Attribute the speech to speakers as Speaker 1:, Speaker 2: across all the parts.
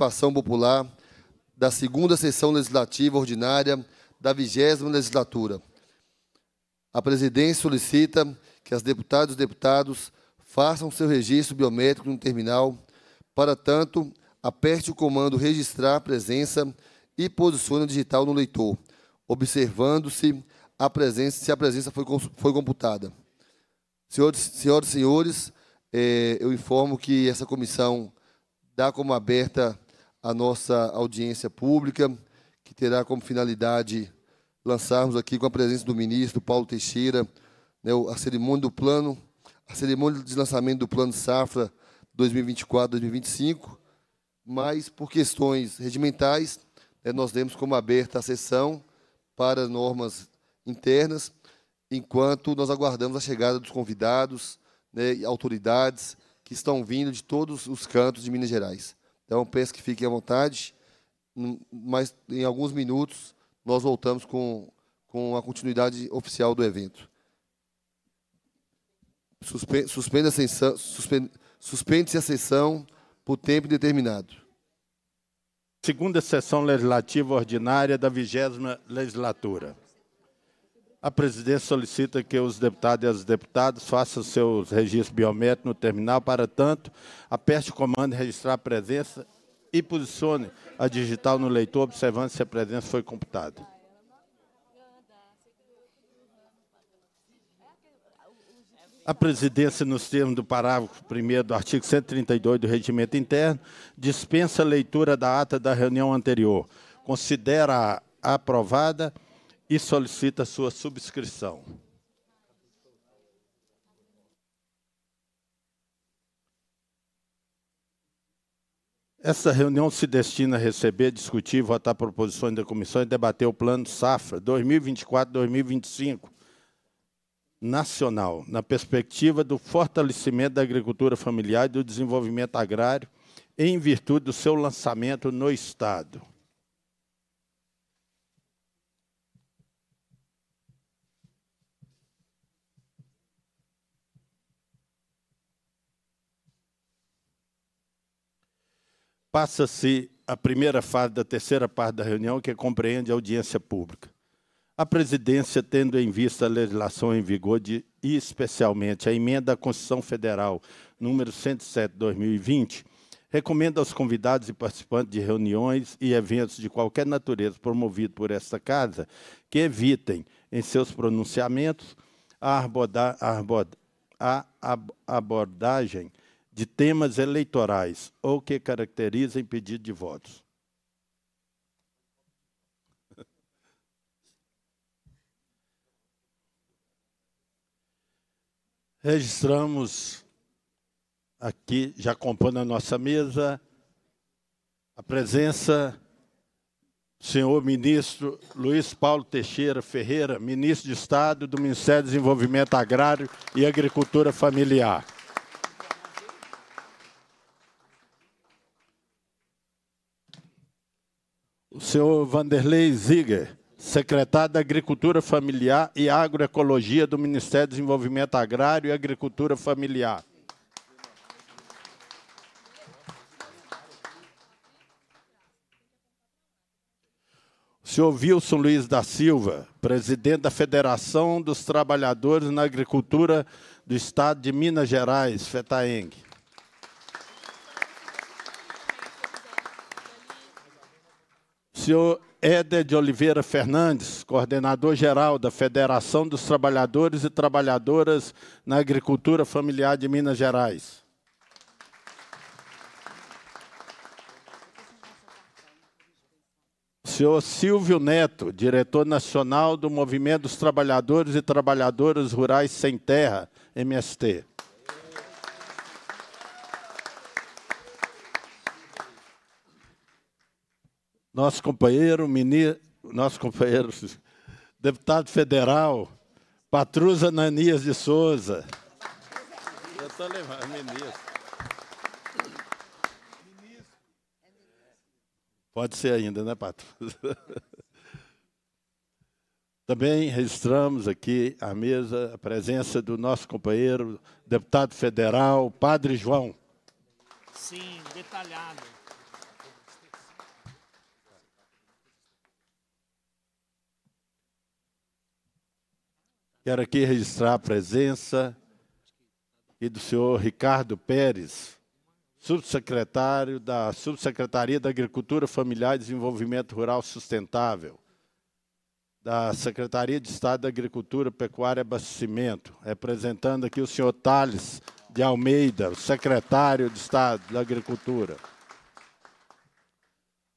Speaker 1: participação popular da segunda sessão legislativa ordinária da vigésima legislatura. A presidência solicita que as deputadas e os deputados façam seu registro biométrico no terminal. Para tanto, aperte o comando Registrar a Presença e posicione o digital no leitor, observando-se a presença, se a presença foi, foi computada. Senhores, senhoras e senhores, eh, eu informo que essa comissão dá como aberta a nossa audiência pública, que terá como finalidade lançarmos aqui com a presença do ministro Paulo Teixeira né, a cerimônia do plano, a cerimônia de lançamento do plano safra 2024-2025, mas por questões regimentais né, nós demos como aberta a sessão para normas internas, enquanto nós aguardamos a chegada dos convidados né, e autoridades que estão vindo de todos os cantos de Minas Gerais. Então, peço que fiquem à vontade, mas em alguns minutos nós voltamos com, com a continuidade oficial do evento. suspende sessão, suspende, suspende-se a sessão por tempo determinado. Segunda sessão legislativa ordinária da vigésima legislatura.
Speaker 2: A presidência solicita que os deputados e as deputadas façam seus registros biométricos no terminal. Para tanto, aperte o comando registrar a presença e posicione a digital no leitor, observando se a presença foi computada. A presidência, nos termos do parágrafo 1 do artigo 132 do Regimento Interno, dispensa a leitura da ata da reunião anterior. Considera aprovada e solicita sua subscrição. Essa reunião se destina a receber, discutir, votar proposições da comissão e debater o plano Safra 2024-2025 nacional, na perspectiva do fortalecimento da agricultura familiar e do desenvolvimento agrário, em virtude do seu lançamento no Estado. passa-se a primeira fase da terceira parte da reunião, que compreende a audiência pública. A presidência, tendo em vista a legislação em vigor de, e especialmente a emenda à Constituição Federal número 107/2020, recomenda aos convidados e participantes de reuniões e eventos de qualquer natureza promovidos por esta casa que evitem em seus pronunciamentos a, abordagem de temas eleitorais ou que caracterizem pedido de votos. Registramos aqui, já compondo a nossa mesa, a presença do senhor ministro Luiz Paulo Teixeira Ferreira, ministro de Estado do Ministério do Desenvolvimento Agrário e Agricultura Familiar. o senhor Vanderlei Ziger, secretário da Agricultura Familiar e Agroecologia do Ministério do Desenvolvimento Agrário e Agricultura Familiar. O senhor Wilson Luiz da Silva, presidente da Federação dos Trabalhadores na Agricultura do Estado de Minas Gerais, FETAENG. senhor Éder de Oliveira Fernandes, coordenador-geral da Federação dos Trabalhadores e Trabalhadoras na Agricultura Familiar de Minas Gerais. senhor Silvio Neto, diretor nacional do Movimento dos Trabalhadores e Trabalhadoras Rurais Sem Terra, MST. nosso companheiro, ministro, nosso companheiro, deputado federal, Patrusa Ananias de Souza. Eu estou levando, ministro. Pode ser ainda, né, Patrusa? Também registramos aqui à mesa a presença do nosso companheiro, deputado federal, Padre João.
Speaker 3: Sim, detalhado.
Speaker 2: Quero aqui registrar a presença e do senhor Ricardo Pérez, subsecretário da Subsecretaria da Agricultura Familiar e Desenvolvimento Rural Sustentável, da Secretaria de Estado da Agricultura, Pecuária e Abastecimento, representando aqui o senhor Thales de Almeida, secretário de Estado da Agricultura.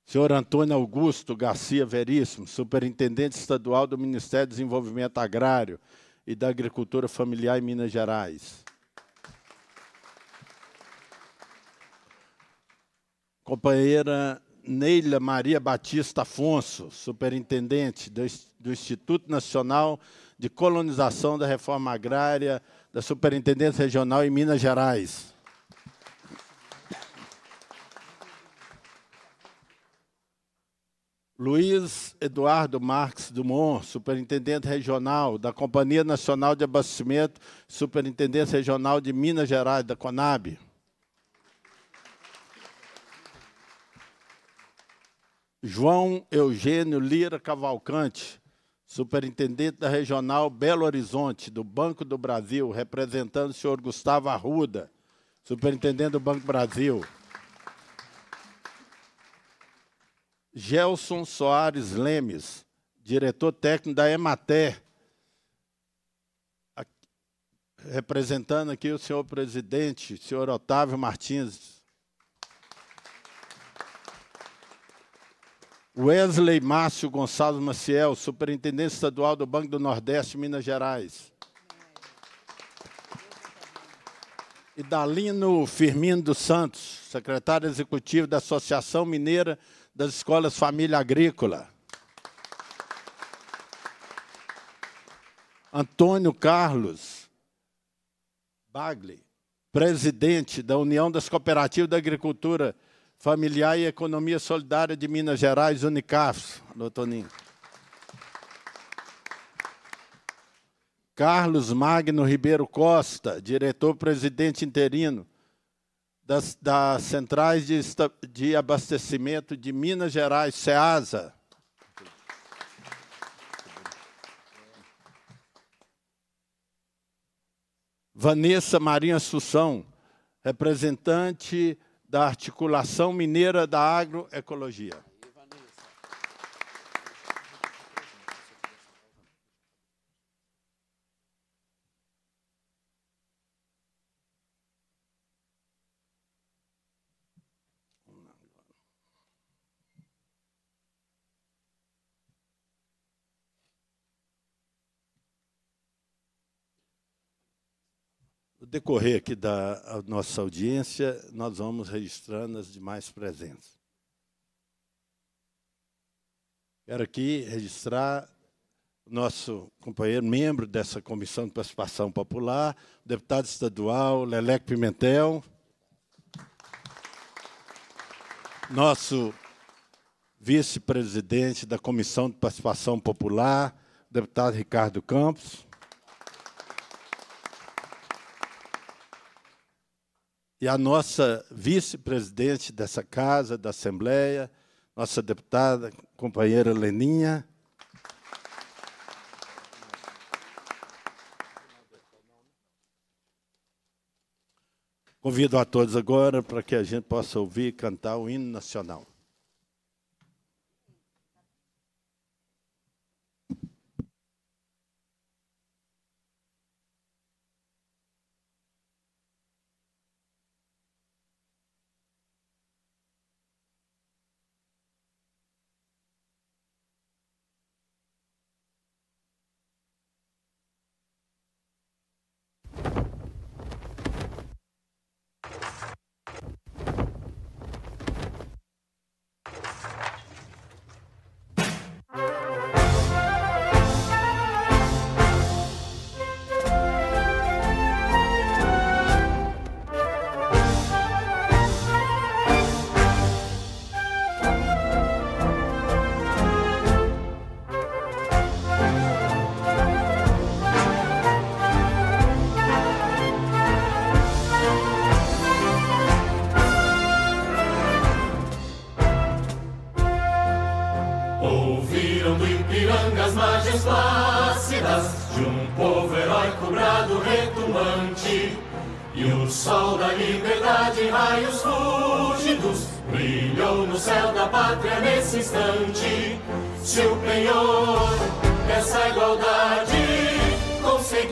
Speaker 2: Senhor Antônio Augusto Garcia Veríssimo, superintendente estadual do Ministério do Desenvolvimento Agrário e da Agricultura Familiar em Minas Gerais. Companheira Neila Maria Batista Afonso, superintendente do, Instituto Nacional de Colonização da Reforma Agrária da Superintendência Regional em Minas Gerais. Luiz Eduardo Marques Dumont, superintendente regional da Companhia Nacional de Abastecimento, Superintendência Regional de Minas Gerais, da Conab. João Eugênio Lira Cavalcante, superintendente da Regional Belo Horizonte, do Banco do Brasil, representando o senhor Gustavo Arruda, superintendente do Banco Brasil. Gelson Soares Lemes, diretor técnico da Emater, representando aqui o senhor presidente, senhor Otávio Martins. Wesley Márcio Gonçalves Maciel, superintendente estadual do Banco do Nordeste, Minas Gerais. Idalino Firmino dos Santos, secretário executivo da Associação Mineira das escolas Família Agrícola. Antônio Carlos Bagley, presidente da União das Cooperativas da Agricultura Familiar e Economia Solidária de Minas Gerais, Unicafs. Alô, Toninho. Carlos Magno Ribeiro Costa, diretor-presidente interino das, das centrais de, de abastecimento de Minas Gerais, SEASA. Vanessa Maria Sussão, representante da Articulação Mineira da Agroecologia. decorrer aqui da nossa audiência, nós vamos registrando as demais presenças. Quero aqui registrar nosso companheiro, membro dessa Comissão de Participação Popular, deputado estadual Leleque Pimentel, nosso vice-presidente da Comissão de Participação Popular, deputado Ricardo Campos, e a nossa vice-presidente dessa casa, da Assembleia, nossa deputada, companheira Leninha. Convido a todos agora para que a gente possa ouvir cantar o hino nacional.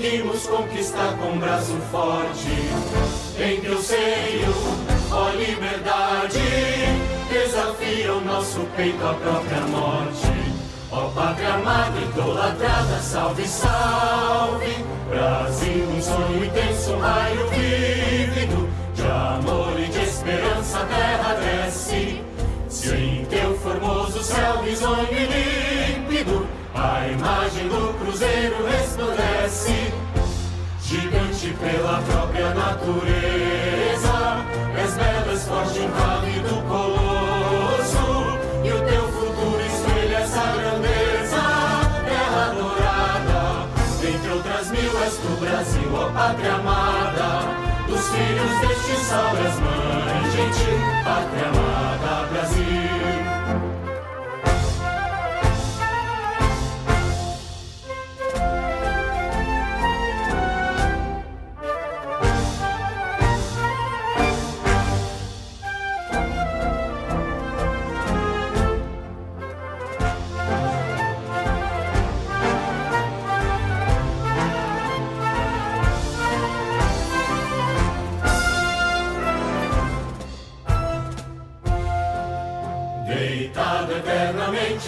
Speaker 4: conseguimos conquistar com um braço forte. Em teu seio, ó liberdade, desafia o nosso peito à própria morte. Ó pátria amada, idolatrada, salve, salve. Brasil, um sonho intenso, um raio vívido de amor e de esperança, a terra desce. Se em teu formoso céu, risonho e límpido a imagem do Cruzeiro resplandece, gigante pela própria natureza. És bela, és forte, do colosso, e o teu futuro espelha essa grandeza. Terra dourada, entre outras mil, és tu, Brasil, ó pátria amada. Dos filhos deste sol, és mãe, gente, pátria amada, Brasil.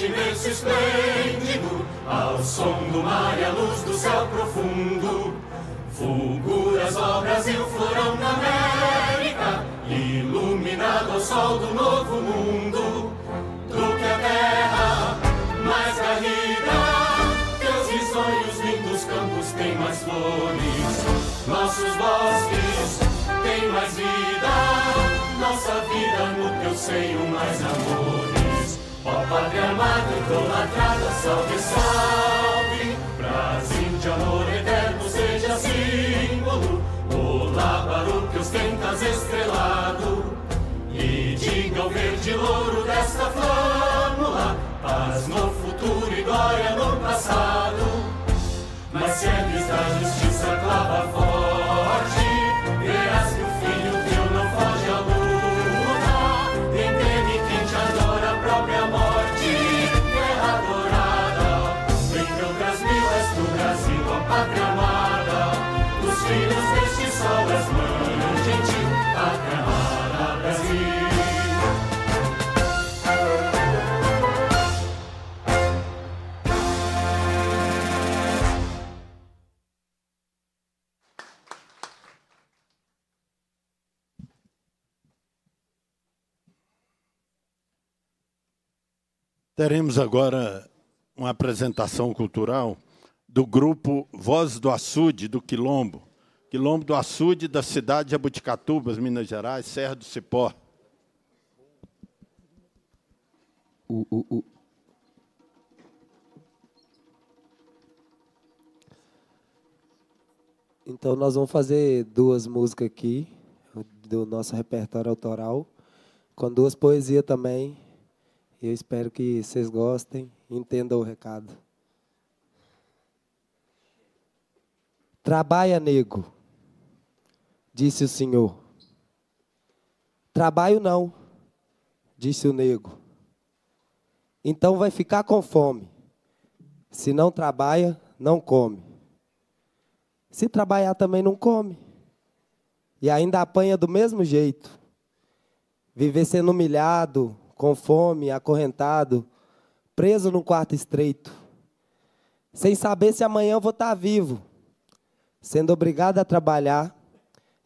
Speaker 4: imenso esplêndido, ao som do mar e à luz do céu profundo. Fulguras ao Brasil, florão da América, iluminado ao sol do novo mundo. Do que a terra mais garrida, teus risonhos lindos campos têm mais flores. Nossos bosques têm mais vida, nossa vida no teu seio mais amor. Ó Padre amado,
Speaker 5: idolatrado, salve, salve.
Speaker 4: Brasil de amor
Speaker 5: eterno seja
Speaker 4: símbolo. O lábaro que ostentas estrelado. E diga o verde louro desta flâmula. Paz no futuro e glória no passado. Mas se é a luz justiça clava fora.
Speaker 2: Teremos agora uma apresentação cultural do grupo Voz do Açude, do Quilombo. Quilombo do Açude, da cidade de Abuticatubas, Minas Gerais, Serra do Cipó.
Speaker 6: O, o, o. Então, nós vamos fazer duas músicas aqui, do nosso repertório autoral, com duas poesias também, eu espero que vocês gostem e entendam o recado. Trabalha, nego, disse o senhor. Trabalho não, disse o nego. Então vai ficar com fome. Se não trabalha, não come. Se trabalhar também não come. E ainda apanha do mesmo jeito. Viver sendo humilhado, com fome, acorrentado, preso num quarto estreito, sem saber se amanhã eu vou estar tá vivo, sendo obrigado a trabalhar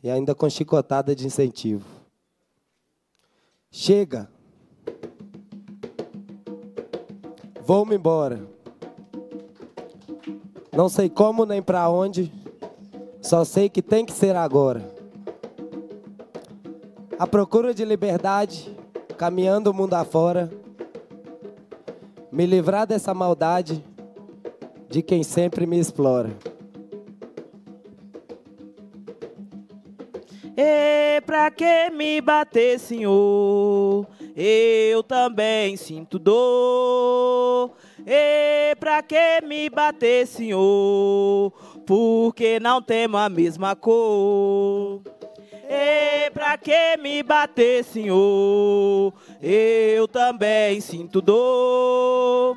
Speaker 6: e ainda com chicotada de incentivo. Chega. Vou-me embora. Não sei como nem para onde, só sei que tem que ser agora. A procura de liberdade caminhando o mundo afora, me livrar dessa maldade de quem sempre me explora.
Speaker 7: E pra que me bater, Senhor? Eu também sinto dor. E pra que me bater, Senhor? Porque não temo a mesma cor. E pra que me bater, Senhor? Eu também sinto dor.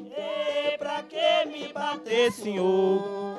Speaker 6: E pra que me bater, Senhor?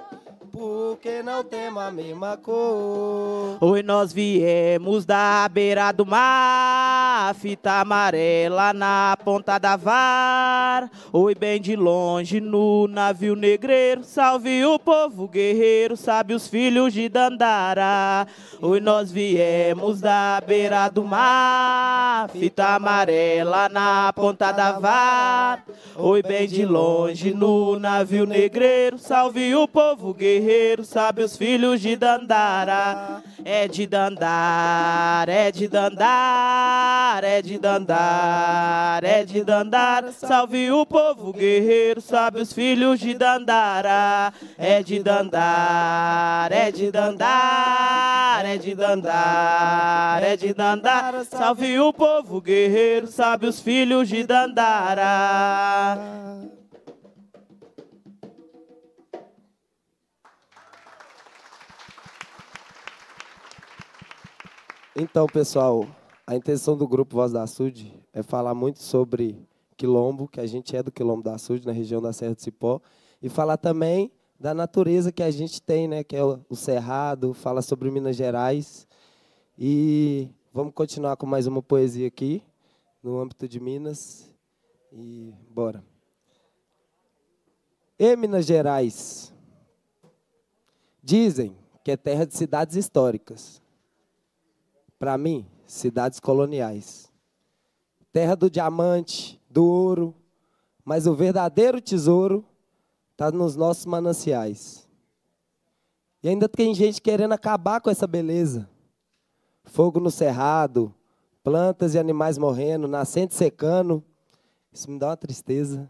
Speaker 6: porque não temos a mesma cor. Oi,
Speaker 7: nós viemos da beira do mar, fita amarela na ponta da var. Oi, bem de longe no navio negreiro, salve o povo guerreiro, sabe os filhos de Dandara. Oi, nós viemos da beira do mar, fita amarela na ponta da var. Oi, bem de longe no navio negreiro, salve o povo guerreiro guerreiro, sabe os filhos de Dandara. É de Dandara, é de Dandara, é de Dandara, é de Dandara. Salve o povo guerreiro, sabe os filhos de Dandara. É de Dandara, é de Dandara, é de Dandara, é de Dandara. Salve o povo guerreiro, sabe os filhos de Dandara.
Speaker 6: Então, pessoal, a intenção do grupo Voz da Sud é falar muito sobre quilombo, que a gente é do quilombo da Sud, na região da Serra do Cipó, e falar também da natureza que a gente tem, né, que é o cerrado, fala sobre Minas Gerais. E vamos continuar com mais uma poesia aqui no âmbito de Minas. E bora. E Minas Gerais. Dizem que é terra de cidades históricas para mim, cidades coloniais. Terra do diamante, do ouro, mas o verdadeiro tesouro está nos nossos mananciais. E ainda tem gente querendo acabar com essa beleza. Fogo no cerrado, plantas e animais morrendo, nascente secando. Isso me dá uma tristeza.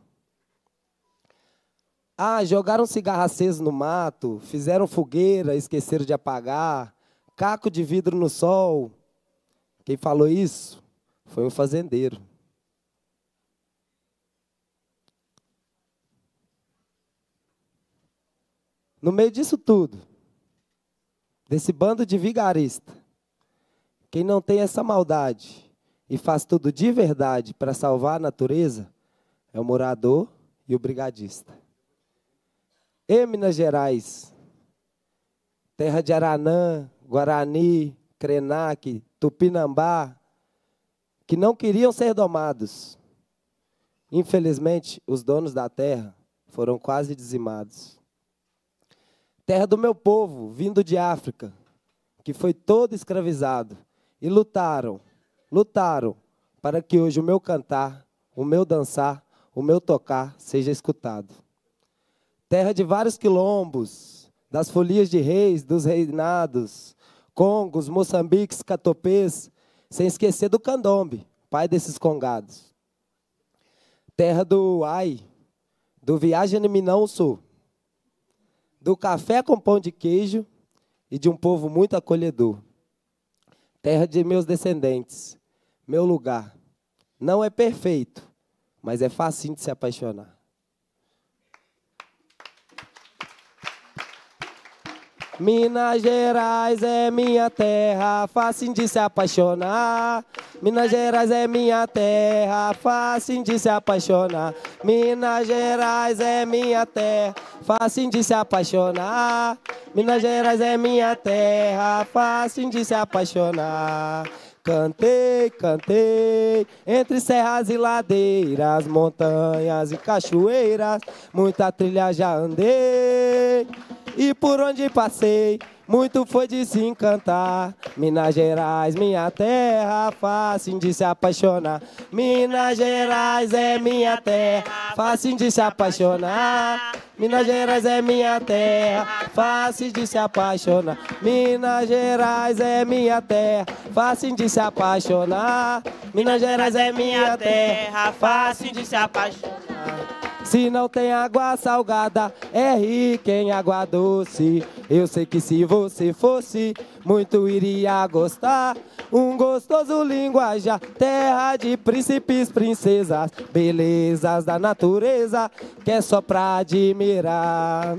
Speaker 6: Ah, jogaram cigarro aceso no mato, fizeram fogueira, esqueceram de apagar, caco de vidro no sol. Quem falou isso foi um fazendeiro. No meio disso tudo, desse bando de vigarista, quem não tem essa maldade e faz tudo de verdade para salvar a natureza é o morador e o brigadista. E Minas Gerais, terra de Aranã, Guarani, Krenak, Tupinambá, que não queriam ser domados. Infelizmente, os donos da terra foram quase dizimados. Terra do meu povo, vindo de África, que foi todo escravizado, e lutaram, lutaram para que hoje o meu cantar, o meu dançar, o meu tocar seja escutado. Terra de vários quilombos, das folias de reis, dos reinados, congos, moçambiques, catopês, sem esquecer do candombe, pai desses congados. Terra do ai, do Viagem Minão Sul, do café com pão de queijo e de um povo muito acolhedor. Terra de meus descendentes, meu lugar. Não é perfeito, mas é fácil de se apaixonar. Minas Gerais é minha terra, fácil de se apaixonar. Minas Gerais é minha terra, fácil de se apaixonar. Minas Gerais é minha terra, fácil de se apaixonar. Minas Gerais é minha terra, fácil de se apaixonar. Cantei, cantei, entre serras e ladeiras, montanhas e cachoeiras, muita trilha já andei e por onde passei, muito foi de se encantar. Minas Gerais, minha terra, fácil de se apaixonar. Minas Gerais é minha terra, fácil de se apaixonar. Minas Gerais é minha terra, fácil de se apaixonar. Minas Gerais é minha terra, fácil de se apaixonar. Minas Gerais é minha terra,
Speaker 7: fácil de se apaixonar.
Speaker 6: Se não tem água salgada, é rica em água doce. Eu sei que se você fosse, muito iria gostar. Um gostoso linguajar, terra de príncipes, princesas, belezas da natureza, que é só pra admirar.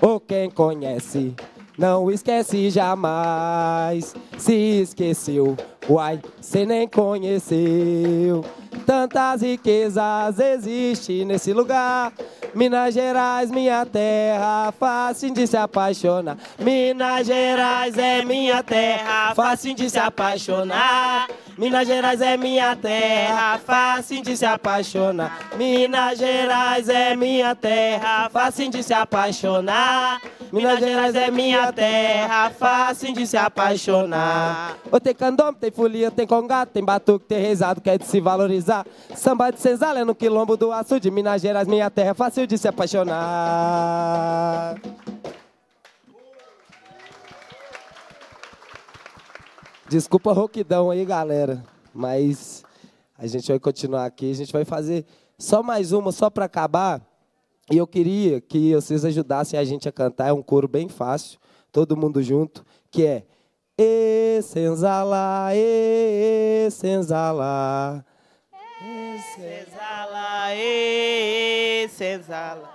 Speaker 6: Ou oh, quem conhece não esquece jamais. Se esqueceu, uai, cê nem conheceu. Tantas riquezas existem nesse lugar. Minas Gerais, minha terra, fácil de se apaixonar. Minas Gerais é minha terra, fácil de se apaixonar. Minas Gerais é minha terra, fácil de
Speaker 7: se apaixonar. Minas Gerais é minha terra, fácil de se
Speaker 6: apaixonar. Minas Gerais é minha terra, fácil de se apaixonar. Ou tem candom, tem folia, tem congado, tem batuque, tem rezado, quer é se valorizar. Samba de senzala é no quilombo do aço de Minas Gerais, minha terra é fácil de se apaixonar. Desculpa a rouquidão aí, galera, mas a gente vai continuar aqui, a gente vai fazer só mais uma, só para acabar. E eu queria que vocês ajudassem a gente a cantar, é um coro bem fácil, todo mundo junto, que é E senzala, e senzala,
Speaker 7: Senzala, e eh, eh, eh, senzala.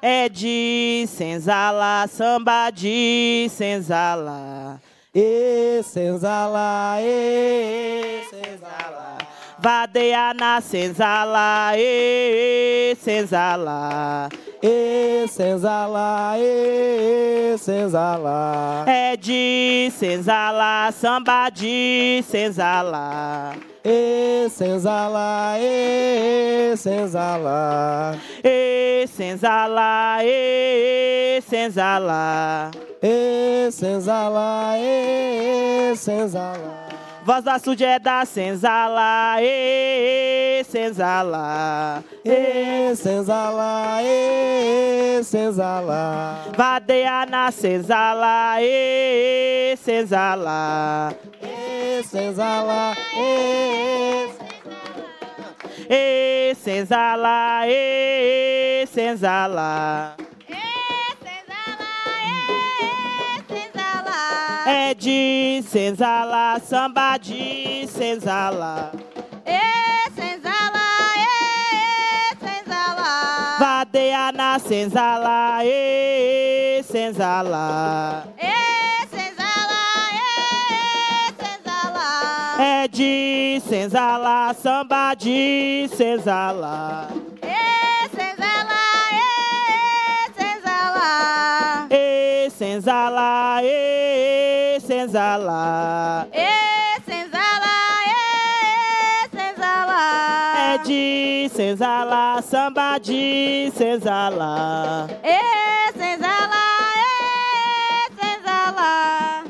Speaker 6: É de
Speaker 7: senzala, samba de senzala. E senzala, e senzala. Vadeia na senzala, e senzala. E senzala, e senzala. É de senzala, samba de senzala. E senzala, e senzala. E senzala, e senzala. E senzala, e
Speaker 6: senzala.
Speaker 7: Voz da suja é da senzala, ê, senzala, ê, senzala, ê, senzala. Vadeia na senzala, ê, senzala, ê, senzala, ê, senzala, ê, senzala, ê, senzala. É de senzala, samba de senzala. É senzala, é, é senzala. Vadeia na senzala, é, é senzala. É senzala, é, é, senzala. É de senzala, samba de senzala. senzala, ê, senzala. Ê, senzala, ê, senzala. É de senzala, samba de senzala. Ê, senzala, ê, senzala.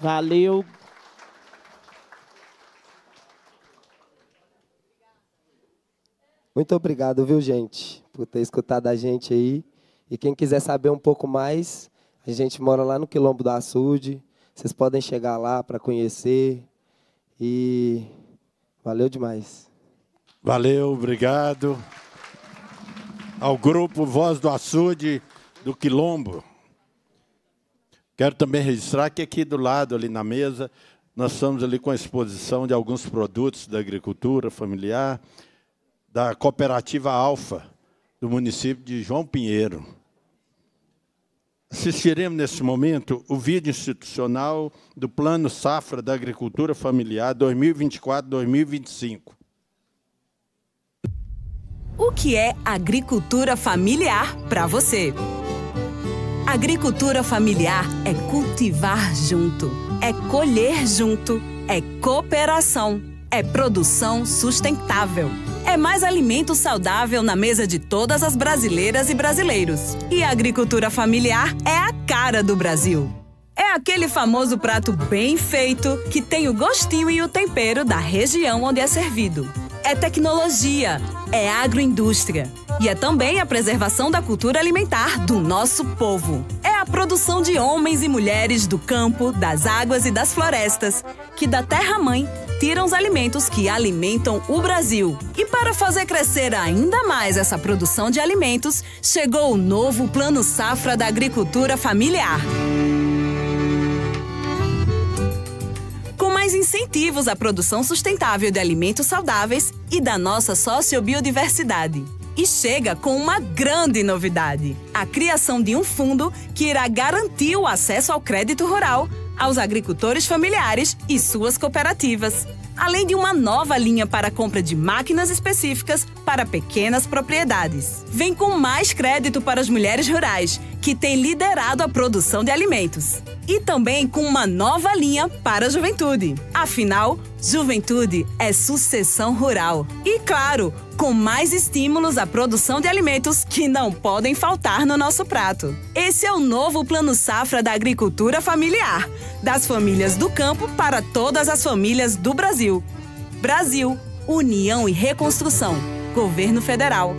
Speaker 6: Valeu. Muito obrigado, viu, gente, por ter escutado a gente aí. E quem quiser saber um pouco mais, a gente mora lá no Quilombo da Açude. Vocês podem chegar lá para conhecer. E valeu demais.
Speaker 2: Valeu, obrigado. Ao grupo Voz do Açude do Quilombo. Quero também registrar que aqui do lado, ali na mesa, nós estamos ali com a exposição de alguns produtos da agricultura familiar, da cooperativa Alfa, do município de João Pinheiro assistiremos neste momento o vídeo institucional do Plano Safra da Agricultura Familiar 2024-2025.
Speaker 8: O que é agricultura familiar para você? Agricultura familiar é cultivar junto, é colher junto, é cooperação, é produção sustentável é mais alimento saudável na mesa de todas as brasileiras e brasileiros. E a agricultura familiar é a cara do Brasil. É aquele famoso prato bem feito que tem o gostinho e o tempero da região onde é servido. É tecnologia, é agroindústria e é também a preservação da cultura alimentar do nosso povo. É a produção de homens e mulheres do campo, das águas e das florestas, que da terra-mãe garantiram os alimentos que alimentam o Brasil. E para fazer crescer ainda mais essa produção de alimentos, chegou o novo Plano Safra da Agricultura Familiar. Com mais incentivos à produção sustentável de alimentos saudáveis e da nossa sociobiodiversidade e chega com uma grande novidade: a criação de um fundo que irá garantir o acesso ao crédito rural aos agricultores familiares e suas cooperativas. Além de uma nova linha para compra de máquinas específicas para pequenas propriedades. Vem com mais crédito para as mulheres rurais, que têm liderado a produção de alimentos e também com uma nova linha para a juventude. Afinal, Juventude é sucessão rural. E claro, com mais estímulos à produção de alimentos que não podem faltar no nosso prato. Esse é o novo Plano Safra da Agricultura Familiar, das famílias do campo para todas as famílias do Brasil. Brasil, União e Reconstrução. Governo Federal.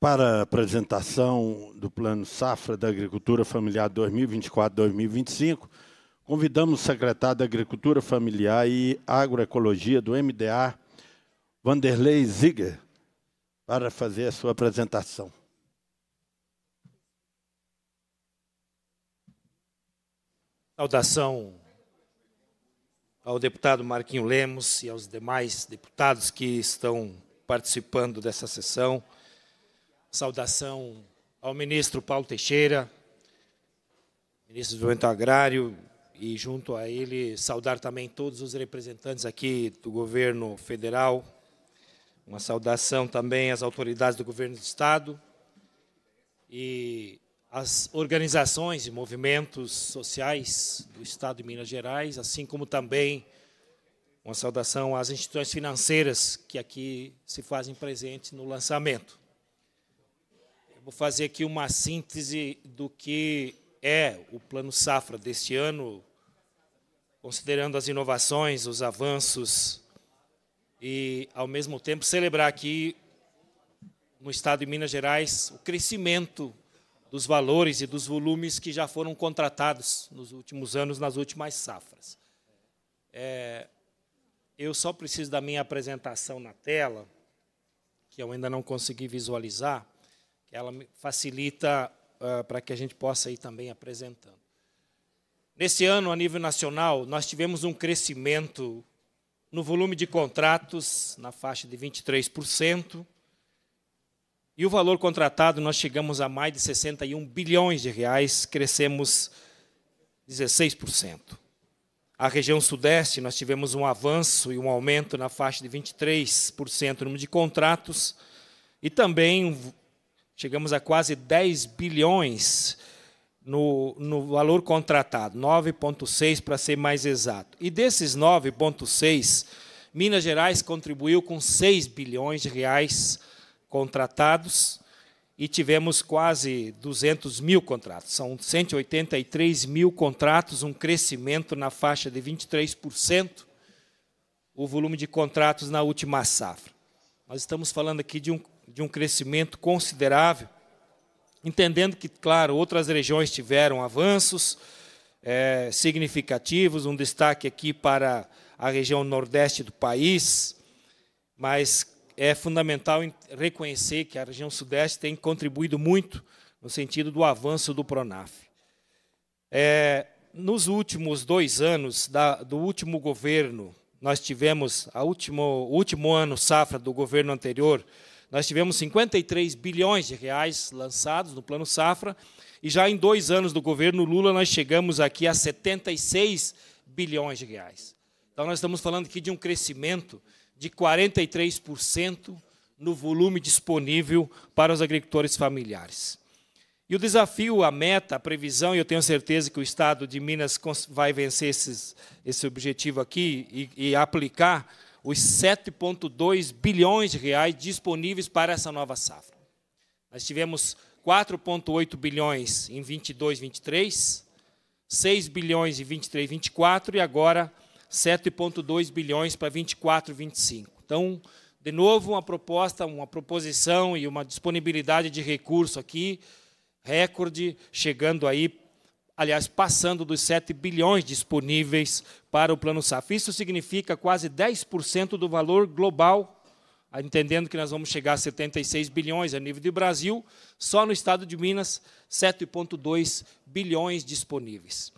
Speaker 2: para a apresentação do Plano Safra da Agricultura Familiar 2024-2025, convidamos o secretário da Agricultura Familiar e Agroecologia do MDA, Vanderlei Ziger, para fazer a sua apresentação.
Speaker 3: Saudação ao deputado Marquinho Lemos e aos demais deputados que estão participando dessa sessão. Saudação ao ministro Paulo Teixeira, ministro do Desenvolvimento Agrário, e junto a ele saudar também todos os representantes aqui do governo federal. Uma saudação também às autoridades do governo do Estado e às organizações e movimentos sociais do Estado de Minas Gerais, assim como também uma saudação às instituições financeiras que aqui se fazem presentes no lançamento. Vou fazer aqui uma síntese do que é o Plano Safra deste ano, considerando as inovações, os avanços, e, ao mesmo tempo, celebrar aqui, no estado de Minas Gerais, o crescimento dos valores e dos volumes que já foram contratados nos últimos anos, nas últimas safras. É, eu só preciso da minha apresentação na tela, que eu ainda não consegui visualizar, que ela facilita uh, para que a gente possa ir também apresentando. Nesse ano, a nível nacional, nós tivemos um crescimento no volume de contratos na faixa de 23%. E o valor contratado nós chegamos a mais de 61 bilhões de reais, crescemos 16%. A região sudeste nós tivemos um avanço e um aumento na faixa de 23% no número de contratos e também Chegamos a quase 10 bilhões no, no valor contratado, 9,6 para ser mais exato. E desses 9,6, Minas Gerais contribuiu com 6 bilhões de reais contratados e tivemos quase 200 mil contratos. São 183 mil contratos, um crescimento na faixa de 23% o volume de contratos na última safra. Nós estamos falando aqui de um de um crescimento considerável, entendendo que, claro, outras regiões tiveram avanços é, significativos, um destaque aqui para a região nordeste do país, mas é fundamental reconhecer que a região sudeste tem contribuído muito no sentido do avanço do Pronaf. É, nos últimos dois anos da, do último governo, nós tivemos a último, o último ano safra do governo anterior, nós tivemos 53 bilhões de reais lançados no Plano Safra, e já em dois anos do governo Lula nós chegamos aqui a 76 bilhões de reais. Então nós estamos falando aqui de um crescimento de 43% no volume disponível para os agricultores familiares. E o desafio, a meta, a previsão, e eu tenho certeza que o Estado de Minas vai vencer esses, esse objetivo aqui e, e aplicar os 7,2 bilhões de reais disponíveis para essa nova safra. Nós tivemos 4,8 bilhões em 22, 23, 6 bilhões em 23, 24 e agora 7,2 bilhões para 24, 25. Então, de novo, uma proposta, uma proposição e uma disponibilidade de recurso aqui, recorde, chegando aí aliás, passando dos 7 bilhões disponíveis para o Plano SAF. Isso significa quase 10% do valor global entendendo que nós vamos chegar a 76 bilhões a nível do Brasil, só no estado de Minas, 7,2 bilhões disponíveis.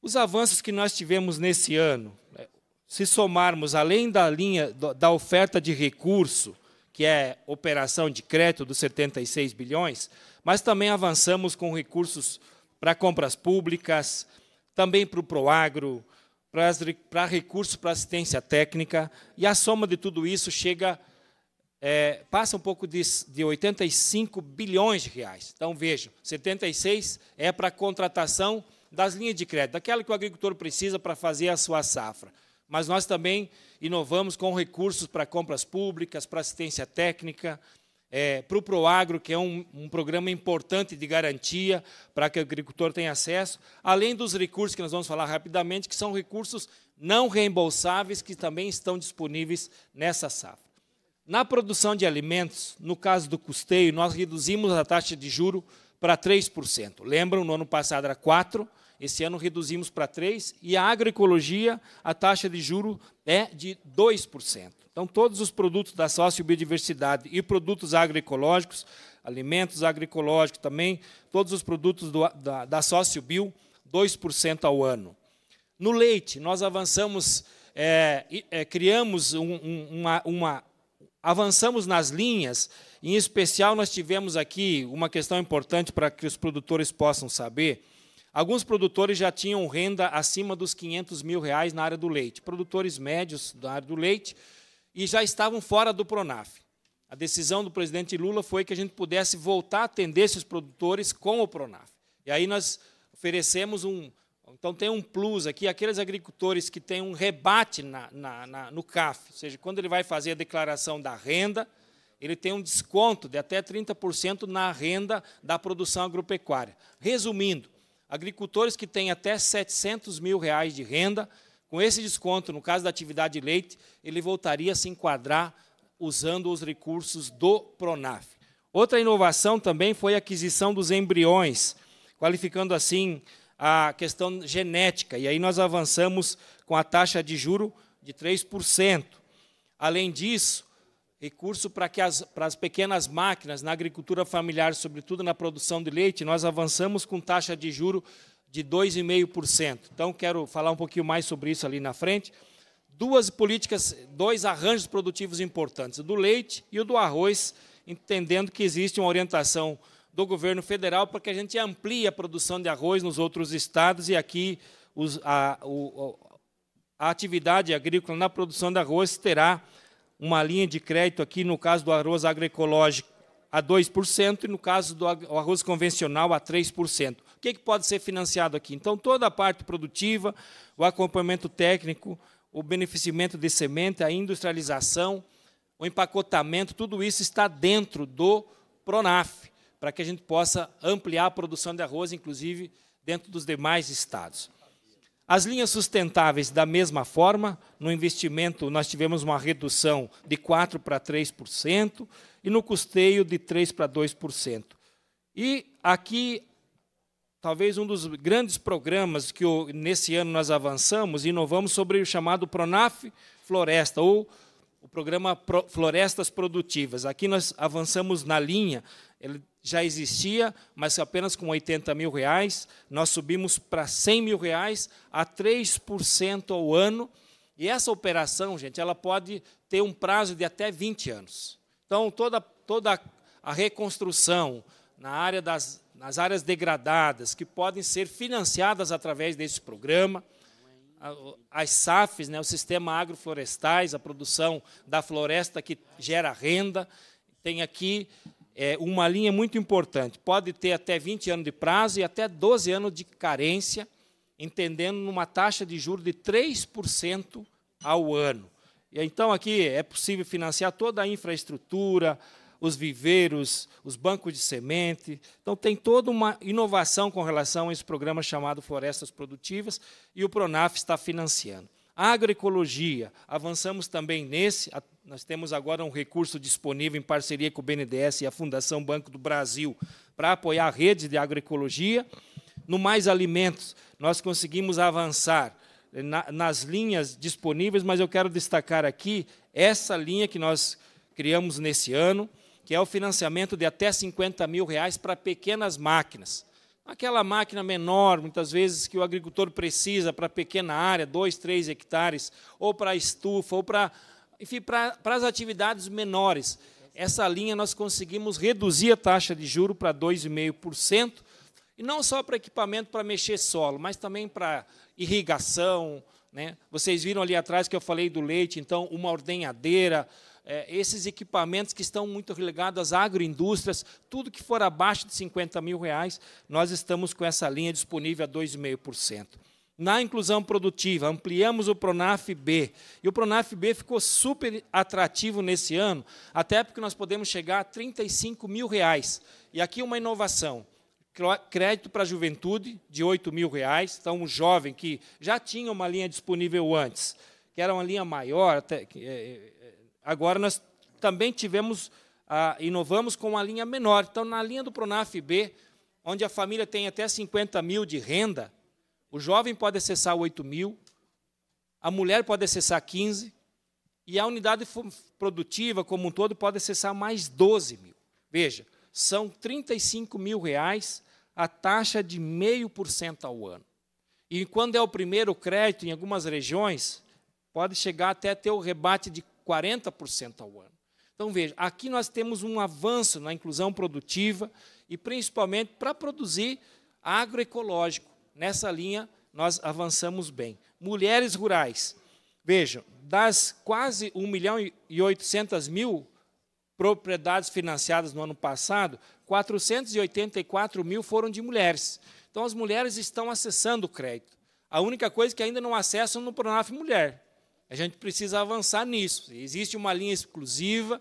Speaker 3: Os avanços que nós tivemos nesse ano, né, se somarmos além da linha da oferta de recurso, que é operação de crédito dos 76 bilhões, mas também avançamos com recursos para compras públicas, também para o Proagro, para, recursos para assistência técnica, e a soma de tudo isso chega, é, passa um pouco de, de 85 bilhões de reais. Então, vejam, 76 é para a contratação das linhas de crédito, daquela que o agricultor precisa para fazer a sua safra. Mas nós também inovamos com recursos para compras públicas, para assistência técnica, é, para o Proagro, que é um, um programa importante de garantia para que o agricultor tenha acesso, além dos recursos que nós vamos falar rapidamente, que são recursos não reembolsáveis que também estão disponíveis nessa safra. Na produção de alimentos, no caso do custeio, nós reduzimos a taxa de juro para 3%. Lembram, no ano passado era 4%, esse ano reduzimos para 3% e a agroecologia, a taxa de juro é de 2%. Então, todos os produtos da sociobiodiversidade e produtos agroecológicos, alimentos agroecológicos também, todos os produtos do, da, da sociobio, 2% ao ano. No leite, nós avançamos, é, é, criamos um, um, uma, uma avançamos nas linhas, em especial nós tivemos aqui uma questão importante para que os produtores possam saber. Alguns produtores já tinham renda acima dos 500 mil reais na área do leite, produtores médios da área do leite, e já estavam fora do Pronaf. A decisão do presidente Lula foi que a gente pudesse voltar a atender esses produtores com o Pronaf. E aí nós oferecemos um. Então tem um plus aqui, aqueles agricultores que têm um rebate na, na, na, no CAF, ou seja, quando ele vai fazer a declaração da renda, ele tem um desconto de até 30% na renda da produção agropecuária. Resumindo, agricultores que têm até 700 mil reais de renda, com esse desconto, no caso da atividade de leite, ele voltaria a se enquadrar usando os recursos do Pronaf. Outra inovação também foi a aquisição dos embriões, qualificando assim a questão genética. E aí nós avançamos com a taxa de juro de 3%. Além disso, recurso para que as, para as pequenas máquinas, na agricultura familiar, sobretudo na produção de leite, nós avançamos com taxa de juro de 2,5%. Então, quero falar um pouquinho mais sobre isso ali na frente. Duas políticas, dois arranjos produtivos importantes, o do leite e o do arroz, entendendo que existe uma orientação do governo federal para que a gente amplie a produção de arroz nos outros estados e aqui os, a, o, a atividade agrícola na produção de arroz terá uma linha de crédito aqui, no caso do arroz agroecológico, a 2%, e no caso do arroz convencional, a 3%. O que, é que pode ser financiado aqui? Então, toda a parte produtiva, o acompanhamento técnico, o beneficiamento de semente, a industrialização, o empacotamento, tudo isso está dentro do PRONAF, para que a gente possa ampliar a produção de arroz, inclusive dentro dos demais estados. As linhas sustentáveis, da mesma forma, no investimento nós tivemos uma redução de 4% para 3% e no custeio de 3% para 2%. E aqui, talvez um dos grandes programas que nesse ano nós avançamos, inovamos sobre o chamado PRONAF Floresta, ou o programa Florestas Produtivas. Aqui nós avançamos na linha, ele já existia, mas apenas com 80 mil reais. Nós subimos para 100 mil reais, a 3% ao ano. E essa operação, gente, ela pode ter um prazo de até 20 anos. Então, toda, toda a reconstrução na área das, nas áreas degradadas, que podem ser financiadas através desse programa, as SAFs, né, o Sistema Agroflorestais, a produção da floresta que gera renda, tem aqui é uma linha muito importante. Pode ter até 20 anos de prazo e até 12 anos de carência, entendendo numa taxa de juros de 3% ao ano. Então, aqui é possível financiar toda a infraestrutura, os viveiros, os bancos de semente. Então, tem toda uma inovação com relação a esse programa chamado Florestas Produtivas e o Pronaf está financiando agroecologia, avançamos também nesse. Nós temos agora um recurso disponível em parceria com o BNDES e a Fundação Banco do Brasil para apoiar a rede de agroecologia. No Mais Alimentos, nós conseguimos avançar eh, nas linhas disponíveis, mas eu quero destacar aqui essa linha que nós criamos nesse ano, que é o financiamento de até 50 mil reais para pequenas máquinas. Aquela máquina menor, muitas vezes, que o agricultor precisa para pequena área, 2, 3 hectares, ou para estufa, ou para, enfim, para, para as atividades menores. Essa linha nós conseguimos reduzir a taxa de juro para 2,5%, e não só para equipamento para mexer solo, mas também para irrigação. Né? Vocês viram ali atrás que eu falei do leite, então, uma ordenhadeira, é, esses equipamentos que estão muito ligados às agroindústrias, tudo que for abaixo de 50 mil reais, nós estamos com essa linha disponível a 2,5%. Na inclusão produtiva, ampliamos o Pronaf B. E o Pronaf B ficou super atrativo nesse ano, até porque nós podemos chegar a 35 mil reais. E aqui uma inovação crédito para a juventude de 8 mil reais. Então, um jovem que já tinha uma linha disponível antes, que era uma linha maior, até, é, é Agora nós também tivemos, ah, inovamos com uma linha menor. Então, na linha do Pronaf B, onde a família tem até 50 mil de renda, o jovem pode acessar 8 mil, a mulher pode acessar 15, e a unidade produtiva como um todo pode acessar mais 12 mil. Veja, são 35 mil reais a taxa de 0,5% ao ano. E quando é o primeiro crédito, em algumas regiões, pode chegar até ter o rebate de 40% ao ano. Então veja, aqui nós temos um avanço na inclusão produtiva e principalmente para produzir agroecológico. Nessa linha nós avançamos bem. Mulheres rurais. Vejam, das quase 1 milhão e 800 mil propriedades financiadas no ano passado, 484 mil foram de mulheres. Então, as mulheres estão acessando o crédito. A única coisa é que ainda não acessam no Pronaf Mulher. A gente precisa avançar nisso. Existe uma linha exclusiva,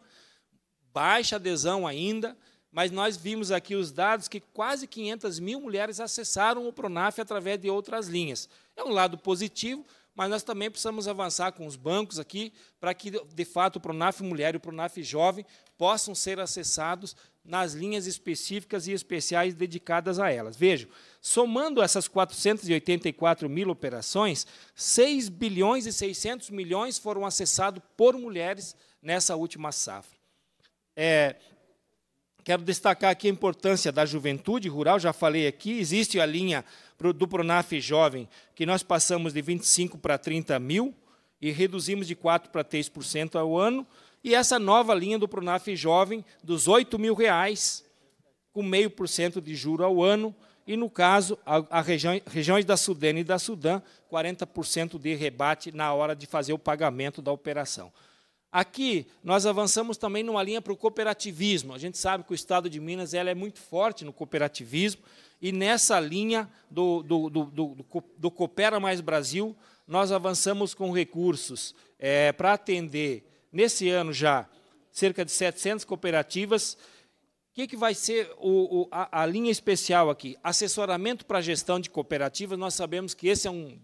Speaker 3: baixa adesão ainda, mas nós vimos aqui os dados que quase 500 mil mulheres acessaram o Pronaf através de outras linhas. É um lado positivo, mas nós também precisamos avançar com os bancos aqui para que, de fato, o Pronaf Mulher e o Pronaf Jovem possam ser acessados nas linhas específicas e especiais dedicadas a elas. Vejo, somando essas 484 mil operações, 6 bilhões e 600 milhões foram acessados por mulheres nessa última safra. É, quero destacar aqui a importância da juventude rural, já falei aqui, existe a linha do Pronaf Jovem, que nós passamos de 25 para 30 mil, e reduzimos de 4% para 3% ao ano. E essa nova linha do Pronaf Jovem, dos R$ 8 mil, reais, com 0,5% de juro ao ano, e, no caso, as regiões, regiões da Sudene e da Sudã, 40% de rebate na hora de fazer o pagamento da operação. Aqui, nós avançamos também numa linha para o cooperativismo. A gente sabe que o Estado de Minas ela é muito forte no cooperativismo, e nessa linha do, do, do, do, do Coopera Mais Brasil, nós avançamos com recursos é, para atender nesse ano já, cerca de 700 cooperativas. O que, que vai ser o, o, a, a linha especial aqui? Assessoramento para gestão de cooperativas. Nós sabemos que esse é um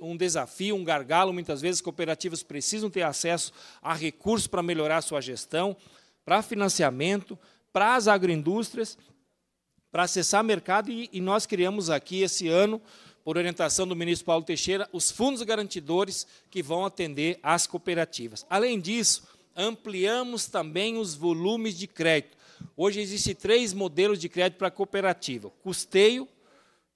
Speaker 3: um desafio, um gargalo. Muitas vezes, cooperativas precisam ter acesso a recursos para melhorar a sua gestão, para financiamento, para as agroindústrias, para acessar mercado. E, e nós criamos aqui, esse ano, por orientação do ministro Paulo Teixeira, os fundos garantidores que vão atender às cooperativas. Além disso, ampliamos também os volumes de crédito. Hoje existem três modelos de crédito para a cooperativa: custeio,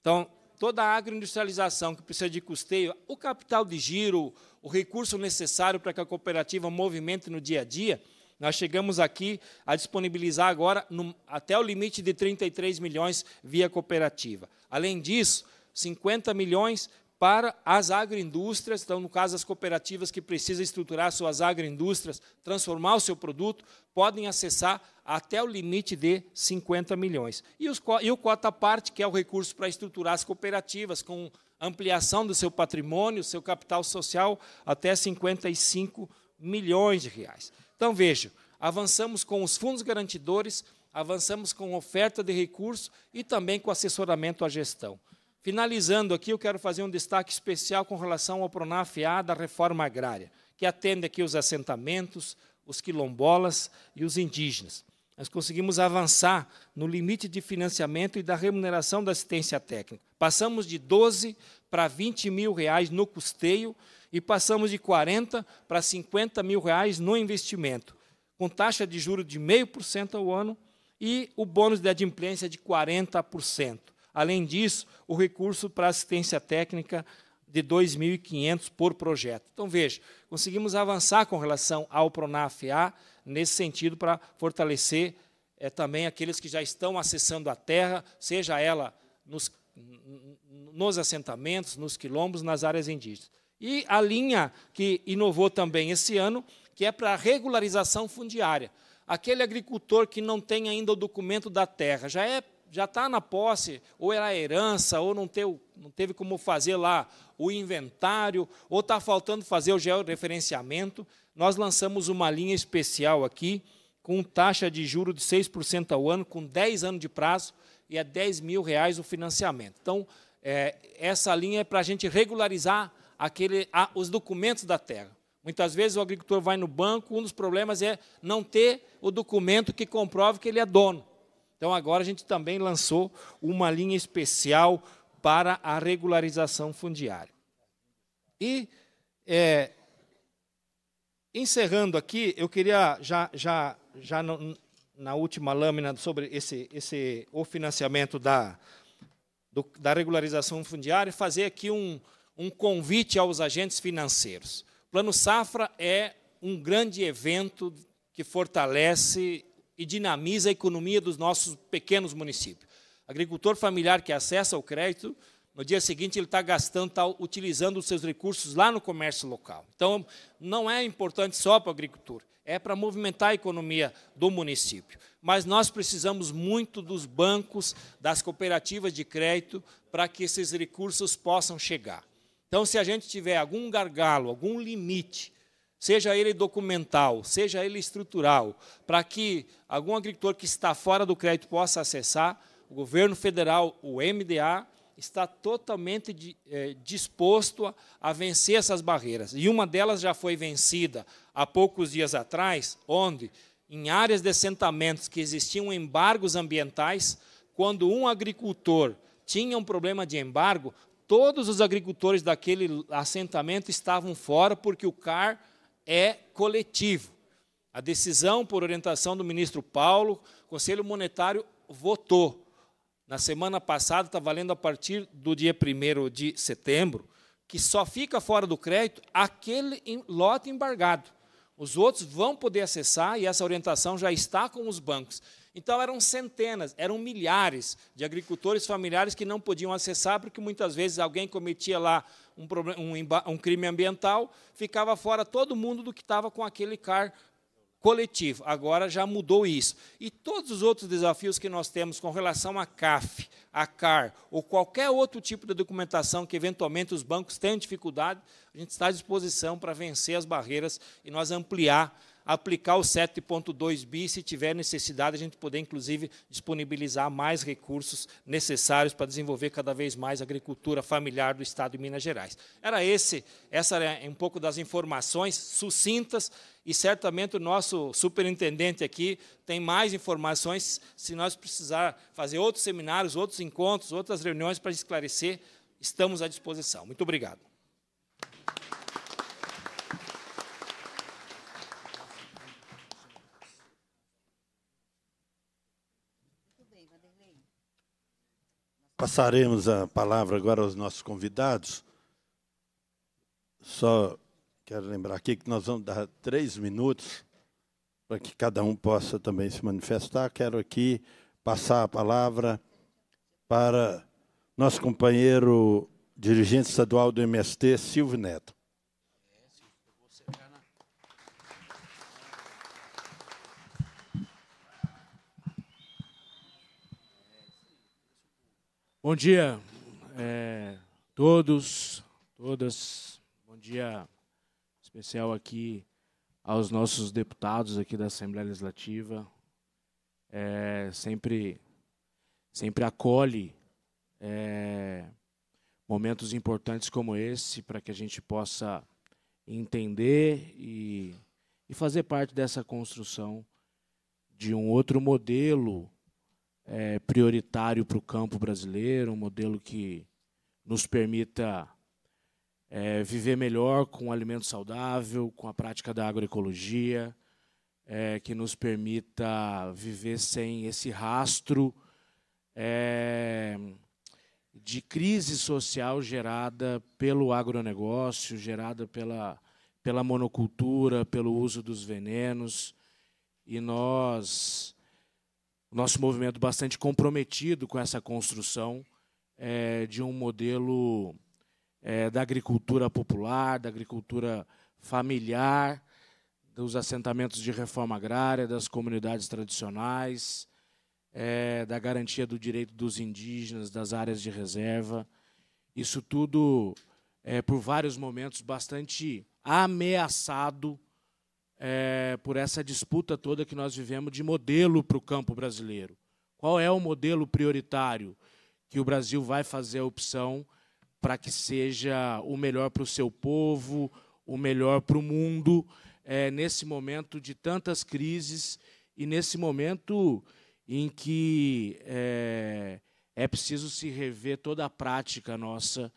Speaker 3: então toda a agroindustrialização que precisa de custeio, o capital de giro, o recurso necessário para que a cooperativa movimente no dia a dia. Nós chegamos aqui a disponibilizar agora no, até o limite de 33 milhões via cooperativa. Além disso, 50 milhões para as agroindústrias, então, no caso, as cooperativas que precisam estruturar suas agroindústrias, transformar o seu produto, podem acessar até o limite de 50 milhões. E, os, e o cota parte, que é o recurso para estruturar as cooperativas, com ampliação do seu patrimônio, seu capital social, até 55 milhões de reais. Então, vejam, avançamos com os fundos garantidores, avançamos com oferta de recursos e também com assessoramento à gestão. Finalizando aqui, eu quero fazer um destaque especial com relação ao PRONAF-A da reforma agrária, que atende aqui os assentamentos, os quilombolas e os indígenas. Nós conseguimos avançar no limite de financiamento e da remuneração da assistência técnica. Passamos de 12 para 20 mil reais no custeio e passamos de 40 para 50 mil reais no investimento, com taxa de juros de 0,5% ao ano e o bônus de adimplência de 40%. Além disso, o recurso para assistência técnica de 2.500 por projeto. Então, veja, conseguimos avançar com relação ao PRONAF-A, nesse sentido, para fortalecer é, também aqueles que já estão acessando a terra, seja ela nos, nos assentamentos, nos quilombos, nas áreas indígenas. E a linha que inovou também esse ano, que é para regularização fundiária. Aquele agricultor que não tem ainda o documento da terra, já é já está na posse, ou era herança, ou não teve, não teve como fazer lá o inventário, ou está faltando fazer o georreferenciamento, nós lançamos uma linha especial aqui, com taxa de juro de 6% ao ano, com 10 anos de prazo, e é 10 mil reais o financiamento. Então, é, essa linha é para a gente regularizar aquele, a, os documentos da terra. Muitas vezes o agricultor vai no banco, um dos problemas é não ter o documento que comprove que ele é dono. Então, agora a gente também lançou uma linha especial para a regularização fundiária. E, é, encerrando aqui, eu queria, já, já, já no, na última lâmina sobre esse, esse o financiamento da, do, da regularização fundiária, fazer aqui um, um convite aos agentes financeiros. O Plano Safra é um grande evento que fortalece e dinamiza a economia dos nossos pequenos municípios. Agricultor familiar que acessa o crédito, no dia seguinte ele está gastando, está utilizando os seus recursos lá no comércio local. Então, não é importante só para o agricultor, é para movimentar a economia do município. Mas nós precisamos muito dos bancos, das cooperativas de crédito, para que esses recursos possam chegar. Então, se a gente tiver algum gargalo, algum limite seja ele documental, seja ele estrutural, para que algum agricultor que está fora do crédito possa acessar, o governo federal, o MDA, está totalmente de, eh, é, disposto a, a vencer essas barreiras. E uma delas já foi vencida há poucos dias atrás, onde, em áreas de assentamentos que existiam embargos ambientais, quando um agricultor tinha um problema de embargo, todos os agricultores daquele assentamento estavam fora porque o CAR é coletivo. A decisão, por orientação do ministro Paulo, o Conselho Monetário votou. Na semana passada, está valendo a partir do dia 1 de setembro, que só fica fora do crédito aquele lote embargado. Os outros vão poder acessar e essa orientação já está com os bancos. Então eram centenas, eram milhares de agricultores familiares que não podiam acessar, porque muitas vezes alguém cometia lá um, problema, um, um crime ambiental, ficava fora todo mundo do que estava com aquele CAR coletivo. Agora já mudou isso. E todos os outros desafios que nós temos com relação à CAF, à CAR ou qualquer outro tipo de documentação que eventualmente os bancos tenham dificuldade, a gente está à disposição para vencer as barreiras e nós ampliar aplicar o 7.2 bi, se tiver necessidade, a gente poder, inclusive, disponibilizar mais recursos necessários para desenvolver cada vez mais a agricultura familiar do Estado de Minas Gerais. Era esse, essa era um pouco das informações sucintas e certamente o nosso superintendente aqui tem mais informações se nós precisar fazer outros seminários, outros encontros, outras reuniões para esclarecer, estamos à disposição. Muito obrigado.
Speaker 2: Passaremos a palavra agora aos nossos convidados. Só quero lembrar aqui que nós vamos dar três minutos para que cada um possa também se manifestar. Quero aqui passar a palavra para nosso companheiro dirigente estadual do MST, Silvio Neto.
Speaker 9: Bom dia é, todos, todas. Bom dia especial aqui aos nossos deputados aqui da Assembleia Legislativa. É, sempre, sempre acolhe é, momentos importantes como esse para que a gente possa entender e, e fazer parte dessa construção de um outro modelo é, prioritário para o campo brasileiro, um modelo que nos permita é, viver melhor com o alimento saudável, com a prática da agroecologia, é, que nos permita viver sem esse rastro é, de crise social gerada pelo agronegócio, gerada pela, pela monocultura, pelo uso dos venenos. E nós o nosso movimento bastante comprometido com essa construção é, de um modelo é, da agricultura popular, da agricultura familiar, dos assentamentos de reforma agrária, das comunidades tradicionais, é, da garantia do direito dos indígenas, das áreas de reserva. Isso tudo, é, por vários momentos, bastante ameaçado é, por essa disputa toda que nós vivemos de modelo para o campo brasileiro. Qual é o modelo prioritário que o Brasil vai fazer a opção para que seja o melhor para o seu povo, o melhor para o mundo, é, nesse momento de tantas crises e nesse momento em que é, é preciso se rever toda a prática nossa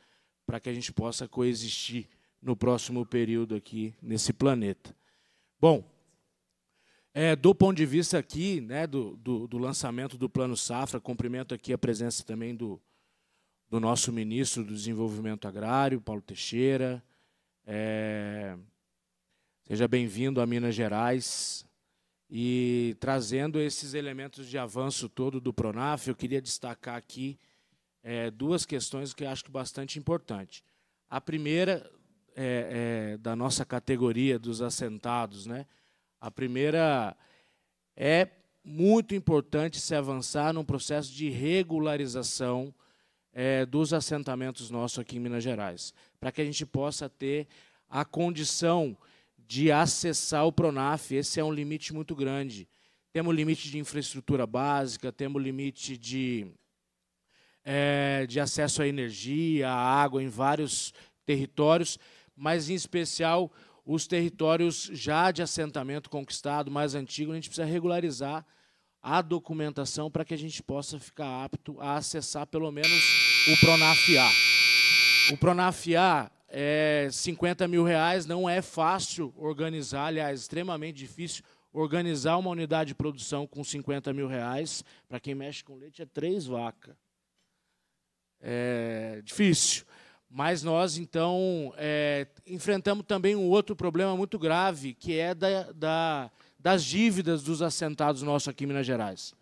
Speaker 9: para que a gente possa coexistir no próximo período aqui nesse planeta. Bom, é, do ponto de vista aqui né, do, do, do, lançamento do Plano Safra, cumprimento aqui a presença também do, do nosso ministro do Desenvolvimento Agrário, Paulo Teixeira. É, seja bem-vindo a Minas Gerais. E trazendo esses elementos de avanço todo do Pronaf, eu queria destacar aqui é, duas questões que eu acho que bastante importante. A primeira, é, é, da nossa categoria dos assentados. Né? A primeira é muito importante se avançar num processo de regularização é, dos assentamentos nossos aqui em Minas Gerais, para que a gente possa ter a condição de acessar o Pronaf. Esse é um limite muito grande. Temos limite de infraestrutura básica, temos limite de, é, de acesso à energia, à água em vários territórios mas em especial os territórios já de assentamento conquistado, mais antigo, a gente precisa regularizar a documentação para que a gente possa ficar apto a acessar pelo menos o PRONAF-A. O PRONAF-A é 50 mil reais, não é fácil organizar, aliás, extremamente difícil organizar uma unidade de produção com 50 mil reais. Para quem mexe com leite, é três vacas. É difícil. Mas nós, então, é, enfrentamos também um outro problema muito grave, que é da, da, das dívidas dos assentados nossos aqui em Minas Gerais.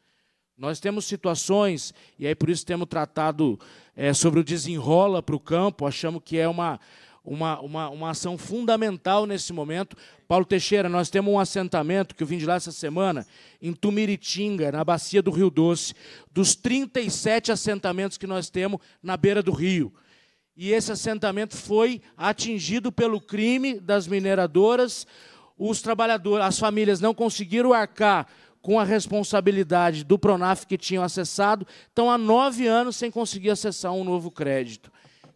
Speaker 9: Nós temos situações, e aí por isso temos tratado é, sobre o desenrola para o campo, achamos que é uma, uma, uma, uma ação fundamental nesse momento. Paulo Teixeira, nós temos um assentamento, que eu vim de lá essa semana, em Tumiritinga, na bacia do Rio Doce, dos 37 assentamentos que nós temos na beira do rio e esse assentamento foi atingido pelo crime das mineradoras. Os trabalhadores, as famílias não conseguiram arcar com a responsabilidade do Pronaf que tinham acessado, estão há nove anos sem conseguir acessar um novo crédito.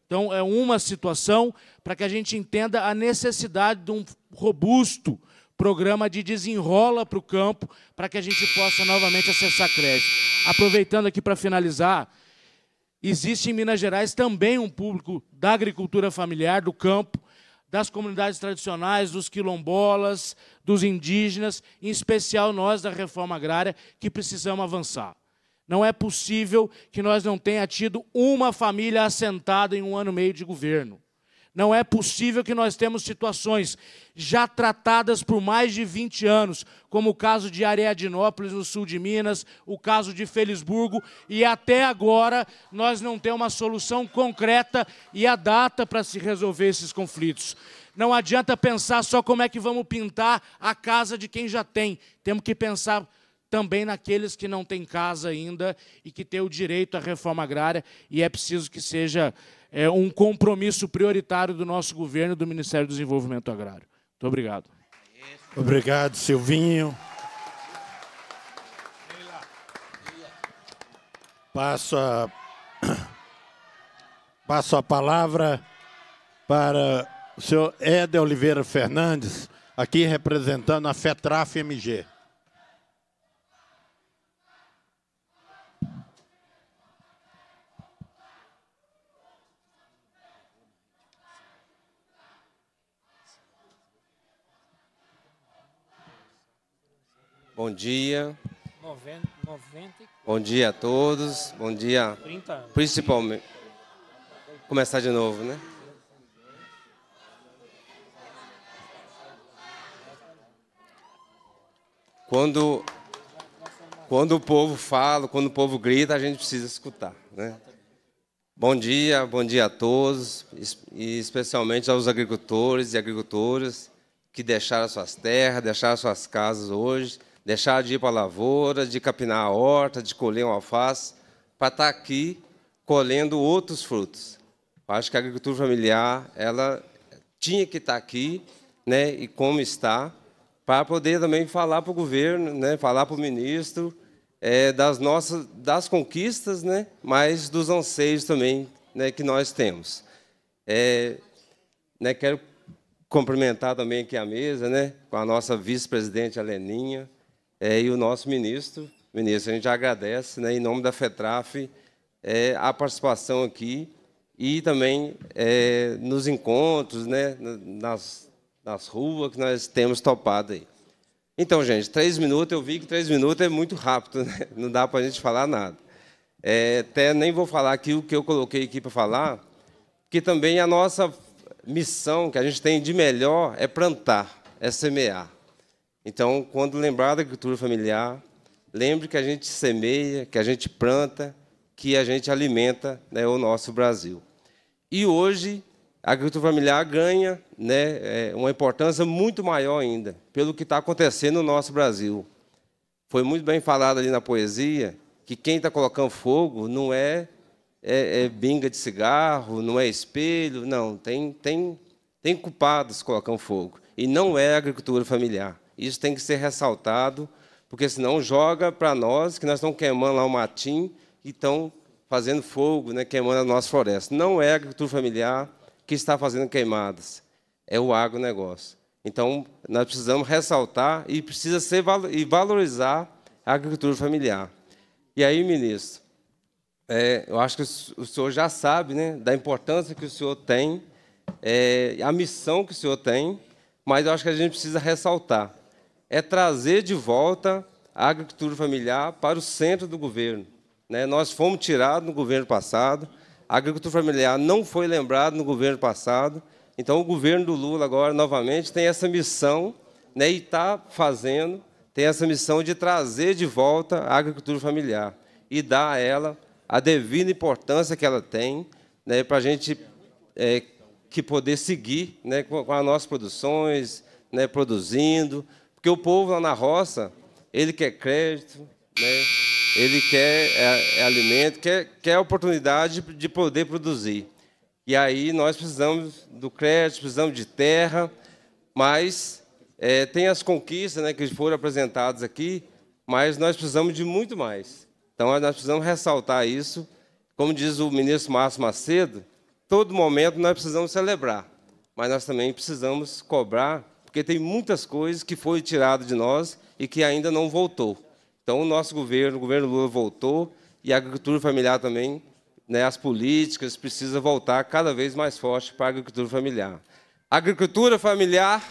Speaker 9: Então, é uma situação para que a gente entenda a necessidade de um robusto programa de desenrola para o campo, para que a gente possa novamente acessar crédito. Aproveitando aqui para finalizar, existe em Minas Gerais também um público da agricultura familiar, do campo, das comunidades tradicionais, dos quilombolas, dos indígenas, em especial nós da reforma agrária, que precisamos avançar. Não é possível que nós não tenha tido uma família assentada em um ano e meio de governo. Não é possível que nós temos situações já tratadas por mais de 20 anos, como o caso de Areadinópolis, no sul de Minas, o caso de Felisburgo, e até agora nós não temos uma solução concreta e a data para se resolver esses conflitos. Não adianta pensar só como é que vamos pintar a casa de quem já tem. Temos que pensar também naqueles que não têm casa ainda e que têm o direito à reforma agrária, e é preciso que seja é, um compromisso prioritário do nosso governo e do Ministério do Desenvolvimento Agrário. Muito obrigado.
Speaker 2: Obrigado, Silvinho. Passo a, passo a palavra para o senhor Eder Oliveira Fernandes, aqui representando a FETRAF MG.
Speaker 10: Bom dia.
Speaker 3: Noven... 94.
Speaker 10: Bom dia a todos. Bom dia. 30 anos. Principalmente. Começar de novo, né? Quando, quando o povo fala, quando o povo grita, a gente precisa escutar, né? Bom dia, bom dia a todos, e especialmente aos agricultores e agricultoras que deixaram suas terras, deixaram suas casas hoje, deixar de ir para a lavoura, de capinar a horta, de colher um alface, para estar tá aqui colhendo outros frutos. acho que a agricultura familiar ela tinha que estar tá aqui, né? E como está, para poder também falar para o governo, né? Falar para o ministro é, das nossas, das conquistas, né? Mas dos anseios também, né? Que nós temos. É, né? Quero cumprimentar também aqui a mesa, né? Com a nossa vice-presidente Aleninha é, e o nosso ministro. Ministro, a gente agradece, né, em nome da FETRAF, é, a participação aqui e também é, nos encontros, né, nas, nas ruas que nós temos topado aí. Então, gente, três minutos, eu vi que três minutos é muito rápido, né? não dá para a gente falar nada. É, até nem vou falar aqui o que eu coloquei aqui para falar, que também a nossa missão que a gente tem de melhor é plantar, é semear. Então, quando lembrar da agricultura familiar, lembre que a gente semeia, que a gente planta, que a gente alimenta né, o nosso Brasil. E hoje, a agricultura familiar ganha né, é, uma importância muito maior ainda, pelo que está acontecendo no nosso Brasil. Foi muito bem falado ali na poesia que quem está colocando fogo não é, é, é binga de cigarro, não é espelho, não. Tem, tem, tem culpados colocando fogo. E não é a agricultura familiar. Isso tem que ser ressaltado, porque senão joga para nós que nós estamos queimando lá o matim e estão fazendo fogo, né, queimando a nossa floresta. Não é a agricultura familiar que está fazendo queimadas, é o agronegócio. Então, nós precisamos ressaltar e precisa ser e valorizar a agricultura familiar. E aí, ministro, é, eu acho que o senhor já sabe né, da importância que o senhor tem, é, a missão que o senhor tem, mas eu acho que a gente precisa ressaltar é trazer de volta a agricultura familiar para o centro do governo. Né? Nós fomos tirados no governo passado, a agricultura familiar não foi lembrada no governo passado, então o governo do Lula agora, novamente, tem essa missão né, e está fazendo, tem essa missão de trazer de volta a agricultura familiar e dar a ela a devida importância que ela tem né, para a gente é, que poder seguir né, com, com as nossas produções, né, produzindo, porque o povo lá na roça, ele quer crédito, né? ele quer é, é alimento, quer, quer a oportunidade de, de poder produzir. E aí nós precisamos do crédito, precisamos de terra, mas é, tem as conquistas né, que foram apresentadas aqui, mas nós precisamos de muito mais. Então nós precisamos ressaltar isso. Como diz o ministro Márcio Macedo, todo momento nós precisamos celebrar, mas nós também precisamos cobrar porque tem muitas coisas que foi tiradas de nós e que ainda não voltou. Então, o nosso governo, o governo Lula voltou, e a agricultura familiar também, né, as políticas precisam voltar cada vez mais forte para a agricultura familiar. Agricultura familiar,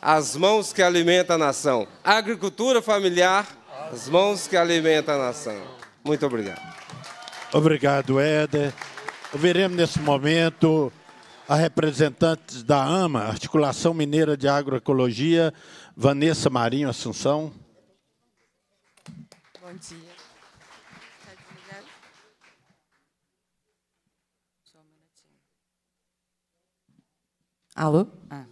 Speaker 10: as mãos que alimentam a nação. Agricultura familiar, as mãos que alimentam a nação. Muito obrigado.
Speaker 2: Obrigado, Éder. Veremos nesse momento a representantes da AMA, Articulação Mineira de Agroecologia, Vanessa Marinho Assunção.
Speaker 4: Bom dia. Tá
Speaker 5: Alô? Ah.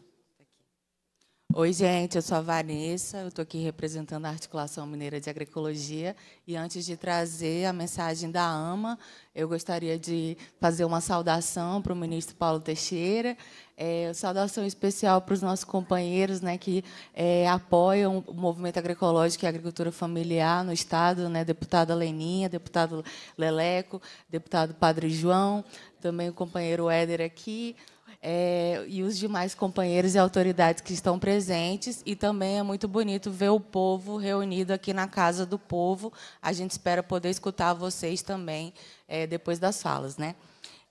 Speaker 5: Oi, gente, eu sou a Vanessa, eu estou aqui representando a Articulação Mineira de Agroecologia. E antes de trazer a mensagem da AMA, eu gostaria de fazer uma saudação para o ministro Paulo Teixeira, é, saudação especial para os nossos companheiros né, que é, apoiam o movimento agroecológico e agricultura familiar no Estado, né, deputada Leninha, deputado Leleco, deputado Padre João, também o companheiro Éder aqui, é, e os demais companheiros e autoridades que estão presentes. E também é muito bonito ver o povo reunido aqui na Casa do Povo. A gente espera poder escutar vocês também é, depois das falas. Né?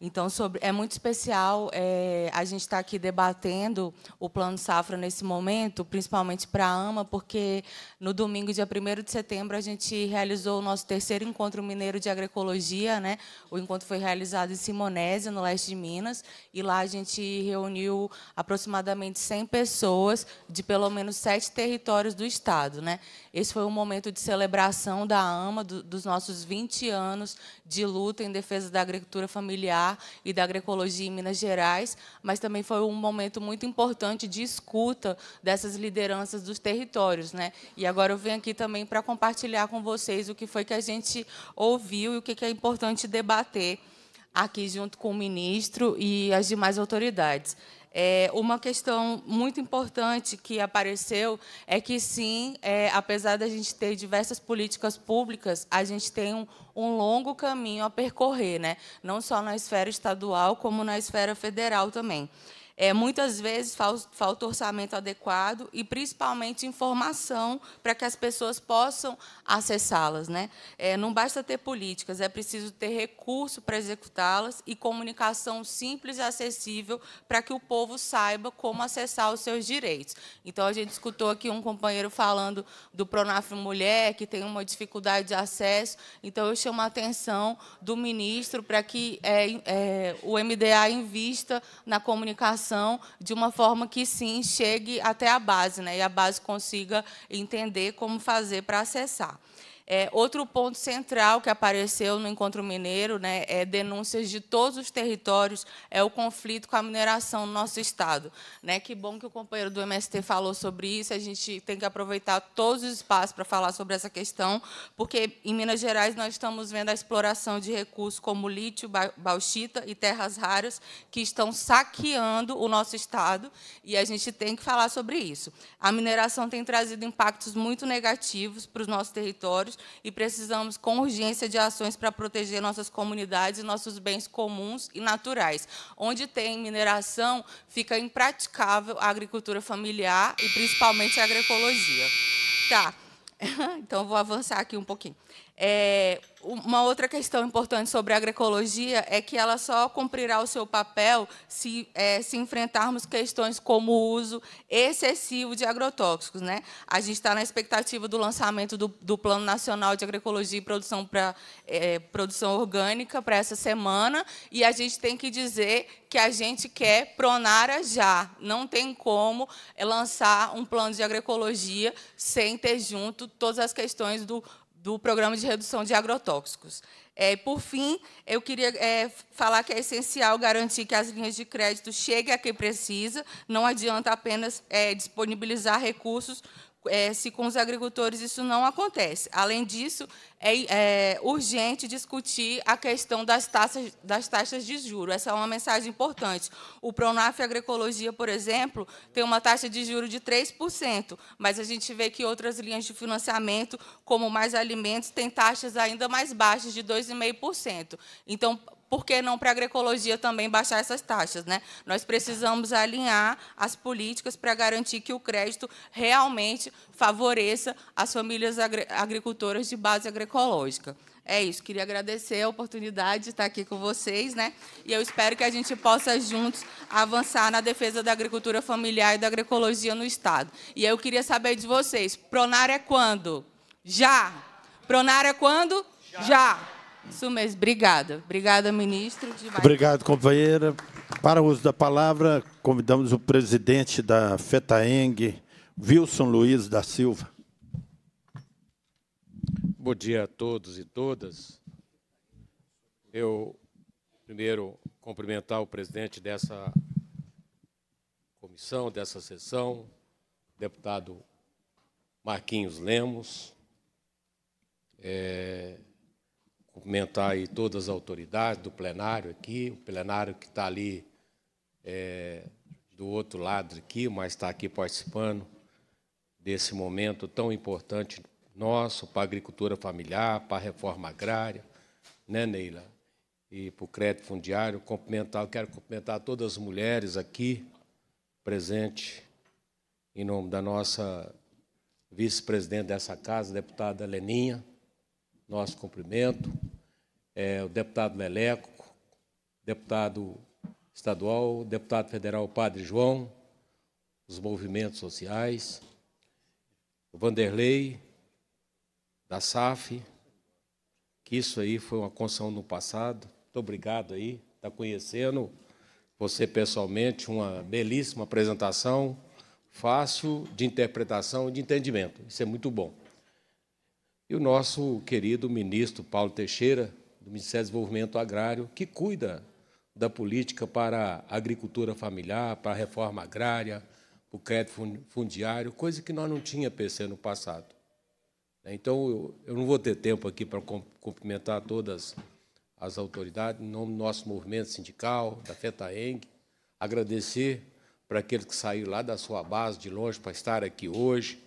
Speaker 5: Então, sobre, é muito especial é, a gente estar tá aqui debatendo o Plano Safra nesse momento, principalmente para a AMA, porque no domingo, dia 1 de setembro, a gente realizou o nosso terceiro encontro mineiro de agroecologia. Né? O encontro foi realizado em Simonésia, no leste de Minas, e lá a gente reuniu aproximadamente 100 pessoas de pelo menos sete territórios do Estado. Né? Esse foi um momento de celebração da AMA, do, dos nossos 20 anos de luta em defesa da agricultura familiar e da agroecologia em Minas Gerais, mas também foi um momento muito importante de escuta dessas lideranças dos territórios. Né? E agora eu venho aqui também para compartilhar com vocês o que foi que a gente ouviu e o que é importante debater aqui junto com o ministro e as demais autoridades. É, uma questão muito importante que apareceu é que, sim, é, apesar da gente ter diversas políticas públicas, a gente tem um, um longo caminho a percorrer, né? não só na esfera estadual, como na esfera federal também. É, muitas vezes falta orçamento adequado e, principalmente, informação para que as pessoas possam acessá-las. Né? É, não basta ter políticas, é preciso ter recurso para executá-las e comunicação simples e acessível para que o povo saiba como acessar os seus direitos. Então, a gente escutou aqui um companheiro falando do Pronaf Mulher, que tem uma dificuldade de acesso. Então, eu chamo a atenção do ministro para que é, é o MDA invista na comunicação informação de uma forma que, sim, chegue até a base, né? e a base consiga entender como fazer para acessar. É, outro ponto central que apareceu no Encontro Mineiro né, é denúncias de todos os territórios, é o conflito com a mineração no nosso Estado. Né? Que bom que o companheiro do MST falou sobre isso, a gente tem que aproveitar todos os espaços para falar sobre essa questão, porque em Minas Gerais nós estamos vendo a exploração de recursos como lítio, bauxita e terras raras que estão saqueando o nosso Estado, e a gente tem que falar sobre isso. A mineração tem trazido impactos muito negativos para os nossos territórios, e precisamos, com urgência, de ações para proteger nossas comunidades e nossos bens comuns e naturais. Onde tem mineração, fica impraticável a agricultura familiar e, principalmente, a agroecologia. Tá, então vou avançar aqui um pouquinho. É, uma outra questão importante sobre a agroecologia é que ela só cumprirá o seu papel se, é, se enfrentarmos questões como o uso excessivo de agrotóxicos. Né? A gente está na expectativa do lançamento do, do Plano Nacional de Agroecologia e Produção, pra, é, produção Orgânica para essa semana, e a gente tem que dizer que a gente quer Pronara já. Não tem como é, lançar um plano de agroecologia sem ter junto todas as questões do do Programa de Redução de Agrotóxicos. É, por fim, eu queria é, falar que é essencial garantir que as linhas de crédito cheguem a quem precisa, não adianta apenas é, disponibilizar recursos é, se com os agricultores isso não acontece. Além disso, é, é, urgente discutir a questão das taxas, das taxas de juros. Essa é uma mensagem importante. O Pronaf Agroecologia, por exemplo, tem uma taxa de juros de 3%, mas a gente vê que outras linhas de financiamento, como mais alimentos, têm taxas ainda mais baixas, de 2,5%. Então, por que não para a agroecologia também baixar essas taxas? Né? Nós precisamos alinhar as políticas para garantir que o crédito realmente favoreça as famílias agricultoras de base agroecológica. É isso, queria agradecer a oportunidade de estar aqui com vocês, né? E eu espero que a gente possa juntos avançar na defesa da agricultura familiar e da agroecologia no estado. E eu queria saber de vocês, Pronar é quando? Já. Pronar é quando? Já. Já. Isso mesmo. Obrigada. Obrigada, ministro. Demais.
Speaker 2: Obrigado, companheira. Para o uso da palavra, convidamos o presidente da FETAENG, Wilson Luiz da Silva.
Speaker 11: Bom dia a todos e todas. Eu, primeiro, cumprimentar o presidente dessa comissão, dessa sessão, deputado Marquinhos Lemos. É cumprimentar aí todas as autoridades do plenário aqui, o plenário que está ali é, do outro lado aqui, mas está aqui participando desse momento tão importante nosso para a agricultura familiar, para a reforma agrária, né, Neila? E para o crédito fundiário, cumprimentar, eu quero cumprimentar todas as mulheres aqui presentes, em nome da nossa vice-presidente dessa casa, deputada Leninha, nosso cumprimento, é, o deputado Meleco, deputado estadual, deputado federal Padre João, os movimentos sociais, o Vanderlei, da SAF, que isso aí foi uma construção no passado. Muito obrigado aí, está conhecendo você pessoalmente, uma belíssima apresentação, fácil de interpretação e de entendimento. Isso é muito bom. E o nosso querido ministro Paulo Teixeira, do Ministério do Desenvolvimento Agrário, que cuida da política para a agricultura familiar, para a reforma agrária, para o crédito fundiário, coisa que nós não tinha PC no passado. Né? Então, eu, eu não vou ter tempo aqui para cumprimentar todas as autoridades, em nome do nosso movimento sindical, da FETAENG, agradecer para aqueles que saíram lá da sua base de longe para estar aqui hoje,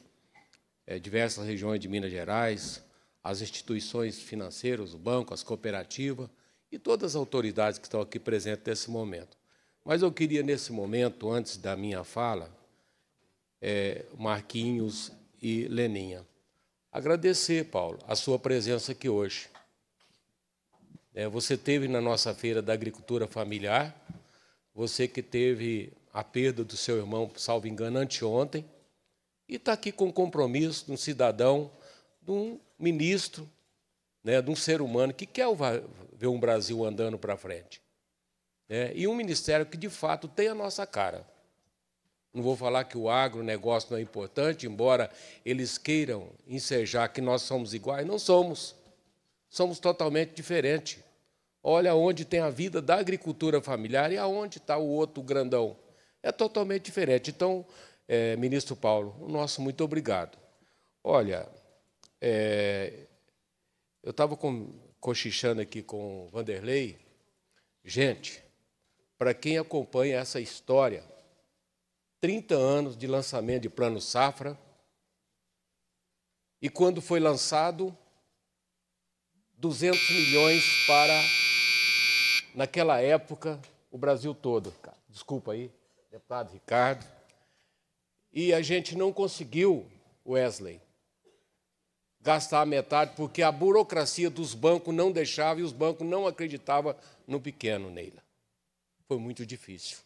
Speaker 11: é, diversas regiões de Minas Gerais, as instituições financeiras, o banco, as cooperativas e todas as autoridades que estão aqui presentes nesse momento. Mas eu queria, nesse momento, antes da minha fala, é, Marquinhos e Leninha, agradecer, Paulo, a sua presença aqui hoje. É, você teve na nossa feira da agricultura familiar, você que teve a perda do seu irmão, salvo engano, anteontem, e está aqui com o compromisso de um cidadão, de um ministro, né, de um ser humano que quer ver um Brasil andando para frente. Né, e um ministério que, de fato, tem a nossa cara. Não vou falar que o agronegócio não é importante, embora eles queiram ensejar que nós somos iguais. Não somos. Somos totalmente diferentes. Olha onde tem a vida da agricultura familiar e aonde está o outro grandão. É totalmente diferente. Então, é, ministro Paulo, o nosso muito obrigado. Olha, é, eu estava cochichando aqui com o Vanderlei. Gente, para quem acompanha essa história, 30 anos de lançamento de Plano Safra, e quando foi lançado, 200 milhões para, naquela época, o Brasil todo. Desculpa aí, deputado Ricardo. E a gente não conseguiu, Wesley, gastar a metade, porque a burocracia dos bancos não deixava e os bancos não acreditavam no pequeno Neila. Foi muito difícil.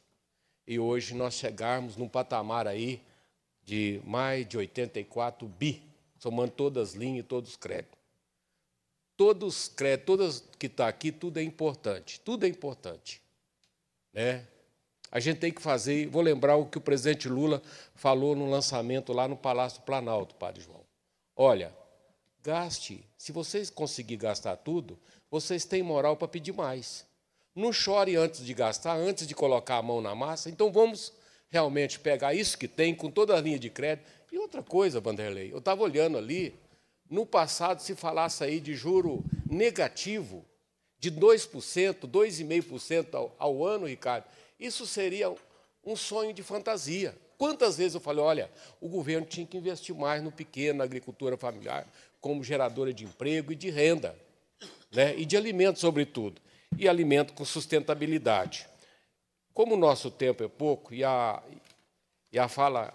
Speaker 11: E hoje nós chegarmos num patamar aí de mais de 84 bi, somando todas as linhas e todos os créditos. Todos os créditos, todas que está aqui, tudo é importante. Tudo é importante. Né? A gente tem que fazer, vou lembrar o que o presidente Lula falou no lançamento lá no Palácio Planalto, Padre João. Olha, gaste. Se vocês conseguirem gastar tudo, vocês têm moral para pedir mais. Não chore antes de gastar, antes de colocar a mão na massa. Então vamos realmente pegar isso que tem, com toda a linha de crédito. E outra coisa, Vanderlei, eu estava olhando ali, no passado, se falasse aí de juro negativo, de 2%, 2,5% ao, ao ano, Ricardo, isso seria um sonho de fantasia. Quantas vezes eu falei, olha, o governo tinha que investir mais no pequeno, na agricultura familiar, como geradora de emprego e de renda, né? e de alimento, sobretudo, e alimento com sustentabilidade. Como o nosso tempo é pouco, e a, e a fala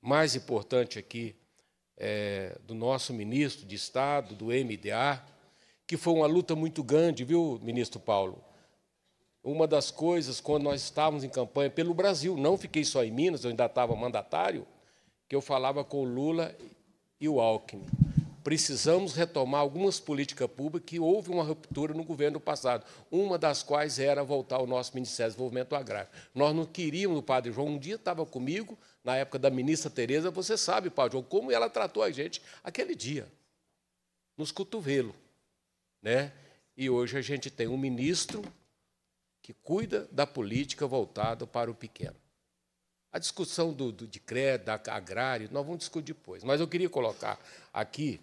Speaker 11: mais importante aqui é, do nosso ministro de Estado, do MDA, que foi uma luta muito grande, viu, ministro Paulo? uma das coisas, quando nós estávamos em campanha pelo Brasil, não fiquei só em Minas, eu ainda estava mandatário, que eu falava com o Lula e o Alckmin. Precisamos retomar algumas políticas públicas que houve uma ruptura no governo passado, uma das quais era voltar ao nosso Ministério do Desenvolvimento Agrário. Nós não queríamos, o padre João um dia estava comigo, na época da ministra Tereza, você sabe, padre João, como ela tratou a gente aquele dia, nos cotovelos. Né? E hoje a gente tem um ministro que cuida da política voltada para o pequeno. A discussão do, do de crédito, da agrário, nós vamos discutir depois. Mas eu queria colocar aqui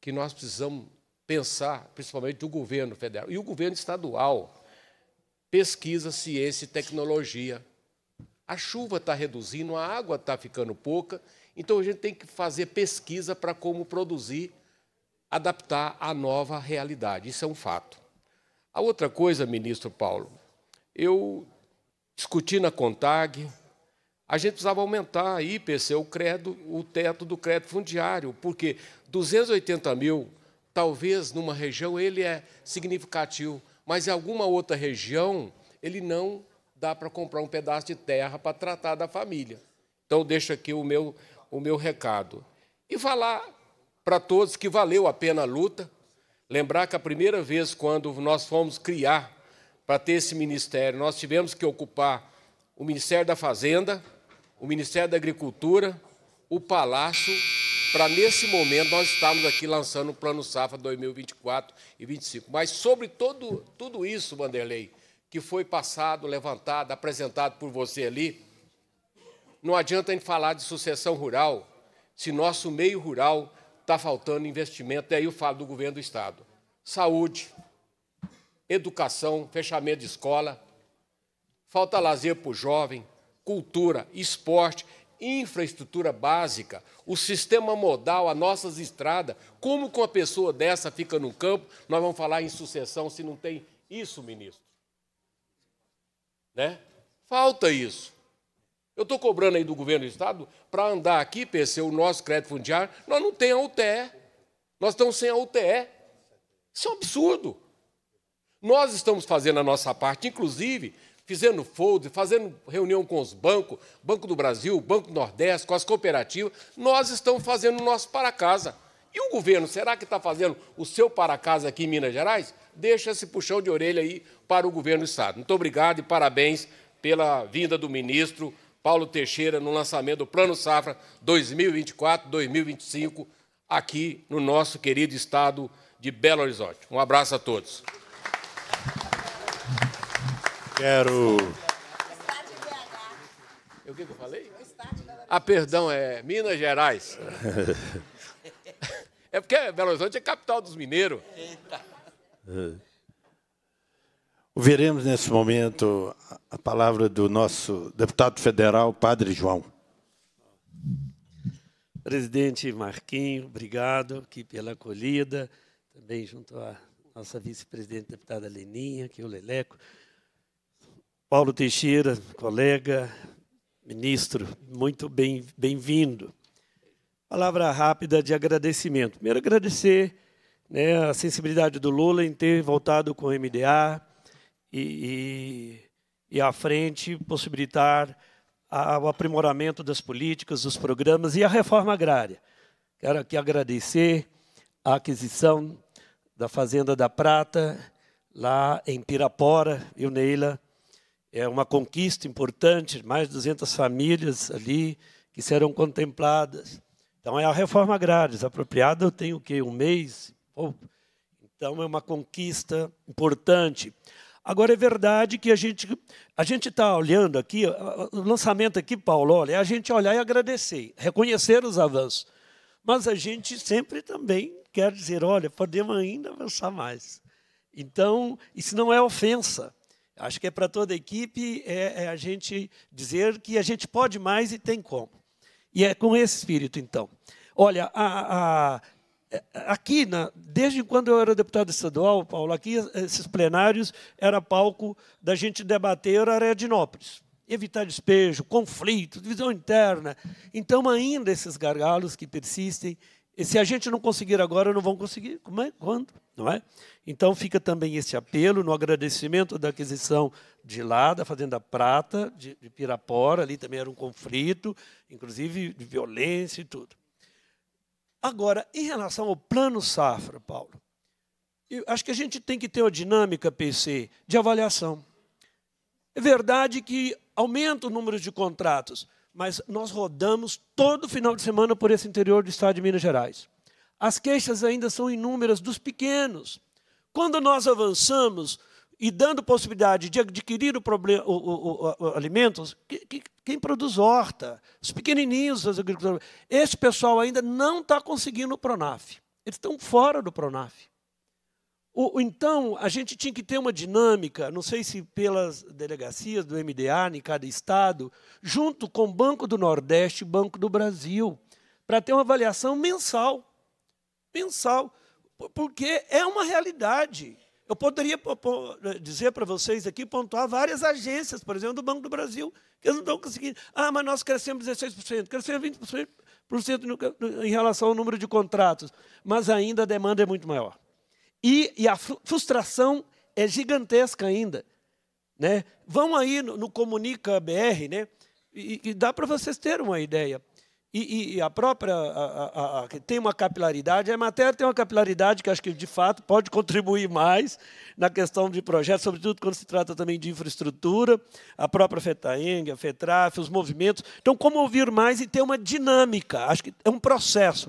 Speaker 11: que nós precisamos pensar, principalmente do governo federal e o governo estadual, pesquisa, ciência e tecnologia. A chuva está reduzindo, a água está ficando pouca, então a gente tem que fazer pesquisa para como produzir, adaptar à nova realidade. Isso é um fato. A outra coisa, ministro Paulo, eu discuti na CONTAG, a gente precisava aumentar a IPC, o, o teto do crédito fundiário, porque 280 mil, talvez numa região ele é significativo, mas em alguma outra região ele não dá para comprar um pedaço de terra para tratar da família. Então, deixo aqui o meu, o meu recado. E falar para todos que valeu a pena a luta, lembrar que a primeira vez quando nós fomos criar para ter esse ministério, nós tivemos que ocupar o Ministério da Fazenda, o Ministério da Agricultura, o Palácio, para nesse momento nós estamos aqui lançando o Plano Safra 2024 e 2025. Mas sobre todo, tudo isso, Vanderlei, que foi passado, levantado, apresentado por você ali, não adianta a gente falar de sucessão rural se nosso meio rural está faltando investimento, e aí eu falo do governo do Estado. Saúde, educação, fechamento de escola, falta lazer para o jovem, cultura, esporte, infraestrutura básica, o sistema modal, as nossas estradas. Como com uma pessoa dessa fica no campo? Nós vamos falar em sucessão se não tem isso, ministro. Né? Falta isso. Eu estou cobrando aí do governo do Estado para andar aqui, PC, o nosso crédito fundiário, nós não temos a UTE. Nós estamos sem a UTE. Isso é um absurdo. Nós estamos fazendo a nossa parte, inclusive fazendo fold, fazendo reunião com os bancos, Banco do Brasil, Banco do Nordeste, com as cooperativas. Nós estamos fazendo o nosso para casa. E o governo, será que está fazendo o seu para casa aqui em Minas Gerais? Deixa esse puxão de orelha aí para o governo do Estado. Muito obrigado e parabéns pela vinda do ministro Paulo Teixeira no lançamento do Plano Safra
Speaker 2: 2024-2025
Speaker 11: aqui no nosso querido estado de Belo Horizonte. Um abraço a todos
Speaker 2: quero.
Speaker 11: Eu é o que eu falei? Ah, perdão, é Minas Gerais. é porque Belo Horizonte é capital dos mineiros.
Speaker 2: Ouviremos nesse momento a palavra do nosso deputado federal, Padre João.
Speaker 12: Presidente Marquinho, obrigado aqui pela acolhida, também junto à nossa vice-presidente deputada Leninha, que é o Leleco. Paulo Teixeira, colega, ministro, muito bem-vindo. Bem Palavra rápida de agradecimento. Primeiro, agradecer né, a sensibilidade do Lula em ter voltado com o MDA e, e, e à frente possibilitar a, o aprimoramento das políticas, dos programas e a reforma agrária. Quero aqui agradecer a aquisição da Fazenda da Prata, lá em Pirapora, Ilneila. Neila, é uma conquista importante, mais de 200 famílias ali que serão contempladas. Então, é a reforma agrária. Desapropriada eu tenho o quê? Um mês? então, é uma conquista importante. Agora, é verdade que a gente a gente está olhando aqui, o lançamento aqui, Paulo, olha, é a gente olhar e agradecer, reconhecer os avanços. Mas a gente sempre também quer dizer, olha, podemos ainda avançar mais. Então, isso não é ofensa. Acho que é para toda a equipe é, é a gente dizer que a gente pode mais e tem como. E é com esse espírito, então. Olha, a, a, aqui, na, desde quando eu era deputado estadual, Paulo, aqui esses plenários era palco da gente debater a Areadinópolis. Evitar despejo, conflito, divisão interna. Então, ainda esses gargalos que persistem, e se a gente não conseguir agora, não vão conseguir. Como é? Quando? Não é? Então fica também esse apelo no agradecimento da aquisição de lá, da Fazenda Prata, de, de Pirapora, ali também era um conflito, inclusive de violência e tudo. Agora, em relação ao plano safra, Paulo, eu acho que a gente tem que ter uma dinâmica, PC, de avaliação. É verdade que aumenta o número de contratos, mas nós rodamos todo final de semana por esse interior do estado de Minas Gerais. As queixas ainda são inúmeras dos pequenos. Quando nós avançamos e dando possibilidade de adquirir o, problema, o, o, o alimentos, que, quem produz horta, os pequenininhos, os agricultores, esse pessoal ainda não está conseguindo o Pronaf. Eles estão fora do Pronaf. O, então, a gente tinha que ter uma dinâmica, não sei se pelas delegacias do MDA em cada estado, junto com o Banco do Nordeste e Banco do Brasil, para ter uma avaliação mensal. Mensal. Porque é uma realidade. Eu poderia dizer para vocês aqui, pontuar várias agências, por exemplo, do Banco do Brasil, que eles não estão conseguindo. Ah, mas nós crescemos 16%, crescemos 20% em relação ao número de contratos, mas ainda a demanda é muito maior. E, e a frustração é gigantesca ainda. Né? Vão aí no, no Comunica BR, né? e, e dá para vocês terem uma ideia. E, e, e, a própria tem uma capilaridade, a matéria tem uma capilaridade que acho que de fato pode contribuir mais na questão de projetos, sobretudo quando se trata também de infraestrutura, a própria FETAENG, a FETRAF, os movimentos. Então, como ouvir mais e ter uma dinâmica? Acho que é um processo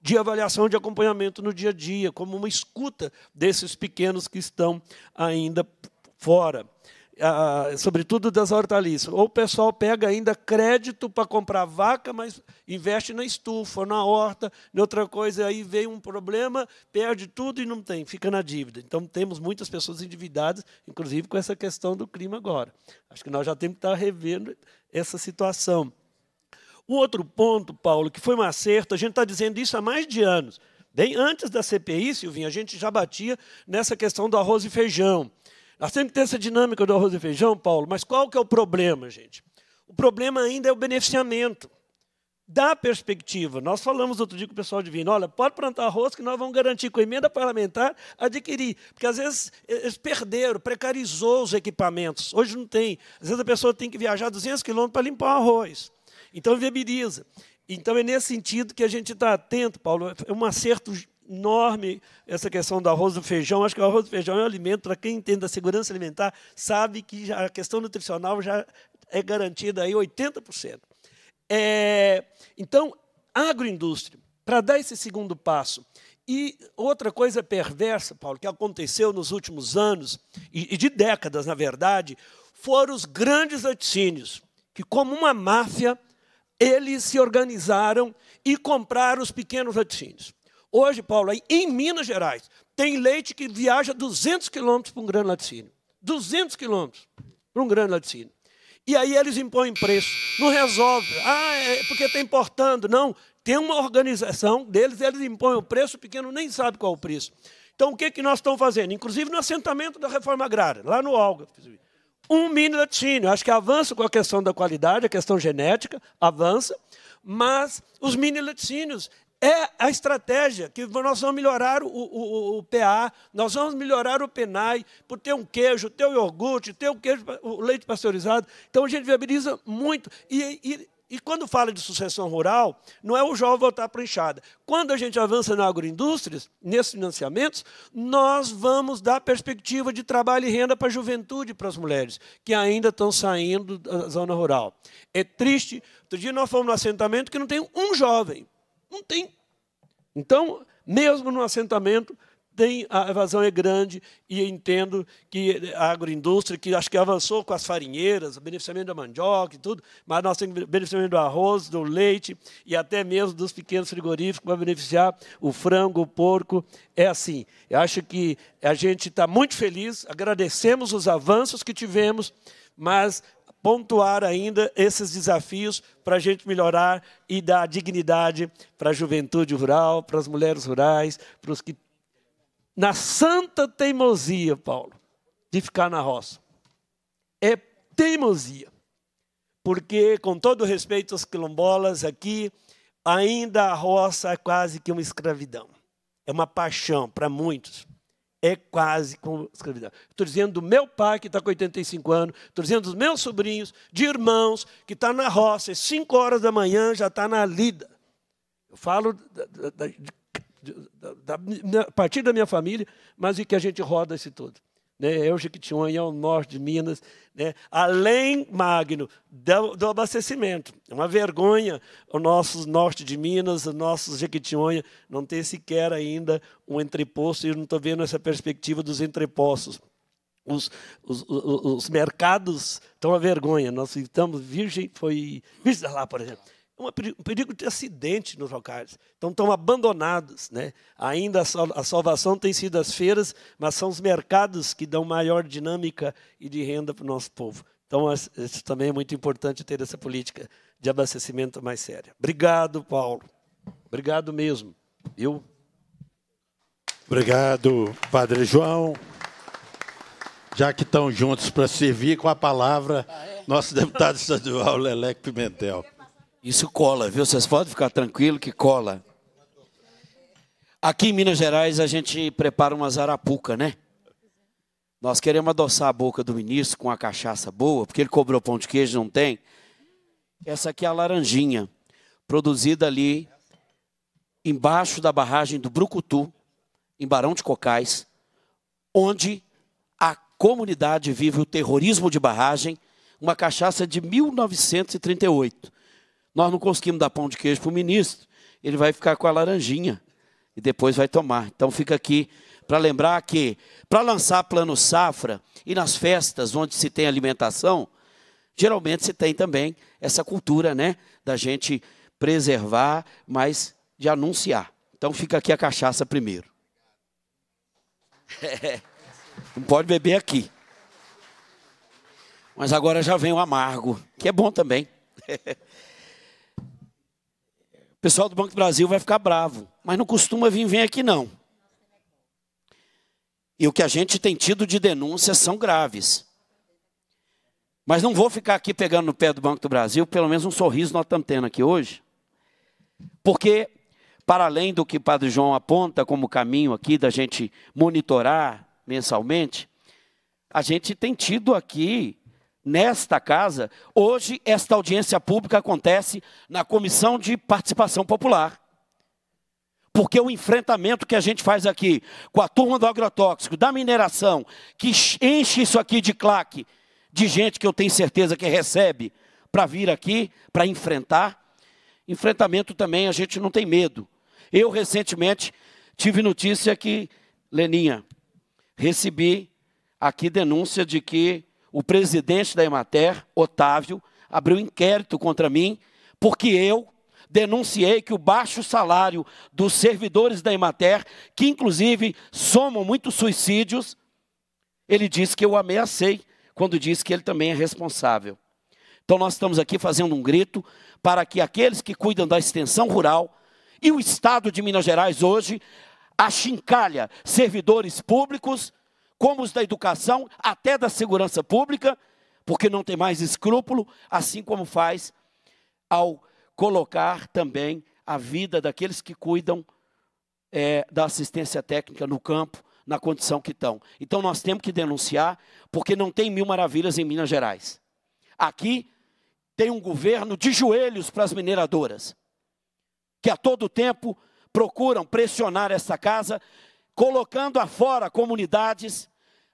Speaker 12: de avaliação de acompanhamento no dia a dia, como uma escuta desses pequenos que estão ainda fora. Ah, sobretudo das hortaliças. Ou o pessoal pega ainda crédito para comprar vaca, mas investe na estufa, na horta, em outra coisa, aí vem um problema, perde tudo e não tem, fica na dívida. Então temos muitas pessoas endividadas, inclusive com essa questão do clima agora. Acho que nós já temos que estar revendo essa situação. Um outro ponto, Paulo, que foi um acerto, a gente está dizendo isso há mais de anos. Bem antes da CPI, Silvinho, a gente já batia nessa questão do arroz e feijão. Nós temos que ter essa dinâmica do arroz e feijão, Paulo, mas qual que é o problema, gente? O problema ainda é o beneficiamento. Da perspectiva, nós falamos outro dia com o pessoal de Vino, olha, pode plantar arroz que nós vamos garantir com emenda parlamentar adquirir. Porque às vezes eles perderam, precarizou os equipamentos. Hoje não tem. Às vezes a pessoa tem que viajar 200 quilômetros para limpar o arroz. Então viabiliza. Então é nesse sentido que a gente está atento, Paulo. É um acerto enorme essa questão do arroz do feijão. Acho que o arroz e feijão é um alimento, para quem entende da segurança alimentar, sabe que a questão nutricional já é garantida aí 80%. É, então, agroindústria, para dar esse segundo passo. E outra coisa perversa, Paulo, que aconteceu nos últimos anos, e, e de décadas, na verdade, foram os grandes laticínios, que, como uma máfia, eles se organizaram e compraram os pequenos laticínios. Hoje, Paulo, em Minas Gerais, tem leite que viaja 200 quilômetros para um grande laticínio. 200 quilômetros para um grande laticínio. E aí eles impõem preço. Não resolve. Ah, é porque está importando. Não. Tem uma organização deles, eles impõem o preço, o pequeno nem sabe qual é o preço. Então, o que, é que nós estamos fazendo? Inclusive no assentamento da reforma agrária, lá no Alga um minutinho. Acho que avança com a questão da qualidade, a questão genética, avança, mas os minilaticínios é a estratégia que nós vamos melhorar o, o, o, PA, nós vamos melhorar o penai, por ter um queijo, ter o iogurte, ter o queijo, o leite pasteurizado. Então a gente viabiliza muito. E, e e quando fala de sucessão rural, não é o jovem voltar para a enxada. Quando a gente avança na agroindústria, nesses financiamentos, nós vamos dar perspectiva de trabalho e renda para a juventude, para as mulheres, que ainda estão saindo da zona rural. É triste. Outro dia nós fomos no assentamento que não tem um jovem. Não tem. Então, mesmo no assentamento, tem, a evasão é grande e entendo que a agroindústria, que acho que avançou com as farinheiras, o beneficiamento da mandioca e tudo, mas nós temos beneficiamento do arroz, do leite e até mesmo dos pequenos frigoríficos para beneficiar o frango, o porco. É assim. Eu acho que a gente está muito feliz, agradecemos os avanços que tivemos, mas pontuar ainda esses desafios para a gente melhorar e dar dignidade para a juventude rural, para as mulheres rurais, para os que na santa teimosia, Paulo, de ficar na roça. É teimosia. Porque, com todo respeito aos quilombolas aqui, ainda a roça é quase que uma escravidão. É uma paixão para muitos. É quase como escravidão. Estou dizendo do meu pai, que está com 85 anos, estou dizendo dos meus sobrinhos, de irmãos, que está na roça, às 5 horas da manhã já está na lida. Eu falo de da, da, a partir da minha família, mas e que a gente roda esse todo. Né? É o Jequitinhonha, é o norte de Minas. Né? Além, Magno, do, do abastecimento. É uma vergonha o nosso norte de Minas, o nosso Jequitinhonha, não ter sequer ainda um entreposto, e eu não estou vendo essa perspectiva dos entrepostos. Os, os, os, os mercados estão a vergonha. Nós estamos, Virgem foi. Virgem Lá, por exemplo um perigo de acidente nos locais. Então estão abandonados. Né? Ainda a salvação tem sido as feiras, mas são os mercados que dão maior dinâmica e de renda para o nosso povo. Então, isso também é muito importante ter essa política de abastecimento mais séria. Obrigado, Paulo. Obrigado mesmo. Eu.
Speaker 2: Obrigado, Padre João. Já que estão juntos para servir com a palavra, ah, é? nosso
Speaker 13: deputado estadual Leleque Pimentel. Isso cola, viu? Vocês podem ficar tranquilo que cola. Aqui em Minas Gerais a gente prepara uma zarapuca, né? Nós queremos adoçar a boca do ministro com a cachaça boa, porque ele cobrou pão de queijo, não tem. Essa aqui é a laranjinha, produzida ali embaixo da barragem do Brucutu, em Barão de Cocais, onde a comunidade vive o terrorismo de barragem, uma cachaça de 1938 nós não conseguimos dar pão de queijo para o ministro, ele vai ficar com a laranjinha e depois vai tomar. Então fica aqui para lembrar que para lançar plano safra e nas festas onde se tem alimentação, geralmente se tem também essa cultura, né, da gente preservar, mas de anunciar. Então fica aqui a cachaça primeiro. É, não pode beber aqui. Mas agora já vem o amargo, que é bom também. O pessoal do Banco do Brasil vai ficar bravo, mas não costuma vir vem aqui não. E o que a gente tem tido de denúncias são graves. Mas não vou ficar aqui pegando no pé do Banco do Brasil, pelo menos um sorriso nós estamos tendo aqui hoje. Porque, para além do que o Padre João aponta como caminho aqui da gente monitorar mensalmente, a gente tem tido aqui nesta casa, hoje esta audiência pública acontece na Comissão de Participação Popular. Porque o enfrentamento que a gente faz aqui com a turma do agrotóxico, da mineração, que enche isso aqui de claque, de gente que eu tenho certeza que recebe para vir aqui, para enfrentar. Enfrentamento também a gente não tem medo. Eu recentemente tive notícia que, Leninha, recebi aqui denúncia de que o presidente da Emater, Otávio, abriu inquérito contra mim, porque eu denunciei que o baixo salário dos servidores da Emater, que inclusive somam muitos suicídios, ele disse que eu ameacei quando disse que ele também é responsável. Então nós estamos aqui fazendo um grito para que aqueles que cuidam da extensão rural e o estado de Minas Gerais hoje achincalha servidores públicos como os da educação, até da segurança pública, porque não tem mais escrúpulo, assim como faz ao colocar também a vida daqueles que cuidam é, da assistência técnica no campo, na condição que estão. Então nós temos que denunciar, porque não tem mil maravilhas em Minas Gerais. Aqui tem um governo de joelhos para as mineradoras, que a todo tempo procuram pressionar essa casa, colocando afora comunidades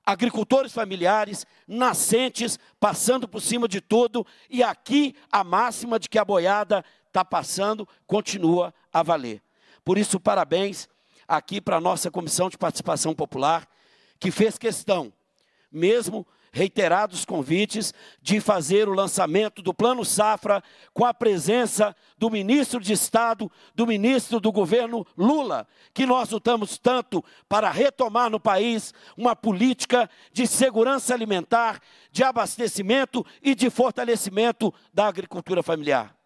Speaker 13: agricultores familiares, nascentes, passando por cima de tudo, e aqui a máxima de que a boiada está passando continua a valer. Por isso, parabéns aqui para a nossa Comissão de Participação Popular, que fez questão, mesmo reiterados convites de fazer o lançamento do Plano Safra com a presença do ministro de Estado, do ministro do governo Lula, que nós lutamos tanto para retomar no país uma política de segurança alimentar, de abastecimento e de fortalecimento da agricultura familiar.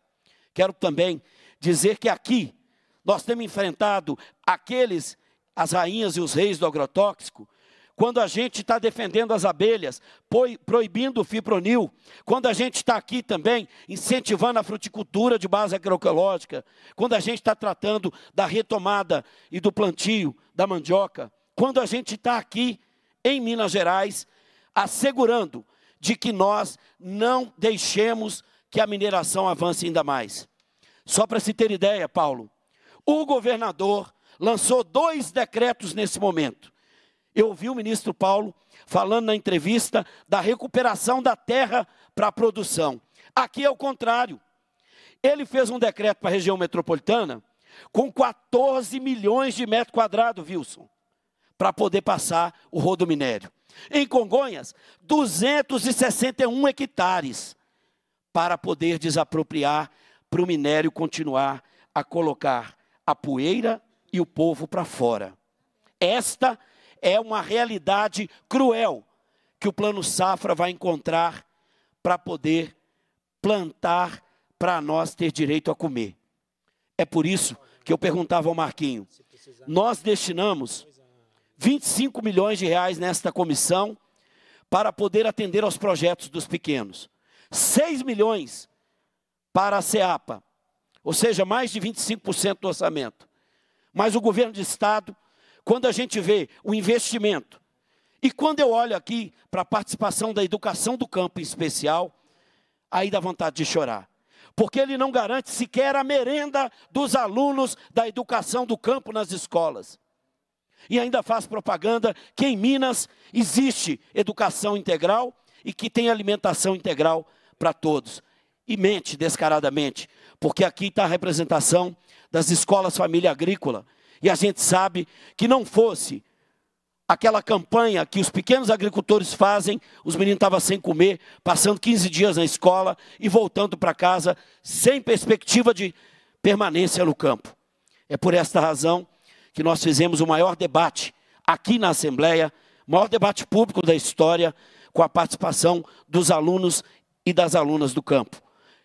Speaker 13: Quero também dizer que aqui nós temos enfrentado aqueles, as rainhas e os reis do agrotóxico, quando a gente está defendendo as abelhas, proibindo o fipronil, quando a gente está aqui também incentivando a fruticultura de base agroecológica, quando a gente está tratando da retomada e do plantio da mandioca, quando a gente está aqui em Minas Gerais assegurando de que nós não deixemos que a mineração avance ainda mais. Só para se ter ideia, Paulo, o governador lançou dois decretos nesse momento eu ouvi o ministro Paulo falando na entrevista da recuperação da terra para a produção. Aqui é o contrário. Ele fez um decreto para a região metropolitana com 14 milhões de metros quadrados, Wilson, para poder passar o rodo minério. Em Congonhas, 261 hectares para poder desapropriar para o minério continuar a colocar a poeira e o povo para fora. Esta é uma realidade cruel que o plano safra vai encontrar para poder plantar para nós ter direito a comer. É por isso que eu perguntava ao Marquinho. Nós destinamos 25 milhões de reais nesta comissão para poder atender aos projetos dos pequenos. 6 milhões para a CEAPA, ou seja, mais de 25% do orçamento. Mas o governo de estado quando a gente vê o investimento. E quando eu olho aqui para a participação da educação do campo em especial, aí dá vontade de chorar. Porque ele não garante sequer a merenda dos alunos da educação do campo nas escolas. E ainda faz propaganda que em Minas existe educação integral e que tem alimentação integral para todos. E mente descaradamente, porque aqui está a representação das escolas família agrícola, e a gente sabe que não fosse aquela campanha que os pequenos agricultores fazem, os meninos estavam sem comer, passando 15 dias na escola e voltando para casa sem perspectiva de permanência no campo. É por esta razão que nós fizemos o maior debate aqui na Assembleia, maior debate público da história, com a participação dos alunos e das alunas do campo.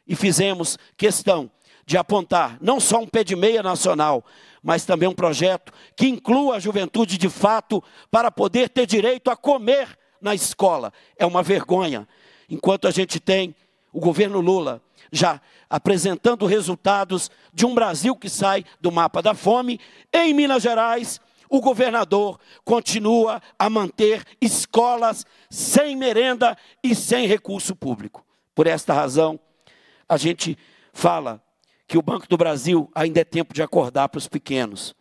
Speaker 13: E fizemos questão de apontar não só um pé de meia nacional, mas também um projeto que inclua a juventude de fato para poder ter direito a comer na escola. É uma vergonha. Enquanto a gente tem o governo Lula já apresentando resultados de um Brasil que sai do mapa da fome, em Minas Gerais, o governador continua a manter escolas sem merenda e sem recurso público. Por esta razão, a gente fala que o Banco do Brasil ainda é tempo de acordar para os pequenos,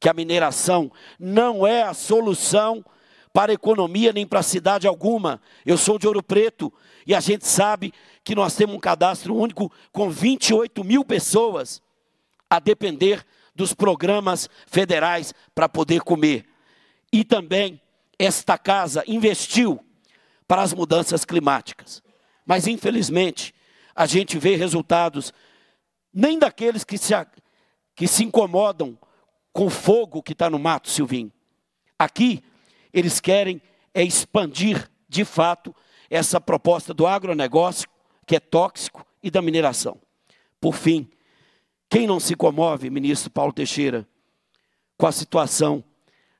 Speaker 13: que a mineração não é a solução para a economia nem para a cidade alguma. Eu sou de Ouro Preto e a gente sabe que nós temos um cadastro único com 28 mil pessoas a depender dos programas federais para poder comer. E também esta casa investiu para as mudanças climáticas. Mas infelizmente a gente vê resultados nem daqueles que se, que se incomodam com o fogo que está no mato, Silvinho. Aqui, eles querem é expandir, de fato, essa proposta do agronegócio, que é tóxico, e da mineração. Por fim, quem não se comove, ministro Paulo Teixeira, com a situação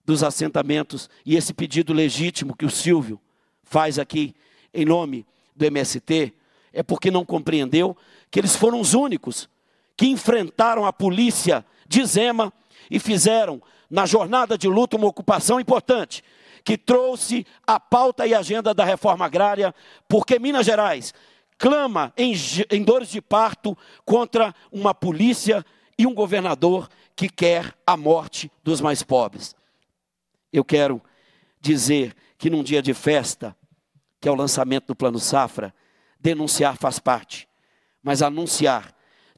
Speaker 13: dos assentamentos e esse pedido legítimo que o Silvio faz aqui em nome do MST, é porque não compreendeu que eles foram os únicos que enfrentaram a polícia de Zema e fizeram na jornada de luta uma ocupação importante, que trouxe a pauta e agenda da reforma agrária, porque Minas Gerais clama em, em dores de parto contra uma polícia e um governador que quer a morte dos mais pobres. Eu quero dizer que num dia de festa, que é o lançamento do Plano Safra, denunciar faz parte, mas anunciar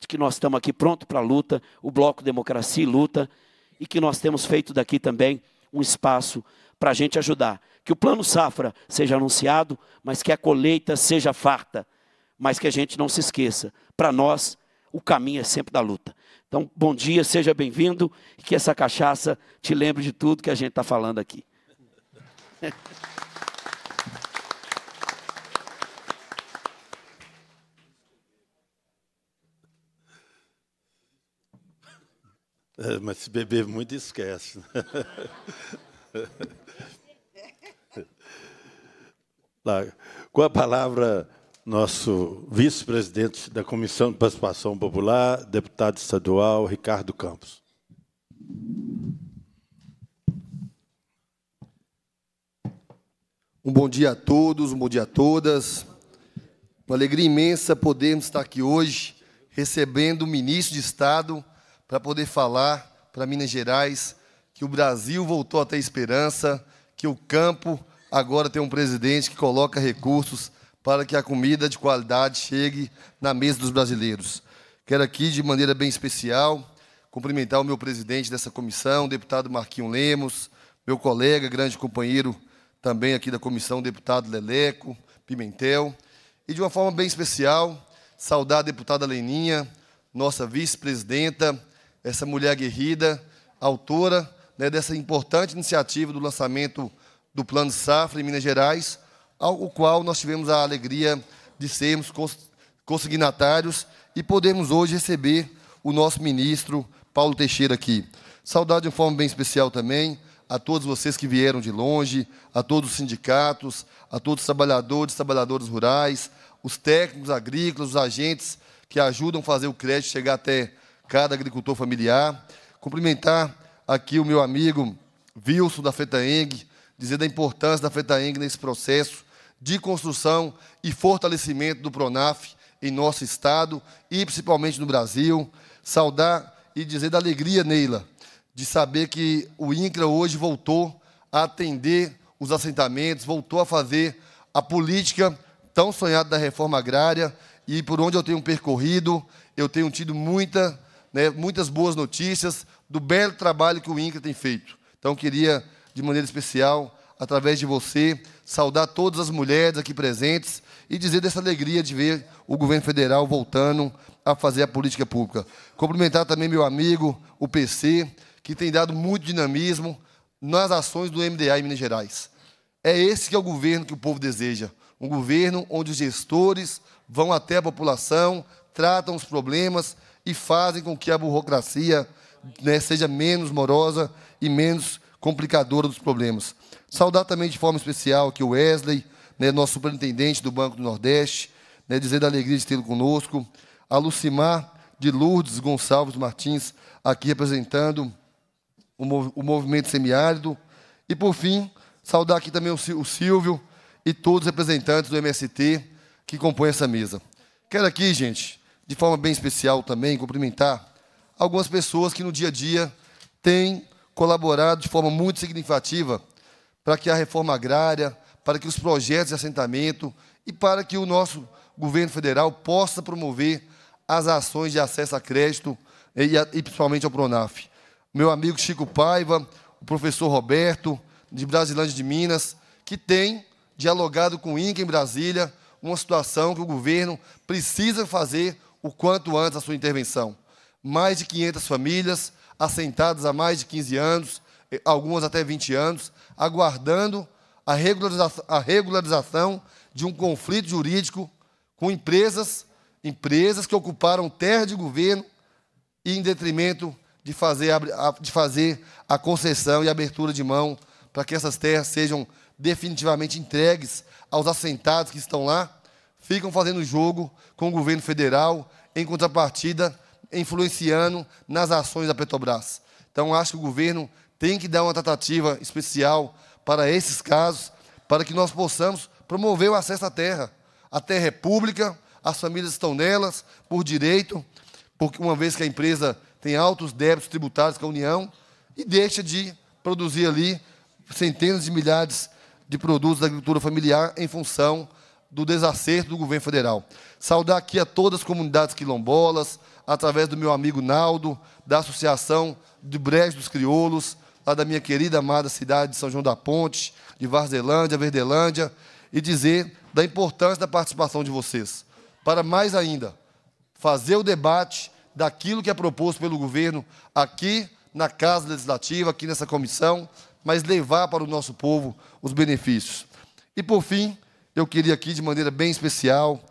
Speaker 13: de que nós estamos aqui pronto para a luta, o Bloco Democracia e Luta, e que nós temos feito daqui também um espaço para a gente ajudar. Que o plano safra seja anunciado, mas que a colheita seja farta, mas que a gente não se esqueça. Para nós, o caminho é sempre da luta. Então, bom dia, seja bem-vindo, e que essa cachaça te lembre de tudo que a gente está falando aqui.
Speaker 2: É, mas se beber muito, esquece. Lá, com a palavra, nosso vice-presidente da Comissão de Participação Popular, deputado estadual Ricardo Campos.
Speaker 1: Um bom dia a todos, um bom dia a todas. Uma alegria imensa podermos estar aqui hoje recebendo o ministro de Estado para poder falar para Minas Gerais que o Brasil voltou a ter esperança, que o campo agora tem um presidente que coloca recursos para que a comida de qualidade chegue na mesa dos brasileiros. Quero aqui, de maneira bem especial, cumprimentar o meu presidente dessa comissão, o deputado Marquinho Lemos, meu colega, grande companheiro também aqui da comissão, deputado Leleco Pimentel, e de uma forma bem especial, saudar a deputada Leninha, nossa vice-presidenta, essa mulher aguerrida, autora né, dessa importante iniciativa do lançamento do Plano Safra em Minas Gerais, ao qual nós tivemos a alegria de sermos consignatários e podemos hoje receber o nosso ministro Paulo Teixeira aqui. Saudade de uma forma bem especial também a todos vocês que vieram de longe, a todos os sindicatos, a todos os trabalhadores, trabalhadoras rurais, os técnicos agrícolas, os agentes que ajudam a fazer o crédito chegar até cada agricultor familiar. Cumprimentar aqui o meu amigo Wilson da FETAENG, dizer da importância da FETAENG nesse processo de construção e fortalecimento do PRONAF em nosso estado e principalmente no Brasil. Saudar e dizer da alegria, Neila, de saber que o INCRA hoje voltou a atender os assentamentos, voltou a fazer a política tão sonhada da reforma agrária e por onde eu tenho percorrido, eu tenho tido muita né, muitas boas notícias do belo trabalho que o INCRA tem feito. Então, queria, de maneira especial, através de você, saudar todas as mulheres aqui presentes e dizer dessa alegria de ver o governo federal voltando a fazer a política pública. Cumprimentar também meu amigo, o PC, que tem dado muito dinamismo nas ações do MDA em Minas Gerais. É esse que é o governo que o povo deseja. Um governo onde os gestores vão até a população, tratam os problemas e fazem com que a burocracia né, seja menos morosa e menos complicadora dos problemas. Saudar também de forma especial que o Wesley, né, nosso superintendente do Banco do Nordeste, né, dizer da alegria de tê-lo conosco, a Lucimar de Lourdes Gonçalves Martins, aqui representando o, mov o movimento semiárido, e por fim, saudar aqui também o, o Silvio e todos os representantes do MST que compõem essa mesa. Quero aqui, gente, de forma bem especial também, cumprimentar algumas pessoas que no dia a dia têm colaborado de forma muito significativa para que a reforma agrária, para que os projetos de assentamento e para que o nosso governo federal possa promover as ações de acesso a crédito e, e principalmente ao Pronaf. Meu amigo Chico Paiva, o professor Roberto, de Brasilândia de Minas, que tem dialogado com o INCA em Brasília, uma situação que o governo precisa fazer o quanto antes a sua intervenção. Mais de 500 famílias assentadas há mais de 15 anos, eh, algumas até 20 anos, aguardando a regularização, a regularização de um conflito jurídico com empresas, empresas que ocuparam terra de governo e em detrimento de fazer, a, de fazer a concessão e a abertura de mão para que essas terras sejam definitivamente entregues aos assentados que estão lá, ficam fazendo jogo com o governo federal em contrapartida, influenciando nas ações da Petrobras. Então, acho que o governo tem que dar uma tratativa especial para esses casos, para que nós possamos promover o acesso à terra. A terra é pública, as famílias estão nelas por direito, porque uma vez que a empresa tem altos débitos tributários com a União e deixa de produzir ali centenas de milhares de produtos da agricultura familiar em função do desacerto do governo federal. Saudar aqui a todas as comunidades quilombolas, através do meu amigo Naldo, da Associação de Brejo dos Crioulos, lá da minha querida, amada cidade de São João da Ponte, de Varzelândia, Verdelândia, e dizer da importância da participação de vocês. Para mais ainda, fazer o debate daquilo que é proposto pelo governo aqui na Casa Legislativa, aqui nessa comissão, mas levar para o nosso povo os benefícios. E, por fim, eu queria aqui, de maneira bem especial,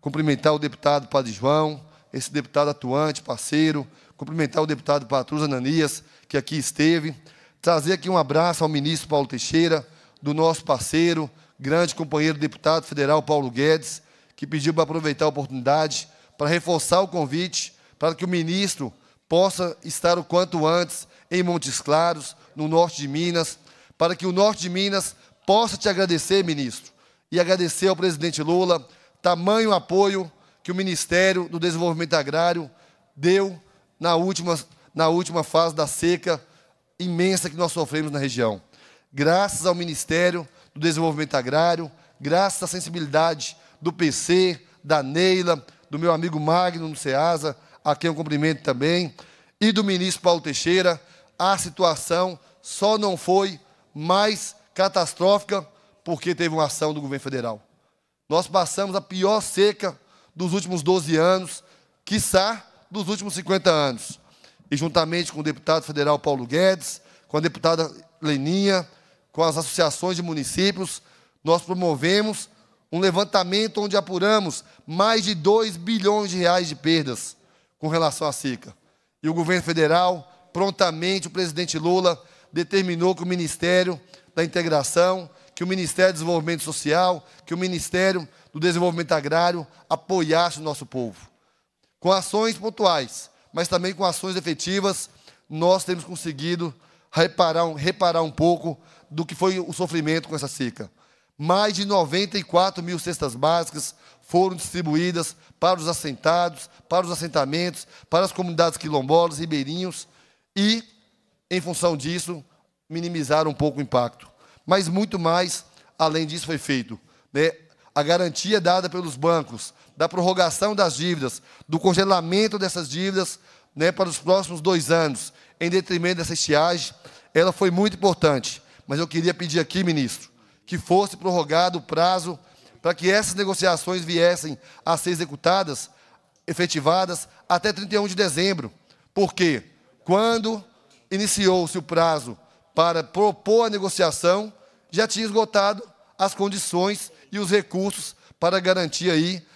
Speaker 1: cumprimentar o deputado Padre João, esse deputado atuante, parceiro, cumprimentar o deputado Patrus Ananias, que aqui esteve, trazer aqui um abraço ao ministro Paulo Teixeira, do nosso parceiro, grande companheiro deputado federal Paulo Guedes, que pediu para aproveitar a oportunidade para reforçar o convite para que o ministro possa estar o quanto antes em Montes Claros, no norte de Minas, para que o norte de Minas possa te agradecer, ministro, e agradecer ao presidente Lula tamanho apoio que o Ministério do Desenvolvimento Agrário deu na última, na última fase da seca imensa que nós sofremos na região. Graças ao Ministério do Desenvolvimento Agrário, graças à sensibilidade do PC, da Neila, do meu amigo Magno no SEASA, a quem eu cumprimento também, e do ministro Paulo Teixeira, a situação só não foi mais catastrófica porque teve uma ação do governo federal. Nós passamos a pior seca dos últimos 12 anos, quiçá dos últimos 50 anos. E juntamente com o deputado federal Paulo Guedes, com a deputada Leninha, com as associações de municípios, nós promovemos um levantamento onde apuramos mais de 2 bilhões de reais de perdas com relação à seca. E o governo federal, prontamente, o presidente Lula determinou que o Ministério da Integração que o Ministério do Desenvolvimento Social, que o Ministério do Desenvolvimento Agrário apoiasse o nosso povo. Com ações pontuais, mas também com ações efetivas, nós temos conseguido reparar, reparar um pouco do que foi o sofrimento com essa seca. Mais de 94 mil cestas básicas foram distribuídas para os assentados, para os assentamentos, para as comunidades quilombolas, ribeirinhos e, em função disso, minimizar um pouco o impacto. Mas muito mais além disso foi feito. Né? A garantia dada pelos bancos, da prorrogação das dívidas, do congelamento dessas dívidas né, para os próximos dois anos, em detrimento dessa estiagem, ela foi muito importante. Mas eu queria pedir aqui, ministro, que fosse prorrogado o prazo para que essas negociações viessem a ser executadas, efetivadas, até 31 de dezembro. Porque quando iniciou-se o prazo para propor a negociação, já tinha esgotado as condições e os recursos para garantir aí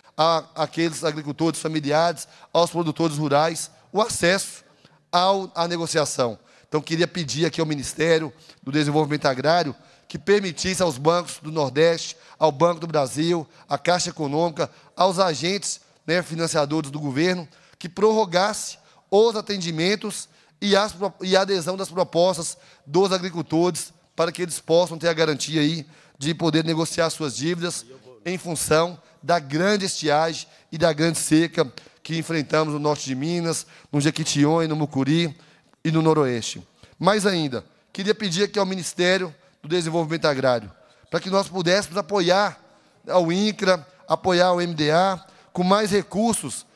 Speaker 1: aqueles agricultores familiares, aos produtores rurais, o acesso ao, à negociação. Então, queria pedir aqui ao Ministério do Desenvolvimento Agrário que permitisse aos bancos do Nordeste, ao Banco do Brasil, à Caixa Econômica, aos agentes né, financiadores do governo, que prorrogasse os atendimentos e, as, e a adesão das propostas dos agricultores para que eles possam ter a garantia aí de poder negociar suas dívidas em função da grande estiagem e da grande seca que enfrentamos no norte de Minas, no Jequitinhonha, no Mucuri e no Noroeste. Mais ainda, queria pedir aqui ao Ministério do Desenvolvimento Agrário para que nós pudéssemos apoiar ao INCRA, apoiar o MDA com mais recursos,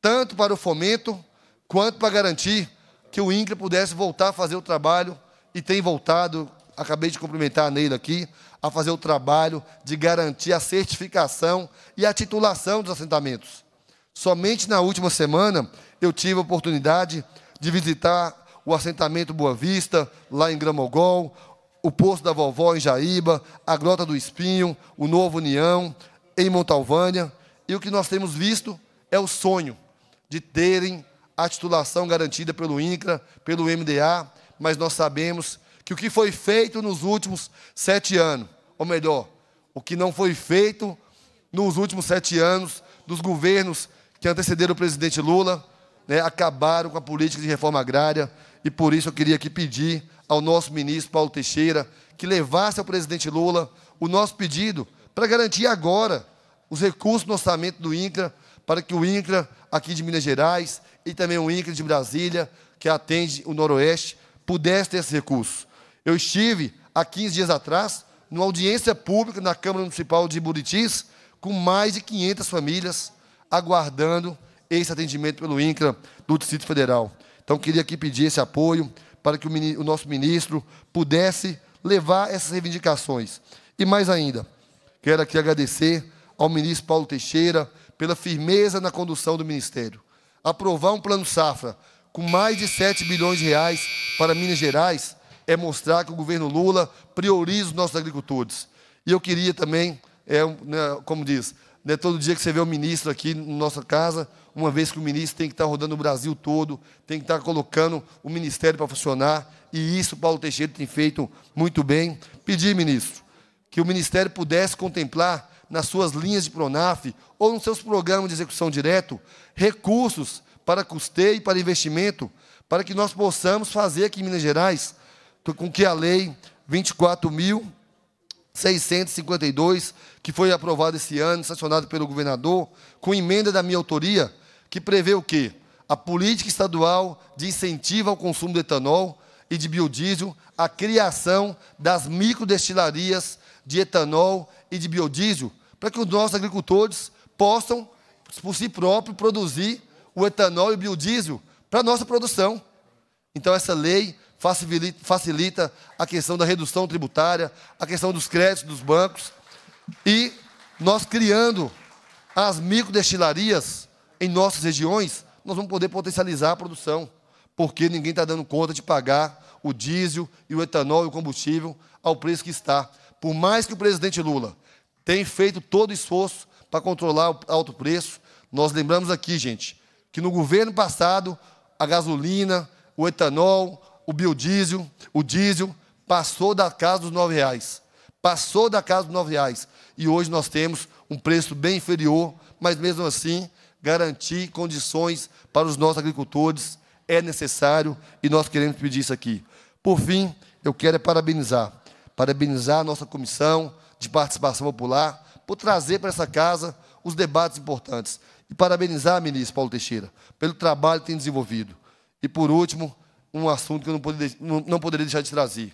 Speaker 1: tanto para o fomento quanto para garantir que o INCRA pudesse voltar a fazer o trabalho, e tem voltado, acabei de cumprimentar a Neila aqui, a fazer o trabalho de garantir a certificação e a titulação dos assentamentos. Somente na última semana eu tive a oportunidade de visitar o assentamento Boa Vista, lá em Gramogol, o Poço da Vovó em Jaíba, a Grota do Espinho, o Novo União, em Montalvânia. E o que nós temos visto é o sonho de terem a titulação garantida pelo INCRA, pelo MDA, mas nós sabemos que o que foi feito nos últimos sete anos, ou melhor, o que não foi feito nos últimos sete anos dos governos que antecederam o presidente Lula, né, acabaram com a política de reforma agrária, e por isso eu queria aqui pedir ao nosso ministro Paulo Teixeira que levasse ao presidente Lula o nosso pedido para garantir agora os recursos no orçamento do INCRA, para que o INCRA aqui de Minas Gerais e também o INCRE de Brasília, que atende o Noroeste, pudesse ter esse recurso. Eu estive, há 15 dias atrás, numa audiência pública na Câmara Municipal de Buritis, com mais de 500 famílias aguardando esse atendimento pelo INCRA do Distrito Federal. Então, queria aqui pedir esse apoio para que o, o nosso ministro pudesse levar essas reivindicações. E mais ainda, quero aqui agradecer ao ministro Paulo Teixeira pela firmeza na condução do Ministério aprovar um plano safra com mais de 7 bilhões de reais para Minas Gerais é mostrar que o governo Lula prioriza os nossos agricultores. E eu queria também, é, né, como diz, não né, todo dia que você vê o ministro aqui na nossa casa, uma vez que o ministro tem que estar rodando o Brasil todo, tem que estar colocando o ministério para funcionar, e isso Paulo Teixeira tem feito muito bem. Pedi, ministro, que o ministério pudesse contemplar nas suas linhas de PRONAF ou nos seus programas de execução direto recursos para custeio e para investimento, para que nós possamos fazer aqui em Minas Gerais com que a lei 24.652, que foi aprovada esse ano, sancionada pelo governador, com emenda da minha autoria, que prevê o quê? A política estadual de incentivo ao consumo de etanol e de biodiesel, a criação das microdestilarias de etanol e de biodiesel, para que os nossos agricultores possam, por si próprios, produzir o etanol e o biodiesel para a nossa produção. Então, essa lei facilita a questão da redução tributária, a questão dos créditos dos bancos. E nós criando as microdestilarias em nossas regiões, nós vamos poder potencializar a produção, porque ninguém está dando conta de pagar o diesel e o etanol e o combustível ao preço que está. Por mais que o presidente Lula tenha feito todo o esforço para controlar o alto preço, nós lembramos aqui, gente, que no governo passado a gasolina, o etanol, o biodiesel, o diesel passou da casa dos R$ reais, passou da casa dos R$ reais. E hoje nós temos um preço bem inferior, mas mesmo assim, garantir condições para os nossos agricultores é necessário e nós queremos pedir isso aqui. Por fim, eu quero parabenizar parabenizar a nossa comissão de participação popular por trazer para essa casa os debates importantes. E parabenizar a ministra Paulo Teixeira pelo trabalho que tem desenvolvido. E, por último, um assunto que eu não poderia, não, poderia deixar de trazer.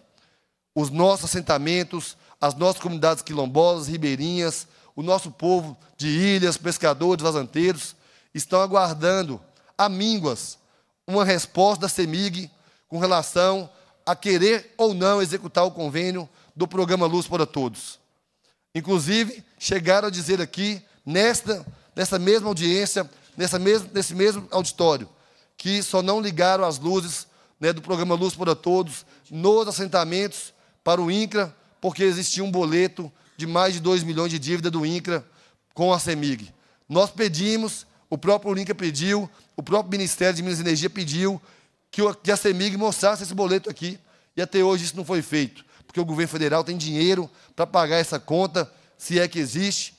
Speaker 1: Os nossos assentamentos, as nossas comunidades quilombolas, ribeirinhas, o nosso povo de ilhas, pescadores, vazanteiros, estão aguardando, a mínguas, uma resposta da CEMIG com relação a querer ou não executar o convênio do programa Luz para Todos. Inclusive, chegaram a dizer aqui, nesta, nessa mesma audiência, nessa mesmo, nesse mesmo auditório, que só não ligaram as luzes né, do programa Luz para Todos nos assentamentos para o INCRA, porque existia um boleto de mais de 2 milhões de dívida do INCRA com a CEMIG. Nós pedimos, o próprio INCRA pediu, o próprio Ministério de Minas e Energia pediu que o a CEMIG mostrasse esse boleto aqui. E até hoje isso não foi feito, porque o governo federal tem dinheiro para pagar essa conta, se é que existe,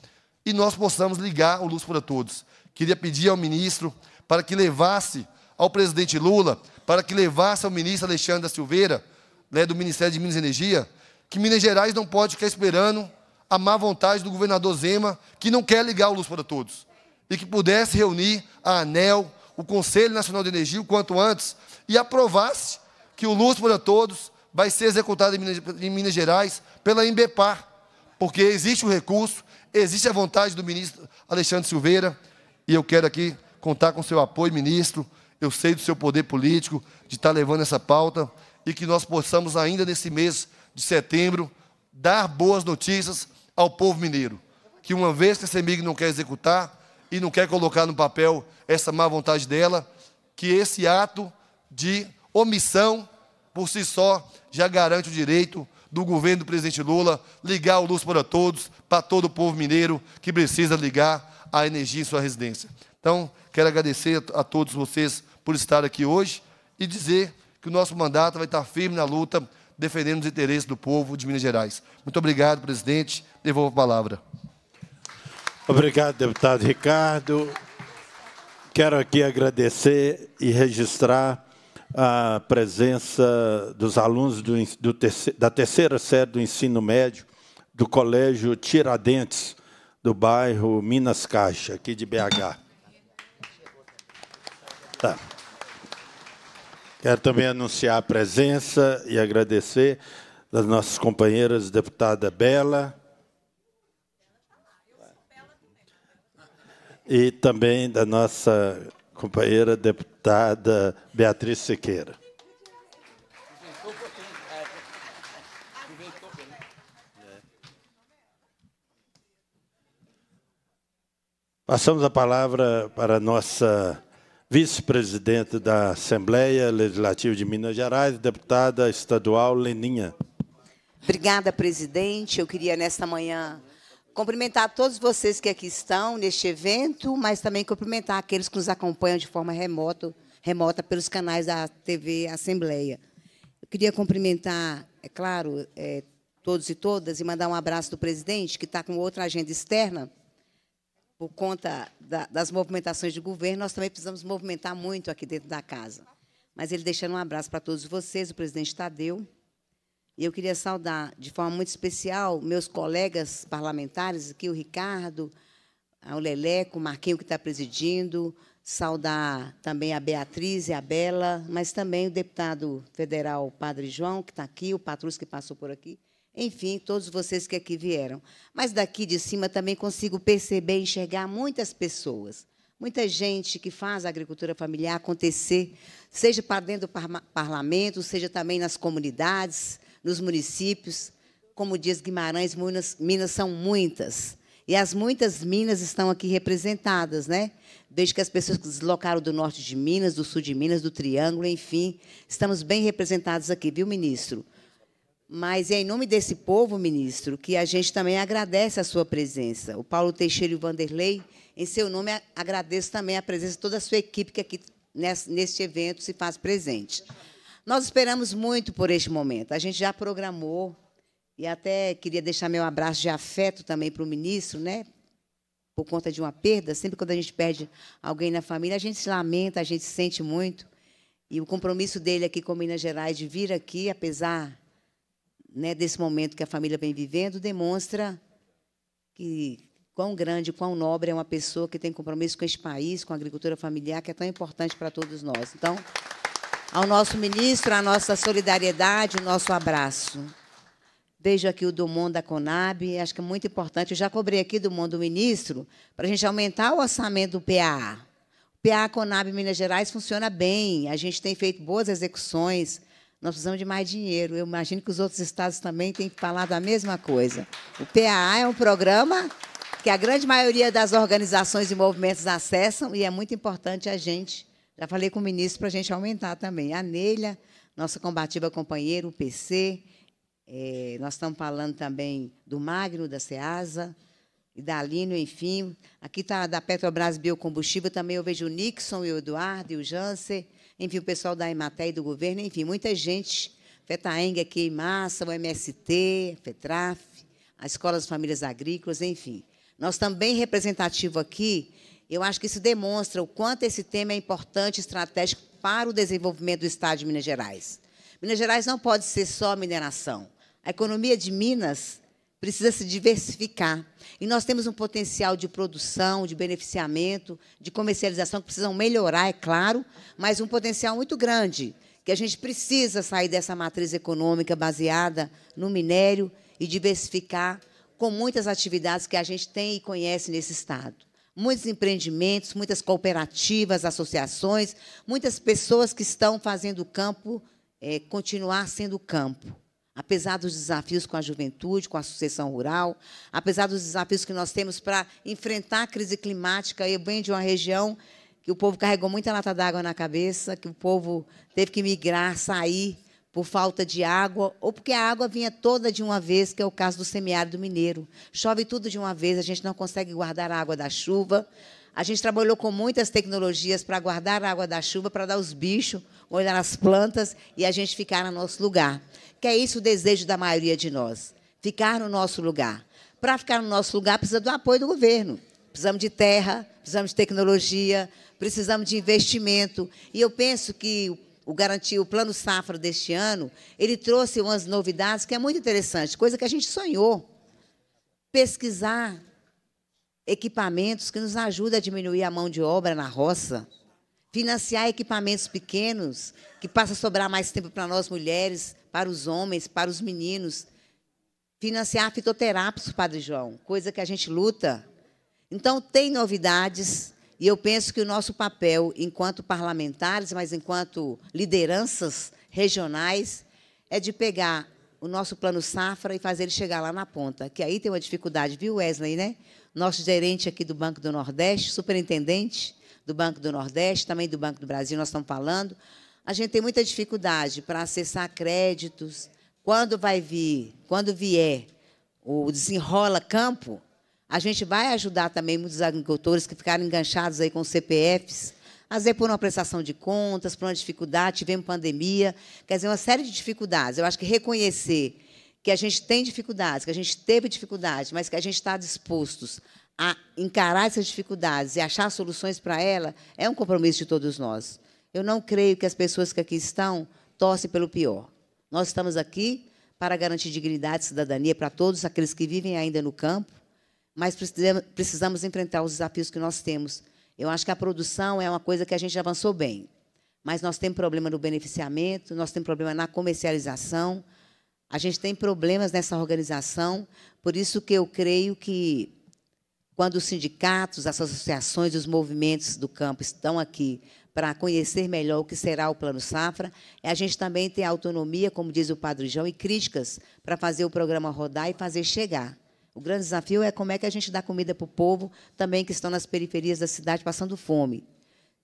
Speaker 1: e nós possamos ligar o Luz para Todos. Queria pedir ao ministro para que levasse ao presidente Lula, para que levasse ao ministro Alexandre da Silveira, né, do Ministério de Minas e Energia, que Minas Gerais não pode ficar esperando a má vontade do governador Zema, que não quer ligar o Luz para Todos, e que pudesse reunir a ANEL, o Conselho Nacional de Energia, o quanto antes, e aprovasse que o Luz para Todos vai ser executado em Minas, em Minas Gerais pela Embepar, porque existe o recurso, existe a vontade do ministro Alexandre Silveira, e eu quero aqui contar com seu apoio, ministro, eu sei do seu poder político, de estar tá levando essa pauta, e que nós possamos ainda nesse mês de setembro dar boas notícias ao povo mineiro, que uma vez que a CEMIG não quer executar e não quer colocar no papel essa má vontade dela, que esse ato de omissão por si só já garante o direito do governo do presidente Lula ligar o luz para todos, para todo o povo mineiro que precisa ligar a energia em sua residência. Então, quero agradecer a todos vocês por estar aqui hoje e dizer que o nosso mandato vai estar firme na luta, defendendo os interesses do povo de Minas Gerais. Muito obrigado, presidente. Devolvo a palavra. Obrigado, deputado Ricardo.
Speaker 2: Quero aqui agradecer e registrar a presença dos alunos do, do terceiro, da terceira série do ensino médio do Colégio Tiradentes, do bairro Minas Caixa, aqui de BH. Tá. Quero também anunciar a presença e agradecer das nossas companheiras, deputada Bela. E também da nossa companheira deputada Beatriz Sequeira. Passamos a palavra para a nossa vice-presidente da Assembleia Legislativa de Minas Gerais, deputada estadual Leninha.
Speaker 14: Obrigada, presidente. Eu queria, nesta manhã, Cumprimentar todos vocês que aqui estão neste evento, mas também cumprimentar aqueles que nos acompanham de forma remota, remota pelos canais da TV Assembleia. Eu queria cumprimentar, é claro, é, todos e todas e mandar um abraço do presidente, que está com outra agenda externa, por conta da, das movimentações de governo, nós também precisamos movimentar muito aqui dentro da casa. Mas ele deixando um abraço para todos vocês, o presidente Tadeu, e Eu queria saudar de forma muito especial meus colegas parlamentares aqui, o Ricardo, o Leleco, o Marquinho, que está presidindo, saudar também a Beatriz e a Bela, mas também o deputado federal Padre João, que está aqui, o Patrus, que passou por aqui. Enfim, todos vocês que aqui vieram. Mas daqui de cima também consigo perceber e enxergar muitas pessoas, muita gente que faz a agricultura familiar acontecer, seja para dentro do parlamento, seja também nas comunidades, nos municípios. Como diz Guimarães, minas, minas são muitas. E as muitas minas estão aqui representadas, né? Desde que as pessoas se deslocaram do norte de Minas, do sul de Minas, do Triângulo, enfim, estamos bem representados aqui, viu, ministro? Mas é em nome desse povo, ministro, que a gente também agradece a sua presença. O Paulo Teixeira e o Vanderlei, em seu nome, agradeço também a presença de toda a sua equipe que aqui nesse, evento se faz presente. Nós esperamos muito por este momento. A gente já programou e até queria deixar meu abraço de afeto também para o ministro, né? Por conta de uma perda, sempre quando a gente perde alguém na família, a gente se lamenta, a gente se sente muito. E o compromisso dele aqui com Minas Gerais de vir aqui, apesar né, desse momento que a família vem vivendo, demonstra que quão grande, quão nobre é uma pessoa que tem compromisso com este país, com a agricultura familiar, que é tão importante para todos nós. Então, ao nosso ministro, a nossa solidariedade, o nosso abraço. Vejo aqui o Dumont da Conab, acho que é muito importante. Eu já cobrei aqui do Dumont do ministro para a gente aumentar o orçamento do PA. O PA Conab Minas Gerais funciona bem, a gente tem feito boas execuções. Nós precisamos de mais dinheiro. Eu imagino que os outros estados também têm falado a mesma coisa. O PAA é um programa que a grande maioria das organizações e movimentos acessam e é muito importante a gente já falei com o ministro para a gente aumentar também. A Neila, nossa combativa companheira, o PC. É, nós estamos falando também do Magno, da Ceasa, e da Alino, enfim. Aqui está da Petrobras Biocombustível, também eu vejo o Nixon, o Eduardo, e o Janser, enfim, o pessoal da Ematé e do governo, enfim, muita gente. Fetaeng aqui em massa, o MST, FETRAF, a Escola das Famílias Agrícolas, enfim. Nós também representativo aqui eu acho que isso demonstra o quanto esse tema é importante e estratégico para o desenvolvimento do Estado de Minas Gerais. Minas Gerais não pode ser só mineração. A economia de Minas precisa se diversificar. E nós temos um potencial de produção, de beneficiamento, de comercialização que precisam melhorar, é claro, mas um potencial muito grande, que a gente precisa sair dessa matriz econômica baseada no minério e diversificar com muitas atividades que a gente tem e conhece nesse estado muitos empreendimentos, muitas cooperativas, associações, muitas pessoas que estão fazendo o campo é, continuar sendo campo. Apesar dos desafios com a juventude, com a sucessão rural, apesar dos desafios que nós temos para enfrentar a crise climática, eu venho de uma região que o povo carregou muita lata d'água na cabeça, que o povo teve que migrar, sair por falta de água, ou porque a água vinha toda de uma vez, que é o caso do semiárido mineiro. Chove tudo de uma vez, a gente não consegue guardar a água da chuva. A gente trabalhou com muitas tecnologias para guardar a água da chuva, para dar os bichos, olhar as plantas e a gente ficar no nosso lugar. Que é isso o desejo da maioria de nós, ficar no nosso lugar. Para ficar no nosso lugar, precisa do apoio do governo. Precisamos de terra, precisamos de tecnologia, precisamos de investimento. E eu penso que o garantir o plano safra deste ano, ele trouxe umas novidades que é muito interessante, coisa que a gente sonhou. Pesquisar equipamentos que nos ajudam a diminuir a mão de obra na roça, financiar equipamentos pequenos que passa a sobrar mais tempo para nós mulheres, para os homens, para os meninos, financiar fitoterápicos, Padre João, coisa que a gente luta. Então tem novidades e eu penso que o nosso papel, enquanto parlamentares, mas enquanto lideranças regionais, é de pegar o nosso plano safra e fazer ele chegar lá na ponta, que aí tem uma dificuldade, viu, Wesley, né? Nosso gerente aqui do Banco do Nordeste, superintendente do Banco do Nordeste, também do Banco do Brasil, nós estamos falando. A gente tem muita dificuldade para acessar créditos. Quando vai vir, quando vier o desenrola campo, a gente vai ajudar também muitos agricultores que ficaram enganchados aí com CPFs, às por uma prestação de contas, por uma dificuldade, tivemos pandemia, quer dizer, uma série de dificuldades. Eu acho que reconhecer que a gente tem dificuldades, que a gente teve dificuldades, mas que a gente está dispostos a encarar essas dificuldades e achar soluções para ela, é um compromisso de todos nós. Eu não creio que as pessoas que aqui estão torcem pelo pior. Nós estamos aqui para garantir dignidade e cidadania para todos aqueles que vivem ainda no campo, mas precisamos enfrentar os desafios que nós temos. Eu acho que a produção é uma coisa que a gente avançou bem, mas nós temos problema no beneficiamento, nós temos problema na comercialização, a gente tem problemas nessa organização, por isso que eu creio que quando os sindicatos, as associações, os movimentos do campo estão aqui para conhecer melhor o que será o Plano Safra, é a gente também tem autonomia, como diz o Padre João, e críticas para fazer o programa rodar e fazer chegar. O grande desafio é como é que a gente dá comida para o povo também que estão nas periferias da cidade passando fome.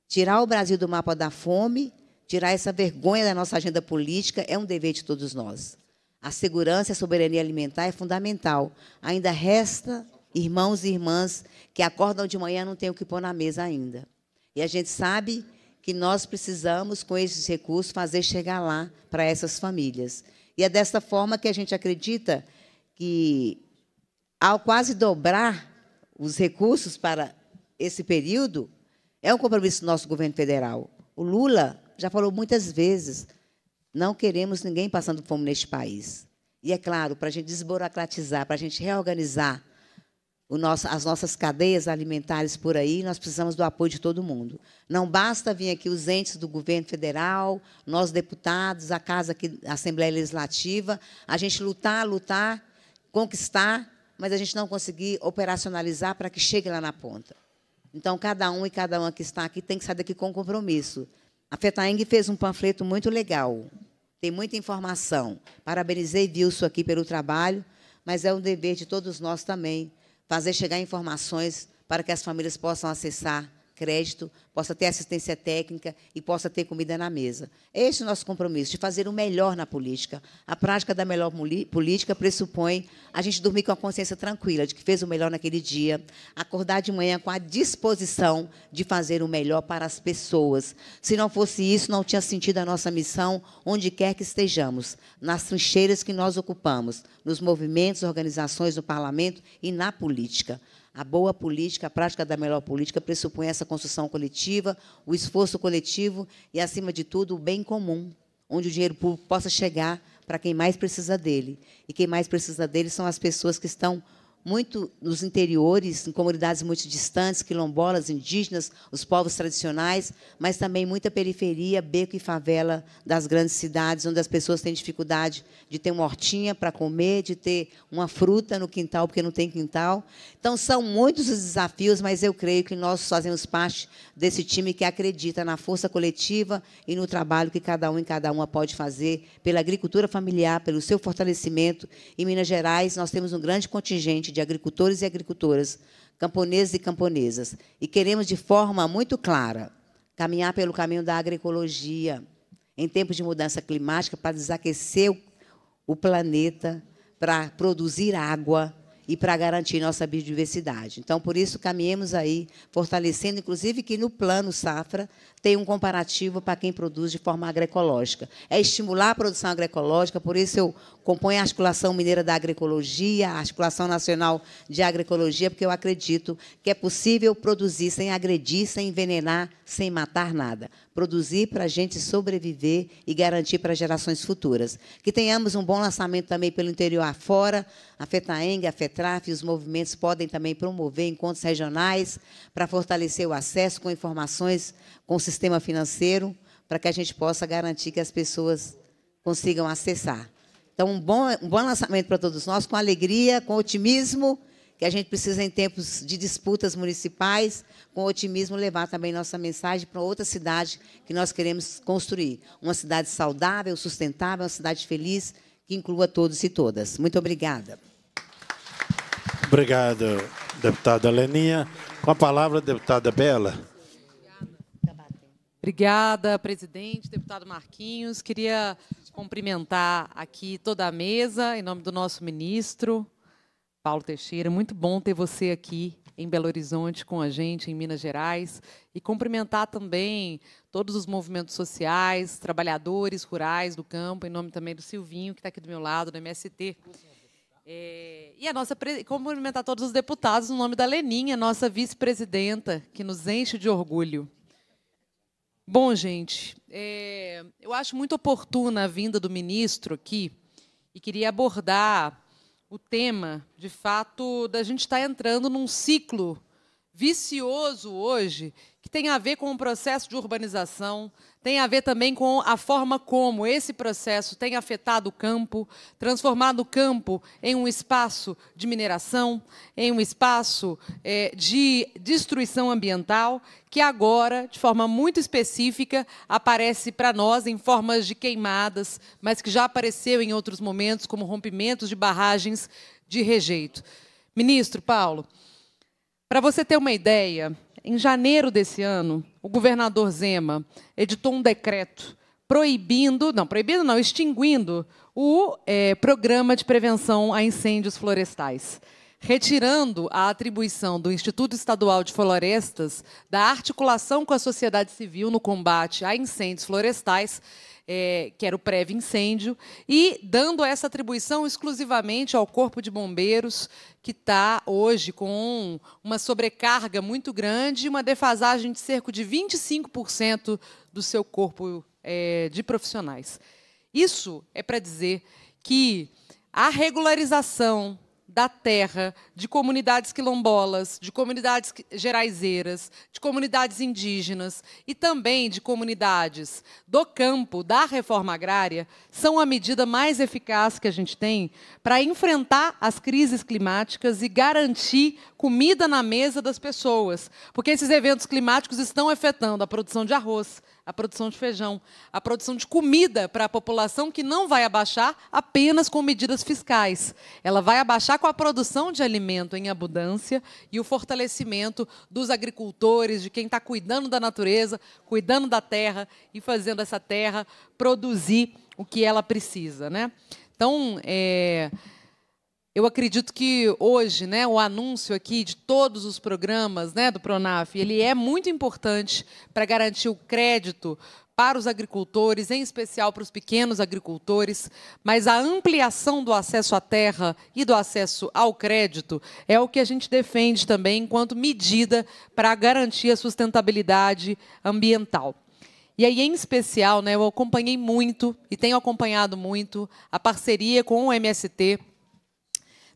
Speaker 14: Tirar o Brasil do mapa da fome, tirar essa vergonha da nossa agenda política é um dever de todos nós. A segurança e a soberania alimentar é fundamental. Ainda resta irmãos e irmãs que acordam de manhã não têm o que pôr na mesa ainda. E a gente sabe que nós precisamos, com esses recursos, fazer chegar lá para essas famílias. E é dessa forma que a gente acredita que ao quase dobrar os recursos para esse período, é um compromisso do nosso governo federal. O Lula já falou muitas vezes: não queremos ninguém passando fome neste país. E é claro, para a gente desburocratizar, para a gente reorganizar nosso, as nossas cadeias alimentares por aí, nós precisamos do apoio de todo mundo. Não basta vir aqui os entes do governo federal, nós deputados, a casa aqui, a Assembleia Legislativa, a gente lutar, lutar, conquistar mas a gente não conseguir operacionalizar para que chegue lá na ponta. Então, cada um e cada uma que está aqui tem que sair daqui com compromisso. A FETAENG fez um panfleto muito legal, tem muita informação. Parabenizei Vilso aqui pelo trabalho, mas é um dever de todos nós também fazer chegar informações para que as famílias possam acessar crédito, possa ter assistência técnica e possa ter comida na mesa. Esse é o nosso compromisso, de fazer o melhor na política. A prática da melhor política pressupõe a gente dormir com a consciência tranquila de que fez o melhor naquele dia, acordar de manhã com a disposição de fazer o melhor para as pessoas. Se não fosse isso, não tinha sentido a nossa missão, onde quer que estejamos, nas trincheiras que nós ocupamos, nos movimentos, organizações, no parlamento e na política. A boa política, a prática da melhor política, pressupõe essa construção coletiva, o esforço coletivo e, acima de tudo, o bem comum, onde o dinheiro público possa chegar para quem mais precisa dele. E quem mais precisa dele são as pessoas que estão muito nos interiores, em comunidades muito distantes, quilombolas, indígenas, os povos tradicionais, mas também muita periferia, beco e favela das grandes cidades, onde as pessoas têm dificuldade de ter uma hortinha para comer, de ter uma fruta no quintal, porque não tem quintal. Então, são muitos os desafios, mas eu creio que nós fazemos parte desse time que acredita na força coletiva e no trabalho que cada um e cada uma pode fazer pela agricultura familiar, pelo seu fortalecimento. Em Minas Gerais, nós temos um grande contingente de agricultores e agricultoras, camponeses e camponesas. E queremos, de forma muito clara, caminhar pelo caminho da agroecologia em tempos de mudança climática para desaquecer o planeta, para produzir água, e para garantir nossa biodiversidade. Então, por isso, caminhemos aí, fortalecendo, inclusive, que no plano safra tem um comparativo para quem produz de forma agroecológica. É estimular a produção agroecológica, por isso eu componho a Articulação Mineira da Agroecologia, a Articulação Nacional de Agroecologia, porque eu acredito que é possível produzir sem agredir, sem envenenar, sem matar nada produzir para a gente sobreviver e garantir para gerações futuras. Que tenhamos um bom lançamento também pelo interior afora, a FETAENG, a FETRAF e os movimentos podem também promover encontros regionais para fortalecer o acesso com informações com o sistema financeiro, para que a gente possa garantir que as pessoas consigam acessar. Então, um bom, um bom lançamento para todos nós, com alegria, com otimismo que a gente precisa, em tempos de disputas municipais, com otimismo, levar também nossa mensagem para outra cidade que nós queremos construir. Uma cidade saudável, sustentável, uma cidade feliz, que inclua todos e todas. Muito obrigada.
Speaker 2: Obrigado, deputada Leninha. Com a palavra, deputada Bela.
Speaker 15: Obrigada, presidente, deputado Marquinhos. Queria cumprimentar aqui toda a mesa, em nome do nosso ministro, Paulo Teixeira. Muito bom ter você aqui em Belo Horizonte com a gente, em Minas Gerais. E cumprimentar também todos os movimentos sociais, trabalhadores rurais do campo, em nome também do Silvinho, que está aqui do meu lado, do MST. É, e a nossa cumprimentar todos os deputados no nome da Leninha, nossa vice-presidenta, que nos enche de orgulho. Bom, gente, é, eu acho muito oportuna a vinda do ministro aqui e queria abordar o tema, de fato, da gente estar tá entrando num ciclo vicioso hoje tem a ver com o processo de urbanização, tem a ver também com a forma como esse processo tem afetado o campo, transformado o campo em um espaço de mineração, em um espaço é, de destruição ambiental, que agora, de forma muito específica, aparece para nós em formas de queimadas, mas que já apareceu em outros momentos, como rompimentos de barragens de rejeito. Ministro Paulo, para você ter uma ideia, em janeiro desse ano, o governador Zema editou um decreto proibindo, não, proibindo não, extinguindo o é, programa de prevenção a incêndios florestais retirando a atribuição do Instituto Estadual de Florestas da articulação com a sociedade civil no combate a incêndios florestais, é, que era o prévio incêndio, e dando essa atribuição exclusivamente ao Corpo de Bombeiros, que está hoje com uma sobrecarga muito grande, uma defasagem de cerca de 25% do seu corpo é, de profissionais. Isso é para dizer que a regularização da terra, de comunidades quilombolas, de comunidades geraizeiras, de comunidades indígenas e também de comunidades do campo da reforma agrária são a medida mais eficaz que a gente tem para enfrentar as crises climáticas e garantir comida na mesa das pessoas, porque esses eventos climáticos estão afetando a produção de arroz, a produção de feijão, a produção de comida para a população que não vai abaixar apenas com medidas fiscais. Ela vai abaixar com a produção de alimento em abundância e o fortalecimento dos agricultores, de quem está cuidando da natureza, cuidando da terra e fazendo essa terra produzir o que ela precisa. Né? Então, é eu acredito que hoje, né, o anúncio aqui de todos os programas, né, do Pronaf, ele é muito importante para garantir o crédito para os agricultores, em especial para os pequenos agricultores, mas a ampliação do acesso à terra e do acesso ao crédito é o que a gente defende também enquanto medida para garantir a sustentabilidade ambiental. E aí, em especial, né, eu acompanhei muito e tenho acompanhado muito a parceria com o MST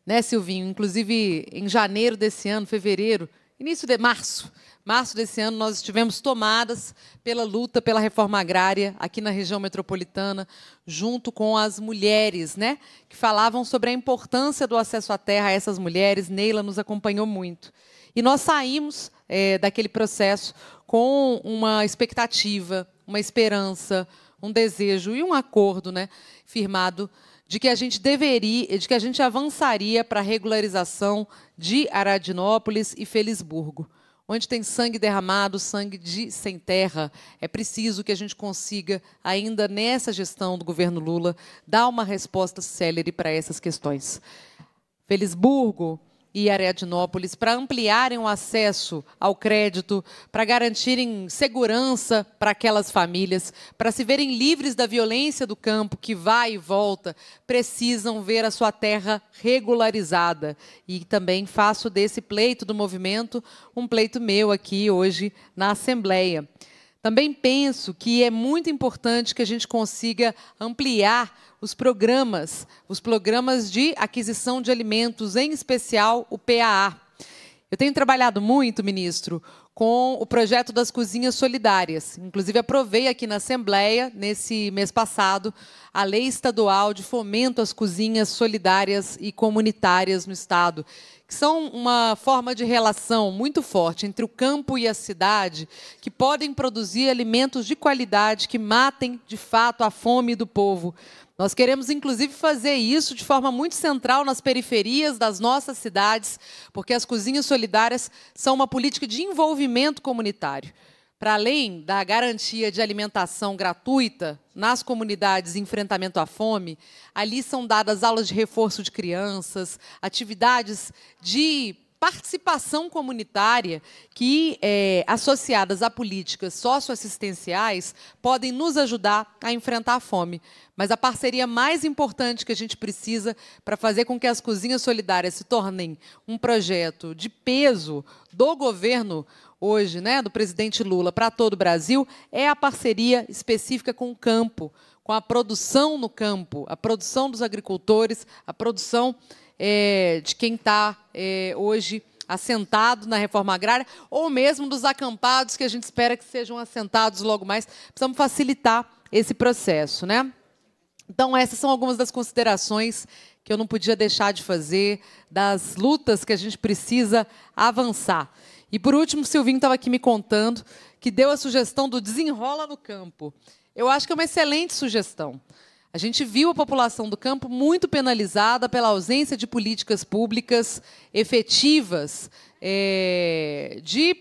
Speaker 15: né, Silvinho? Inclusive, em janeiro desse ano, fevereiro, início de março, março desse ano, nós estivemos tomadas pela luta pela reforma agrária aqui na região metropolitana, junto com as mulheres, né, que falavam sobre a importância do acesso à terra a essas mulheres. Neila nos acompanhou muito. E nós saímos é, daquele processo com uma expectativa, uma esperança, um desejo e um acordo né, firmado de que a gente deveria, de que a gente avançaria para a regularização de Aradinópolis e Felisburgo. Onde tem sangue derramado, sangue de sem terra, é preciso que a gente consiga, ainda nessa gestão do governo Lula, dar uma resposta célere para essas questões. Felisburgo, e Ariadnópolis para ampliarem o acesso ao crédito, para garantirem segurança para aquelas famílias, para se verem livres da violência do campo que vai e volta, precisam ver a sua terra regularizada. E também faço desse pleito do movimento um pleito meu aqui hoje na Assembleia. Também penso que é muito importante que a gente consiga ampliar os programas, os programas de aquisição de alimentos, em especial o PAA. Eu tenho trabalhado muito, ministro, com o projeto das cozinhas solidárias. Inclusive, aprovei aqui na Assembleia, nesse mês passado, a Lei Estadual de Fomento às Cozinhas Solidárias e Comunitárias no Estado, que são uma forma de relação muito forte entre o campo e a cidade, que podem produzir alimentos de qualidade que matem, de fato, a fome do povo. Nós queremos, inclusive, fazer isso de forma muito central nas periferias das nossas cidades, porque as cozinhas solidárias são uma política de envolvimento comunitário para além da garantia de alimentação gratuita nas comunidades de enfrentamento à fome, ali são dadas aulas de reforço de crianças, atividades de participação comunitária que, é, associadas a políticas socioassistenciais, podem nos ajudar a enfrentar a fome. Mas a parceria mais importante que a gente precisa para fazer com que as cozinhas solidárias se tornem um projeto de peso do governo hoje, né, do presidente Lula para todo o Brasil, é a parceria específica com o campo, com a produção no campo, a produção dos agricultores, a produção é, de quem está é, hoje assentado na reforma agrária, ou mesmo dos acampados que a gente espera que sejam assentados logo mais. Precisamos facilitar esse processo, né? Então, essas são algumas das considerações que eu não podia deixar de fazer, das lutas que a gente precisa avançar. E, por último, o Silvinho estava aqui me contando que deu a sugestão do desenrola no campo. Eu acho que é uma excelente sugestão. A gente viu a população do campo muito penalizada pela ausência de políticas públicas efetivas é, de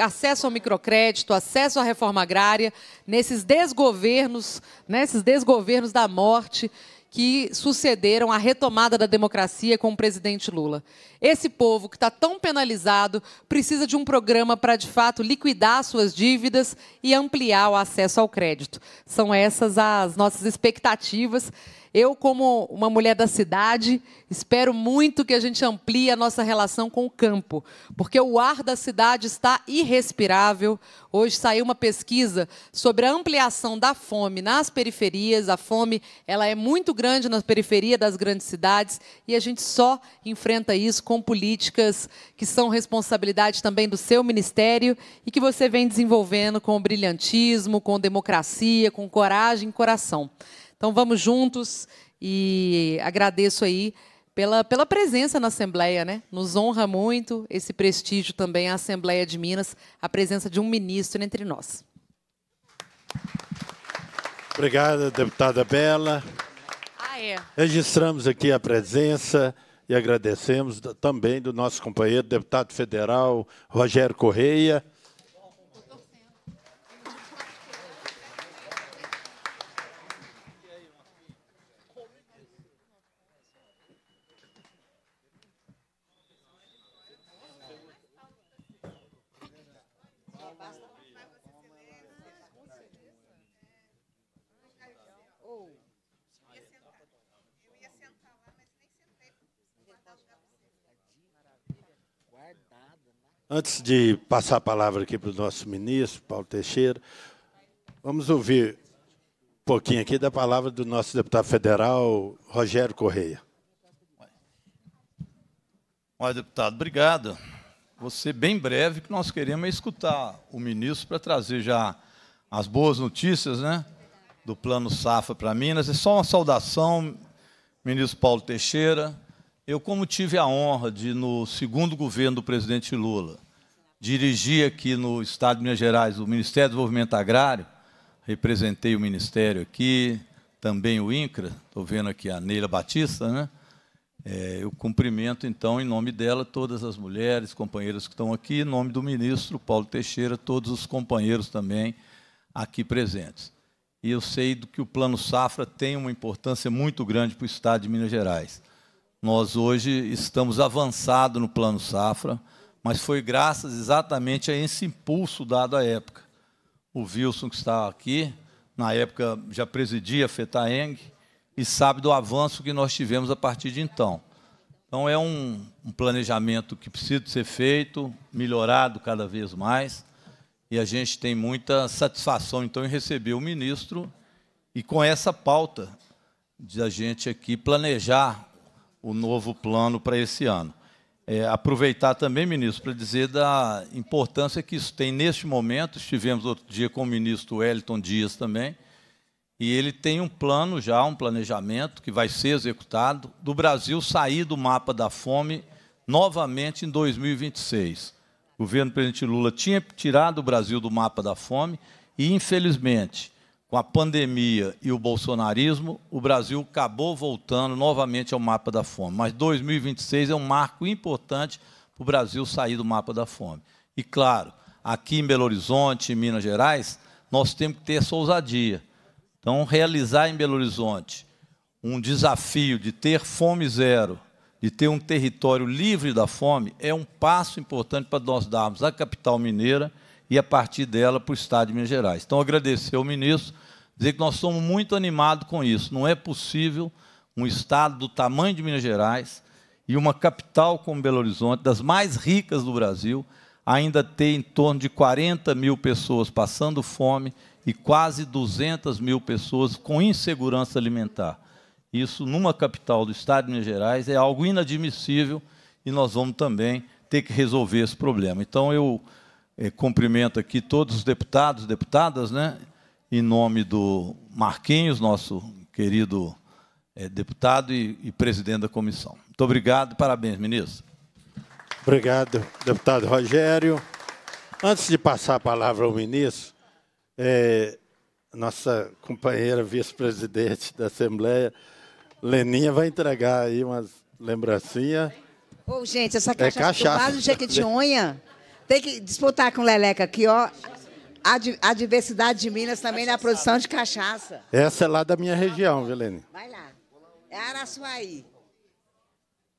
Speaker 15: acesso ao microcrédito, acesso à reforma agrária, nesses desgovernos, nesses né, desgovernos da morte que sucederam a retomada da democracia com o presidente Lula. Esse povo que está tão penalizado precisa de um programa para, de fato, liquidar suas dívidas e ampliar o acesso ao crédito. São essas as nossas expectativas. Eu, como uma mulher da cidade, espero muito que a gente amplie a nossa relação com o campo, porque o ar da cidade está irrespirável. Hoje saiu uma pesquisa sobre a ampliação da fome nas periferias. A fome ela é muito grande na periferia das grandes cidades e a gente só enfrenta isso com políticas que são responsabilidade também do seu ministério e que você vem desenvolvendo com brilhantismo, com democracia, com coragem e coração. Então vamos juntos e agradeço aí pela, pela presença na Assembleia, né? Nos honra muito esse prestígio também à Assembleia de Minas, a presença de um ministro entre nós.
Speaker 2: Obrigada, deputada Bela. Ah, é. Registramos aqui a presença e agradecemos também do nosso companheiro deputado federal Rogério Correia. Antes de passar a palavra aqui para o nosso ministro, Paulo Teixeira, vamos ouvir um pouquinho aqui da palavra do nosso deputado federal, Rogério Correia.
Speaker 16: Olha, deputado, obrigado. Você bem breve, que nós queremos é escutar o ministro para trazer já as boas notícias, né? Do plano Safra para Minas. É só uma saudação, ministro Paulo Teixeira, eu, como tive a honra de, no segundo governo do presidente Lula, dirigir aqui no Estado de Minas Gerais o Ministério do Desenvolvimento Agrário, representei o Ministério aqui, também o INCRA, estou vendo aqui a Neila Batista, né? É, eu cumprimento, então, em nome dela, todas as mulheres, companheiras que estão aqui, em nome do ministro Paulo Teixeira, todos os companheiros também aqui presentes. E eu sei do que o Plano Safra tem uma importância muito grande para o Estado de Minas Gerais. Nós hoje estamos avançados no plano safra, mas foi graças exatamente a esse impulso dado à época. O Wilson, que está aqui, na época já presidia a FETAENG, e sabe do avanço que nós tivemos a partir de então. Então, é um, um planejamento que precisa ser feito, melhorado cada vez mais, e a gente tem muita satisfação, então, em receber o ministro e com essa pauta de a gente aqui planejar o novo plano para esse ano. É, aproveitar também, ministro, para dizer da importância que isso tem neste momento. Estivemos outro dia com o ministro Wellington Dias também, e ele tem um plano já, um planejamento que vai ser executado do Brasil sair do mapa da fome novamente em 2026. O governo do presidente Lula tinha tirado o Brasil do mapa da fome e, infelizmente, com a pandemia e o bolsonarismo, o Brasil acabou voltando novamente ao mapa da fome. Mas 2026 é um marco importante para o Brasil sair do mapa da fome. E claro, aqui em Belo Horizonte, em Minas Gerais, nós temos que ter essa ousadia. Então, realizar em Belo Horizonte um desafio de ter fome zero, de ter um território livre da fome, é um passo importante para nós darmos à capital mineira e a partir dela para o Estado de Minas Gerais. Então, agradecer ao ministro, dizer que nós somos muito animados com isso. Não é possível um Estado do tamanho de Minas Gerais e uma capital como Belo Horizonte, das mais ricas do Brasil, ainda ter em torno de 40 mil pessoas passando fome e quase 200 mil pessoas com insegurança alimentar. Isso, numa capital do Estado de Minas Gerais, é algo inadmissível e nós vamos também ter que resolver esse problema. Então, eu é, cumprimento aqui todos os deputados, deputadas, né? Em nome do Marquinhos, nosso querido é, deputado e, e presidente da comissão. Muito obrigado, parabéns, ministro.
Speaker 2: Obrigado, deputado Rogério. Antes de passar a palavra ao ministro, é, nossa companheira vice-presidente da Assembleia, Leninha, vai entregar aí umas lembrancinhas.
Speaker 14: Ô, oh, gente, essa cachaça, é cachaça. do tem que disputar com o Leleca aqui, ó. A, a diversidade de Minas também na produção de cachaça.
Speaker 2: Essa é lá da minha região, Vilene. Vai lá.
Speaker 14: É Araçuaí.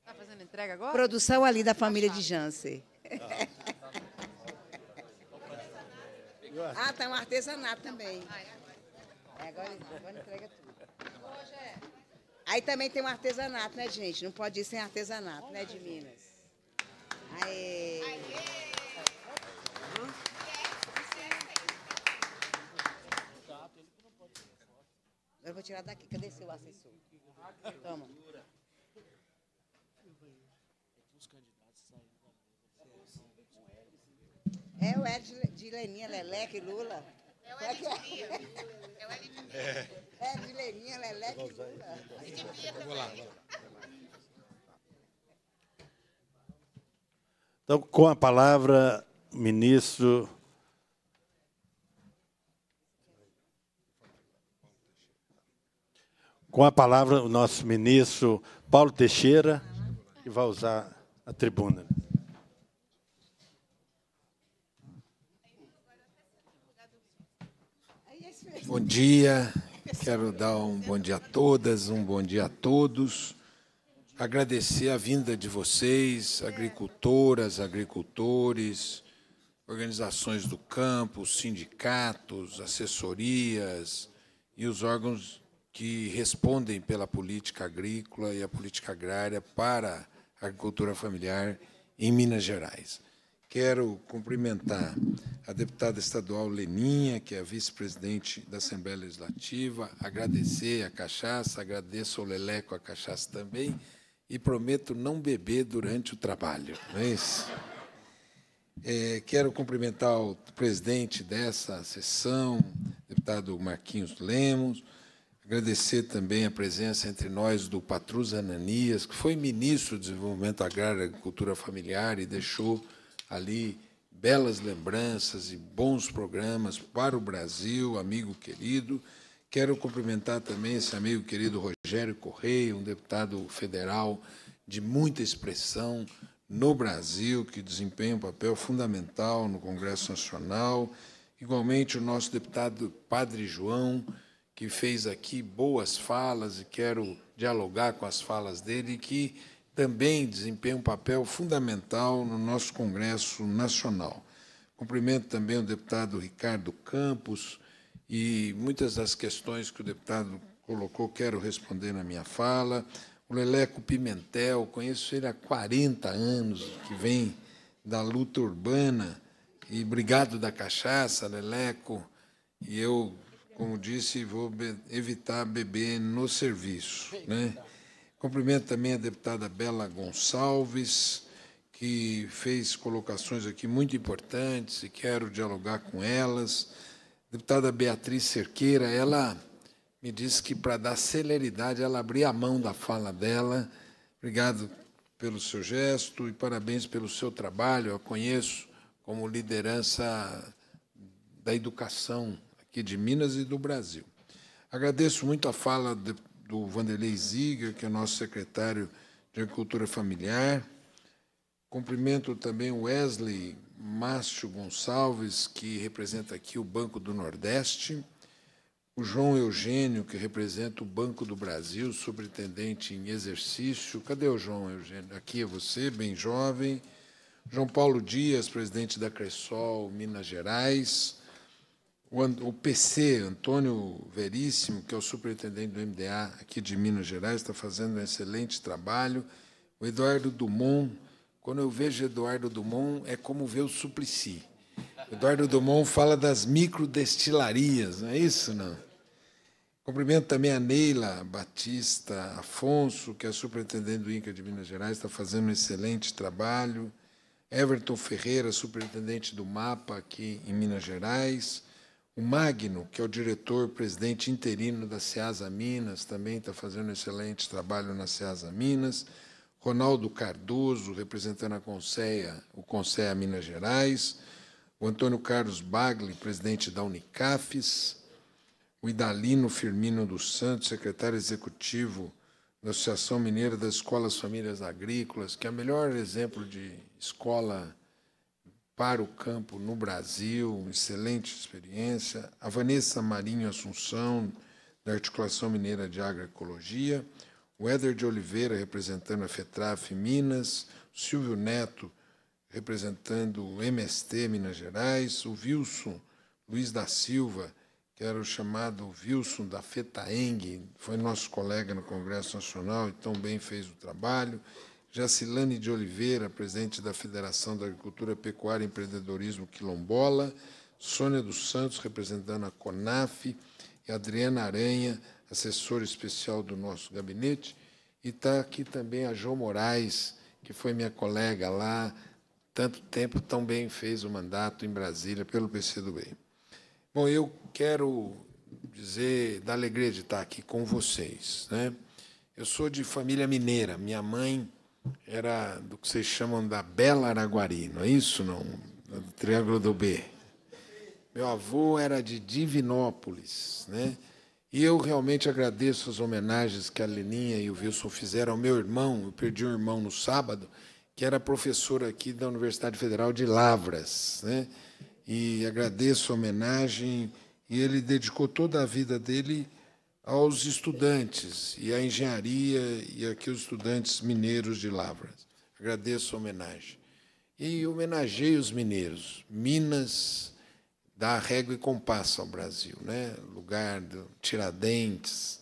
Speaker 14: Tá fazendo entrega agora? Produção ali da família de Jansen. Ah, tem tá um artesanato também. É, agora, agora entrega tudo. Aí também tem um artesanato, né, gente? Não pode ir sem artesanato, né, de Minas. Aê! Aê! Agora vou tirar daqui. Cadê seu assessor?
Speaker 9: Toma. É o L de Leninha, Leleque, Lula.
Speaker 14: É o L de É o L de Bia. É, é de Leninha, Leleque, Lula. É de também. Vamos lá, vamos lá.
Speaker 2: Então, com a palavra, ministro com a palavra o nosso ministro Paulo Teixeira, que vai usar a tribuna.
Speaker 17: Bom dia, quero dar um bom dia a todas, um bom dia a todos. Agradecer a vinda de vocês, agricultoras, agricultores, organizações do campo, sindicatos, assessorias e os órgãos que respondem pela política agrícola e a política agrária para a agricultura familiar em Minas Gerais. Quero cumprimentar a deputada estadual Leninha, que é a vice-presidente da Assembleia Legislativa, agradecer a cachaça, agradeço ao Leleco a cachaça também, e prometo não beber durante o trabalho. Não é isso? É, quero cumprimentar o presidente dessa sessão, deputado Marquinhos Lemos, Agradecer também a presença entre nós do Patrus Ananias, que foi ministro do Desenvolvimento Agrário e Agricultura Familiar e deixou ali belas lembranças e bons programas para o Brasil, amigo querido. Quero cumprimentar também esse amigo querido Rogério Correia, um deputado federal de muita expressão no Brasil, que desempenha um papel fundamental no Congresso Nacional. Igualmente, o nosso deputado Padre João, que fez aqui boas falas e quero dialogar com as falas dele, que também desempenha um papel fundamental no nosso Congresso Nacional. Cumprimento também o deputado Ricardo Campos e muitas das questões que o deputado colocou quero responder na minha fala. O Leleco Pimentel, conheço ele há 40 anos, que vem da luta urbana, e obrigado da cachaça, Leleco. E eu como disse, vou be evitar beber no serviço. Né? Cumprimento também a deputada Bela Gonçalves, que fez colocações aqui muito importantes e quero dialogar com elas. Deputada Beatriz Cerqueira, ela me disse que, para dar celeridade, ela abriu a mão da fala dela. Obrigado pelo seu gesto e parabéns pelo seu trabalho. Eu a conheço como liderança da educação aqui de Minas e do Brasil. Agradeço muito a fala de, do Vanderlei Ziga, que é nosso secretário de Agricultura Familiar. Cumprimento também o Wesley Márcio Gonçalves, que representa aqui o Banco do Nordeste, o João Eugênio, que representa o Banco do Brasil, superintendente em exercício. Cadê o João Eugênio? Aqui é você, bem jovem. João Paulo Dias, presidente da Cressol Minas Gerais o PC, Antônio Veríssimo, que é o superintendente do MDA aqui de Minas Gerais, está fazendo um excelente trabalho. O Eduardo Dumont, quando eu vejo Eduardo Dumont, é como ver o Suplicy. Eduardo Dumont fala das microdestilarias, não é isso, não? Cumprimento também a Neila Batista Afonso, que é superintendente do INCA de Minas Gerais, está fazendo um excelente trabalho. Everton Ferreira, superintendente do MAPA aqui em Minas Gerais. O Magno, que é o diretor-presidente interino da SEASA Minas, também está fazendo um excelente trabalho na SEASA Minas. Ronaldo Cardoso, representando a Conceia, o Conceia Minas Gerais. O Antônio Carlos Bagli, presidente da Unicafes. O Idalino Firmino dos Santos, secretário executivo da Associação Mineira das Escolas Famílias Agrícolas, que é o melhor exemplo de escola para o campo no Brasil, uma excelente experiência. A Vanessa Marinho Assunção, da Articulação Mineira de Agroecologia. O Éder de Oliveira, representando a FETRAF Minas. O Silvio Neto, representando o MST Minas Gerais. O Wilson Luiz da Silva, que era o chamado Wilson da FETAENG, foi nosso colega no Congresso Nacional e tão bem fez o trabalho. Jacilane de Oliveira, presidente da Federação da Agricultura, Pecuária e Empreendedorismo Quilombola, Sônia dos Santos, representando a CONAF, e Adriana Aranha, assessora especial do nosso gabinete, e está aqui também a Jo Moraes, que foi minha colega lá, tanto tempo tão bem fez o mandato em Brasília pelo PCdoB. Bom, eu quero dizer da alegria de estar aqui com vocês. Né? Eu sou de família mineira, minha mãe era do que vocês chamam da Bela Araguari, não é isso? Não? Do Triângulo do B. Meu avô era de Divinópolis. Né? E eu realmente agradeço as homenagens que a Leninha e o Wilson fizeram ao meu irmão. Eu perdi um irmão no sábado, que era professor aqui da Universidade Federal de Lavras. Né? E agradeço a homenagem. E ele dedicou toda a vida dele aos estudantes e à engenharia e aqui os estudantes mineiros de Lavras. Agradeço a homenagem. E homenageei os mineiros. Minas dá régua e compasso ao Brasil, né? Lugar do Tiradentes,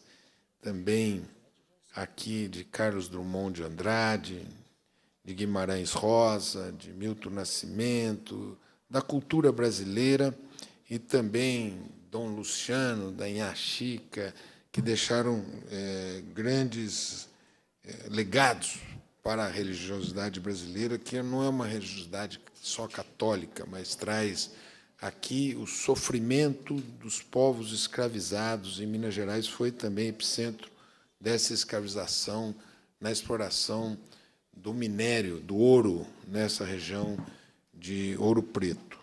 Speaker 17: também aqui de Carlos Drummond de Andrade, de Guimarães Rosa, de Milton Nascimento, da cultura brasileira e também Dom Luciano, da Inhaxica, que deixaram é, grandes é, legados para a religiosidade brasileira, que não é uma religiosidade só católica, mas traz aqui o sofrimento dos povos escravizados. Em Minas Gerais foi também epicentro dessa escravização na exploração do minério, do ouro, nessa região de Ouro Preto.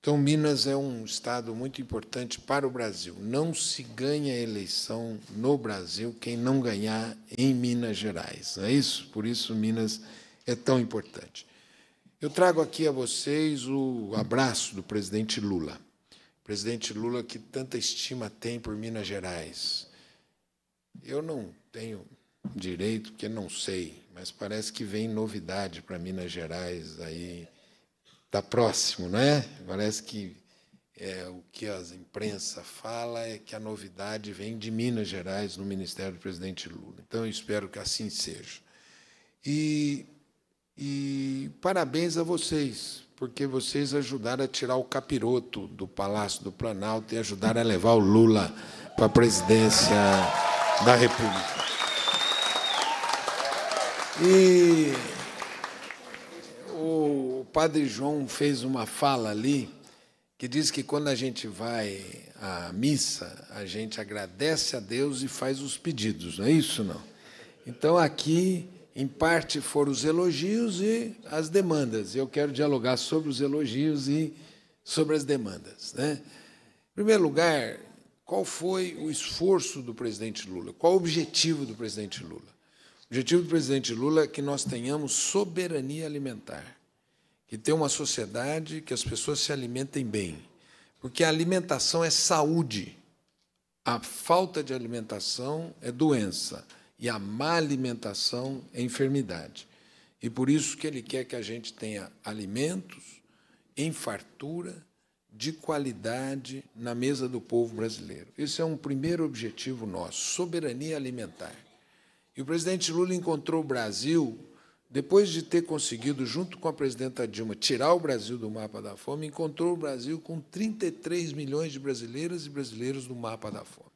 Speaker 17: Então, Minas é um estado muito importante para o Brasil. Não se ganha eleição no Brasil quem não ganhar em Minas Gerais. Não é isso? Por isso, Minas é tão importante. Eu trago aqui a vocês o abraço do presidente Lula. presidente Lula, que tanta estima tem por Minas Gerais. Eu não tenho direito, porque não sei, mas parece que vem novidade para Minas Gerais aí está próximo, não é? Parece que é, o que a imprensa fala é que a novidade vem de Minas Gerais no Ministério do presidente Lula. Então, eu espero que assim seja. E, e parabéns a vocês, porque vocês ajudaram a tirar o capiroto do Palácio do Planalto e ajudaram a levar o Lula para a presidência da República. E padre João fez uma fala ali que diz que quando a gente vai à missa, a gente agradece a Deus e faz os pedidos, não é isso não? Então aqui, em parte, foram os elogios e as demandas. Eu quero dialogar sobre os elogios e sobre as demandas, né? Em primeiro lugar, qual foi o esforço do presidente Lula? Qual o objetivo do presidente Lula? O objetivo do presidente Lula é que nós tenhamos soberania alimentar que ter uma sociedade que as pessoas se alimentem bem. Porque a alimentação é saúde. A falta de alimentação é doença. E a má alimentação é enfermidade. E por isso que ele quer que a gente tenha alimentos em fartura, de qualidade na mesa do povo brasileiro. Esse é um primeiro objetivo nosso, soberania alimentar. E o presidente Lula encontrou o Brasil depois de ter conseguido, junto com a presidenta Dilma, tirar o Brasil do mapa da fome, encontrou o Brasil com 33 milhões de brasileiras e brasileiros no mapa da fome.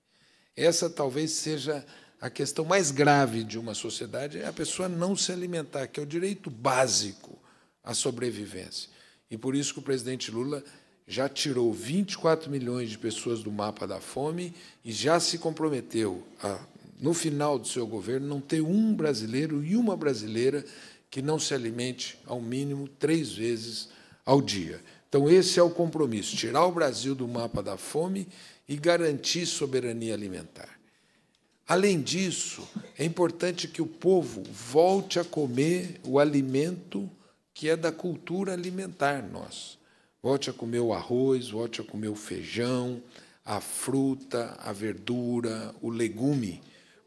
Speaker 17: Essa talvez seja a questão mais grave de uma sociedade, é a pessoa não se alimentar, que é o direito básico à sobrevivência. E por isso que o presidente Lula já tirou 24 milhões de pessoas do mapa da fome e já se comprometeu a no final do seu governo, não ter um brasileiro e uma brasileira que não se alimente ao mínimo três vezes ao dia. Então, esse é o compromisso: tirar o Brasil do mapa da fome e garantir soberania alimentar. Além disso, é importante que o povo volte a comer o alimento que é da cultura alimentar nossa. Volte a comer o arroz, volte a comer o feijão, a fruta, a verdura, o legume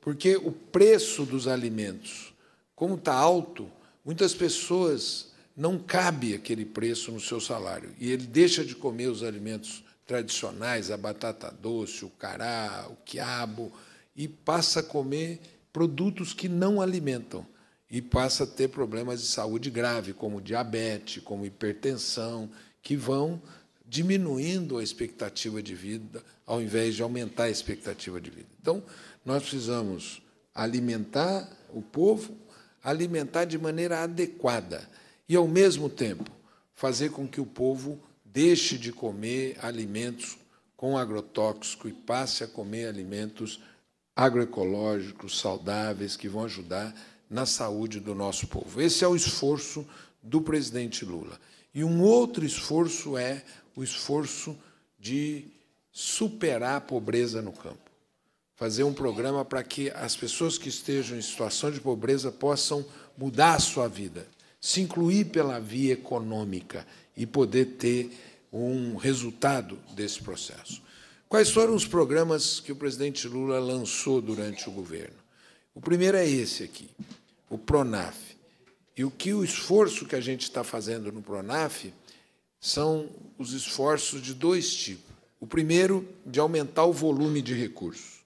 Speaker 17: porque o preço dos alimentos, como está alto, muitas pessoas não cabe aquele preço no seu salário e ele deixa de comer os alimentos tradicionais, a batata doce, o cará, o quiabo, e passa a comer produtos que não alimentam e passa a ter problemas de saúde grave, como diabetes, como hipertensão, que vão diminuindo a expectativa de vida, ao invés de aumentar a expectativa de vida. Então, nós precisamos alimentar o povo, alimentar de maneira adequada e, ao mesmo tempo, fazer com que o povo deixe de comer alimentos com agrotóxico e passe a comer alimentos agroecológicos, saudáveis, que vão ajudar na saúde do nosso povo. Esse é o esforço do presidente Lula. E um outro esforço é o esforço de superar a pobreza no campo. Fazer um programa para que as pessoas que estejam em situação de pobreza possam mudar a sua vida, se incluir pela via econômica e poder ter um resultado desse processo. Quais foram os programas que o presidente Lula lançou durante o governo? O primeiro é esse aqui, o PRONAF. E o que o esforço que a gente está fazendo no PRONAF são os esforços de dois tipos. O primeiro, de aumentar o volume de recursos.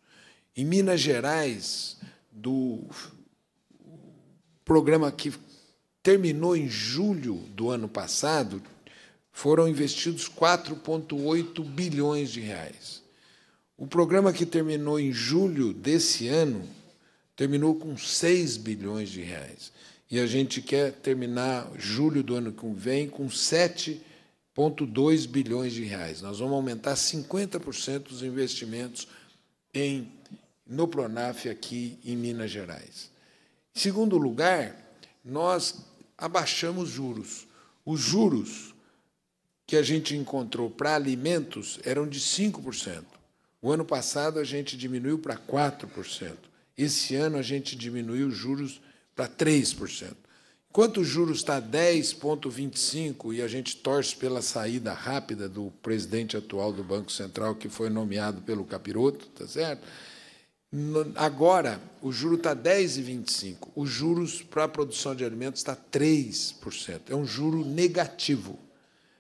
Speaker 17: Em Minas Gerais, do programa que terminou em julho do ano passado, foram investidos 4,8 bilhões de reais. O programa que terminou em julho desse ano terminou com 6 bilhões de reais. E a gente quer terminar julho do ano que vem com 7 bilhões 1,2 bilhões de reais. Nós vamos aumentar 50% dos investimentos em no Pronaf aqui em Minas Gerais. Em segundo lugar, nós abaixamos juros. Os juros que a gente encontrou para alimentos eram de 5%. O ano passado a gente diminuiu para 4%. Esse ano a gente diminuiu os juros para 3%. Enquanto o juro está 10,25 e a gente torce pela saída rápida do presidente atual do Banco Central, que foi nomeado pelo Capiroto, tá certo? Agora, o juro está 10,25. Os juros para a produção de alimentos está 3%. É um juro negativo.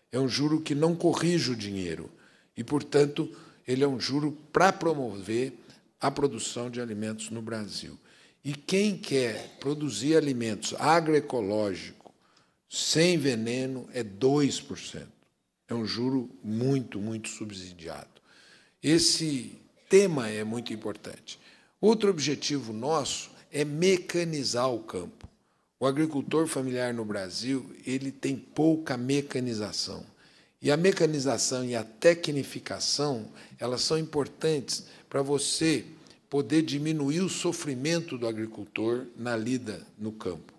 Speaker 17: É um juro que não corrige o dinheiro. E, portanto, ele é um juro para promover a produção de alimentos no Brasil. E quem quer produzir alimentos agroecológicos sem veneno é 2%. É um juro muito, muito subsidiado. Esse tema é muito importante. Outro objetivo nosso é mecanizar o campo. O agricultor familiar no Brasil, ele tem pouca mecanização. E a mecanização e a tecnificação, elas são importantes para você poder diminuir o sofrimento do agricultor na lida no campo,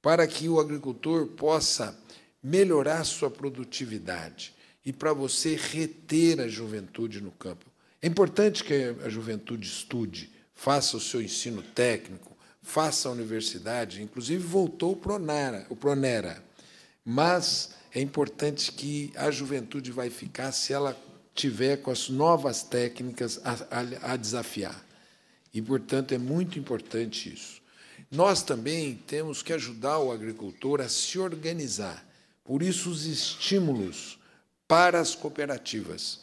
Speaker 17: para que o agricultor possa melhorar sua produtividade e para você reter a juventude no campo. É importante que a juventude estude, faça o seu ensino técnico, faça a universidade, inclusive voltou o Pronara, o Pronera. Mas é importante que a juventude vai ficar se ela tiver com as novas técnicas a, a, a desafiar. E, portanto, é muito importante isso. Nós também temos que ajudar o agricultor a se organizar. Por isso, os estímulos para as cooperativas.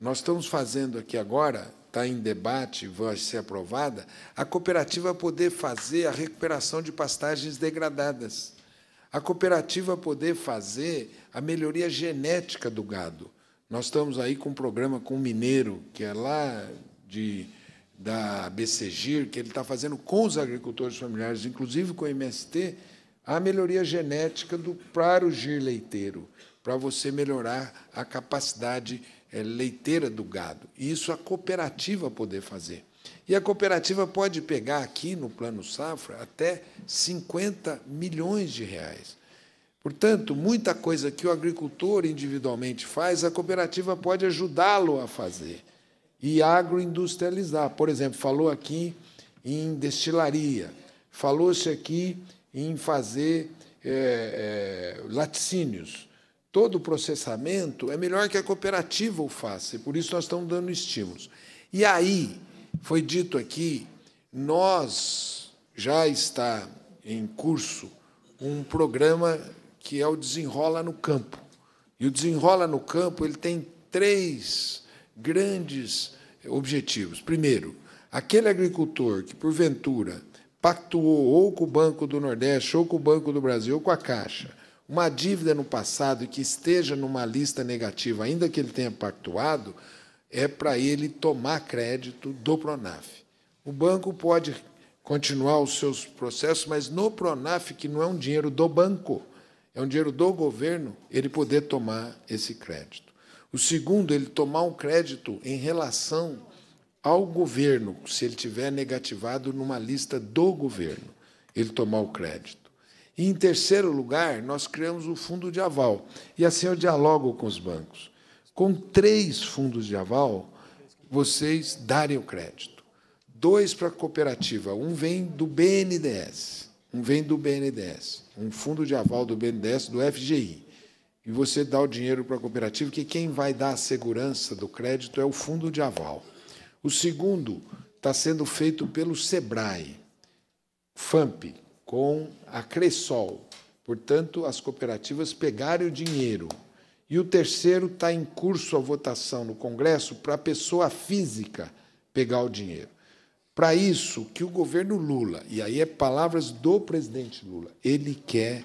Speaker 17: Nós estamos fazendo aqui agora, está em debate, vai ser aprovada, a cooperativa poder fazer a recuperação de pastagens degradadas, a cooperativa poder fazer a melhoria genética do gado. Nós estamos aí com um programa com o mineiro, que é lá de da BCGIR, que ele está fazendo com os agricultores familiares, inclusive com o MST, a melhoria genética do para o gir leiteiro, para você melhorar a capacidade eh, leiteira do gado. E isso a cooperativa poder fazer. E a cooperativa pode pegar aqui no Plano Safra até 50 milhões de reais. Portanto, muita coisa que o agricultor individualmente faz, a cooperativa pode ajudá-lo a fazer e agroindustrializar. Por exemplo, falou aqui em destilaria, falou-se aqui em fazer é, é, laticínios. Todo o processamento é melhor que a cooperativa o faça, e por isso nós estamos dando estímulos. E aí, foi dito aqui, nós já está em curso um programa que é o Desenrola no Campo. E o Desenrola no Campo ele tem três grandes eh, objetivos. Primeiro, aquele agricultor que, porventura, pactuou ou com o Banco do Nordeste, ou com o Banco do Brasil, ou com a Caixa, uma dívida no passado que esteja numa lista negativa, ainda que ele tenha pactuado, é para ele tomar crédito do Pronaf. O banco pode continuar os seus processos, mas no Pronaf, que não é um dinheiro do banco, é um dinheiro do governo, ele poder tomar esse crédito. O segundo, ele tomar um crédito em relação ao governo, se ele tiver negativado numa lista do governo, ele tomar o crédito. E, em terceiro lugar, nós criamos o fundo de aval. E assim eu dialogo com os bancos. Com três fundos de aval, vocês darem o crédito. Dois para a cooperativa, um vem do BNDES, um vem do BNDES, um fundo de aval do BNDES do FGI e você dá o dinheiro para a cooperativa, que quem vai dar a segurança do crédito é o fundo de aval. O segundo está sendo feito pelo SEBRAE, FAMP, com a Cresol. Portanto, as cooperativas pegarem o dinheiro. E o terceiro está em curso a votação no Congresso para a pessoa física pegar o dinheiro. Para isso, que o governo Lula, e aí é palavras do presidente Lula, ele quer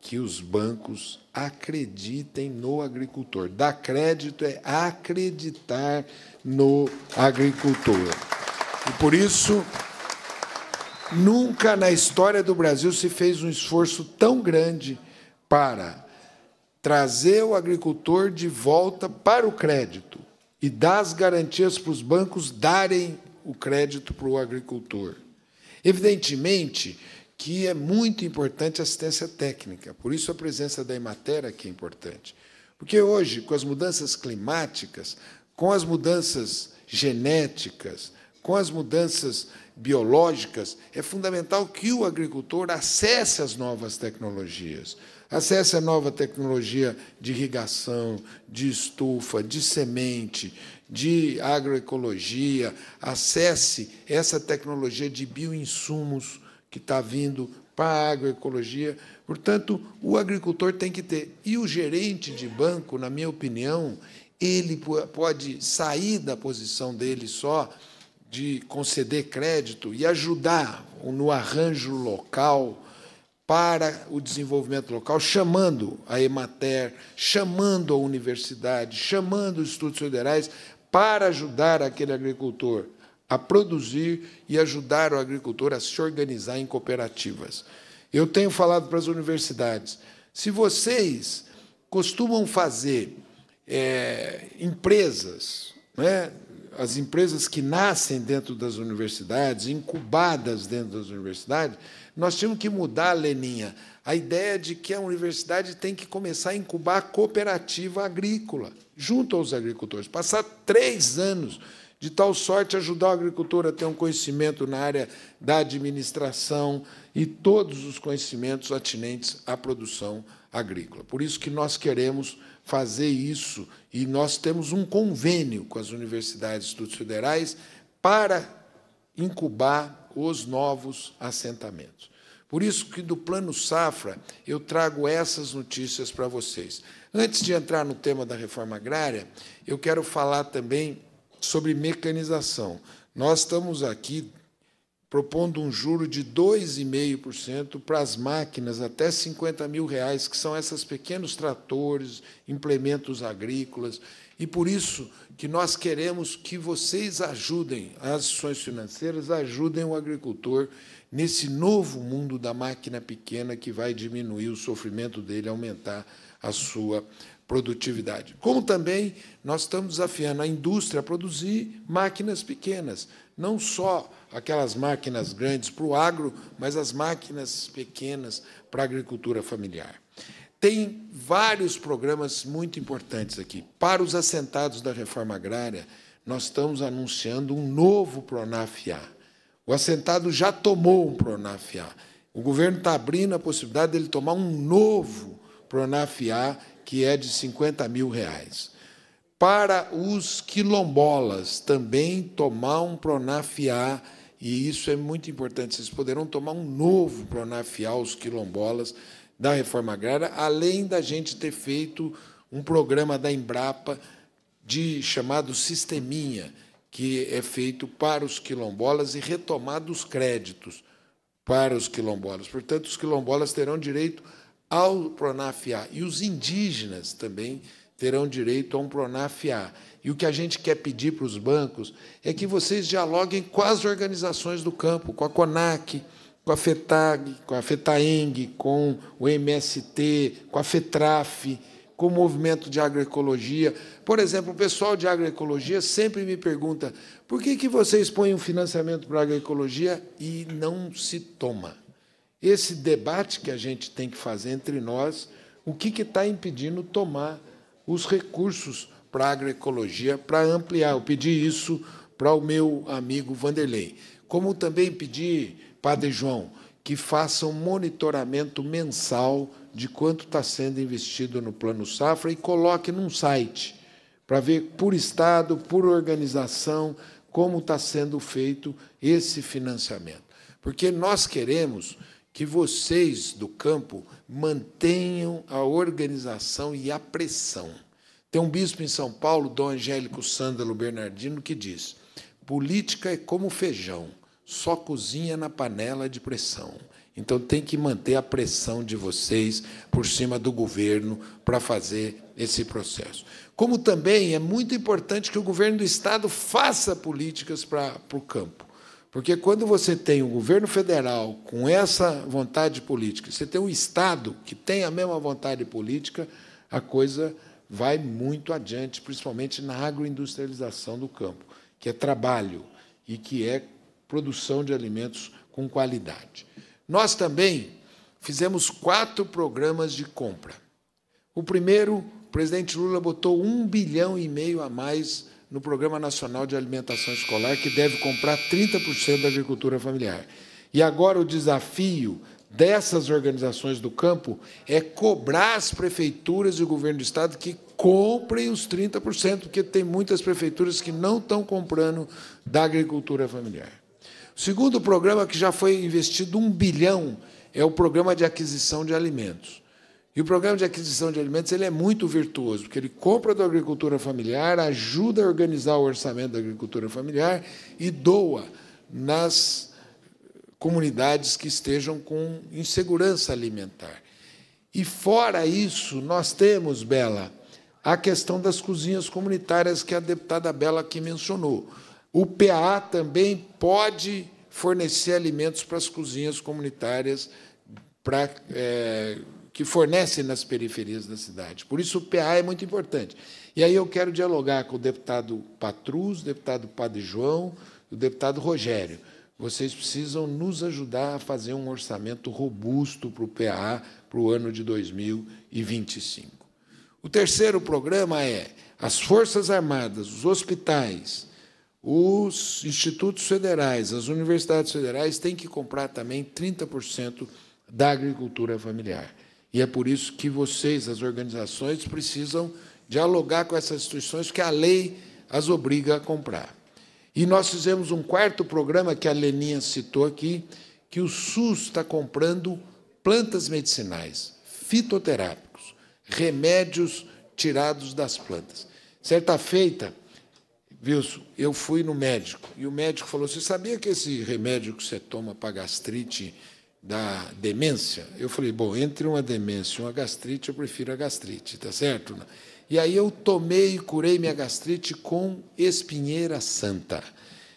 Speaker 17: que os bancos acreditem no agricultor. Dar crédito é acreditar no agricultor. E por isso, nunca na história do Brasil se fez um esforço tão grande para trazer o agricultor de volta para o crédito e dar as garantias para os bancos darem o crédito para o agricultor. Evidentemente, que é muito importante a assistência técnica. Por isso a presença da Emater aqui é importante. Porque hoje, com as mudanças climáticas, com as mudanças genéticas, com as mudanças biológicas, é fundamental que o agricultor acesse as novas tecnologias. Acesse a nova tecnologia de irrigação, de estufa, de semente, de agroecologia, acesse essa tecnologia de bioinsumos que está vindo para a agroecologia. Portanto, o agricultor tem que ter. E o gerente de banco, na minha opinião, ele pode sair da posição dele só de conceder crédito e ajudar no arranjo local para o desenvolvimento local, chamando a Emater, chamando a universidade, chamando os estudos federais para ajudar aquele agricultor a produzir e ajudar o agricultor a se organizar em cooperativas. Eu tenho falado para as universidades: se vocês costumam fazer é, empresas, né, as empresas que nascem dentro das universidades, incubadas dentro das universidades, nós tivemos que mudar, Leninha, a ideia de que a universidade tem que começar a incubar a cooperativa agrícola, junto aos agricultores, passar três anos de tal sorte ajudar o agricultor a ter um conhecimento na área da administração e todos os conhecimentos atinentes à produção agrícola. Por isso que nós queremos fazer isso e nós temos um convênio com as universidades e estudos federais para incubar os novos assentamentos. Por isso que do Plano Safra eu trago essas notícias para vocês. Antes de entrar no tema da reforma agrária, eu quero falar também sobre mecanização. Nós estamos aqui propondo um juro de 2,5% para as máquinas até 50 mil reais, que são esses pequenos tratores, implementos agrícolas. E por isso que nós queremos que vocês ajudem, as instituições financeiras ajudem o agricultor nesse novo mundo da máquina pequena que vai diminuir o sofrimento dele, aumentar a sua produtividade. Como também nós estamos desafiando a indústria a produzir máquinas pequenas, não só aquelas máquinas grandes para o agro, mas as máquinas pequenas para a agricultura familiar. Tem vários programas muito importantes aqui. Para os assentados da reforma agrária, nós estamos anunciando um novo Pronaf-A. O assentado já tomou um Pronaf-A. O governo está abrindo a possibilidade dele tomar um novo Pronaf-A que é de 50 mil reais. Para os quilombolas também tomar um Pronafiá, e isso é muito importante, vocês poderão tomar um novo Pronafiá, os quilombolas, da reforma agrária, além da gente ter feito um programa da Embrapa de chamado Sisteminha, que é feito para os quilombolas e retomado os créditos para os quilombolas. Portanto, os quilombolas terão direito ao Pronafiá. E os indígenas também terão direito a um Pronafiá. E o que a gente quer pedir para os bancos é que vocês dialoguem com as organizações do campo, com a CONAC, com a FETAG, com a FETAENG, com o MST, com a FETRAF, com o movimento de agroecologia. Por exemplo, o pessoal de agroecologia sempre me pergunta por que, que vocês põem um financiamento para a agroecologia e não se toma esse debate que a gente tem que fazer entre nós, o que está impedindo tomar os recursos para a agroecologia para ampliar. Eu pedi isso para o meu amigo Vanderlei. Como também pedi, Padre João, que faça um monitoramento mensal de quanto está sendo investido no Plano Safra e coloque num site para ver por estado, por organização, como está sendo feito esse financiamento. Porque nós queremos que vocês do campo mantenham a organização e a pressão. Tem um bispo em São Paulo, Dom Angélico Sândalo Bernardino, que diz: política é como feijão, só cozinha na panela de pressão. Então tem que manter a pressão de vocês por cima do governo para fazer esse processo. Como também é muito importante que o governo do estado faça políticas para, para o campo. Porque quando você tem o governo federal com essa vontade política, você tem um Estado que tem a mesma vontade política, a coisa vai muito adiante, principalmente na agroindustrialização do campo, que é trabalho e que é produção de alimentos com qualidade. Nós também fizemos quatro programas de compra. O primeiro, o presidente Lula botou um bilhão e meio a mais no Programa Nacional de Alimentação Escolar, que deve comprar 30% da agricultura familiar. E agora o desafio dessas organizações do campo é cobrar as prefeituras e o governo do Estado que comprem os 30%, porque tem muitas prefeituras que não estão comprando da agricultura familiar. O segundo programa que já foi investido um bilhão é o programa de aquisição de alimentos. E o programa de aquisição de alimentos ele é muito virtuoso, porque ele compra da agricultura familiar, ajuda a organizar o orçamento da agricultura familiar e doa nas comunidades que estejam com insegurança alimentar. E fora isso, nós temos, Bela, a questão das cozinhas comunitárias que a deputada Bela aqui mencionou. O PA também pode fornecer alimentos para as cozinhas comunitárias para é, que fornecem nas periferias da cidade. Por isso, o PA é muito importante. E aí eu quero dialogar com o deputado Patrus, o deputado Padre João e o deputado Rogério. Vocês precisam nos ajudar a fazer um orçamento robusto para o PA para o ano de 2025. O terceiro programa é as Forças Armadas, os hospitais, os institutos federais, as universidades federais têm que comprar também 30% da agricultura familiar. E é por isso que vocês, as organizações, precisam dialogar com essas instituições que a lei as obriga a comprar. E nós fizemos um quarto programa que a Leninha citou aqui, que o SUS está comprando plantas medicinais, fitoterápicos, remédios tirados das plantas. Certa feita, Wilson, eu fui no médico e o médico falou: Você sabia que esse remédio que você toma para gastrite da demência, eu falei, bom, entre uma demência e uma gastrite, eu prefiro a gastrite, tá certo? E aí eu tomei e curei minha gastrite com espinheira santa.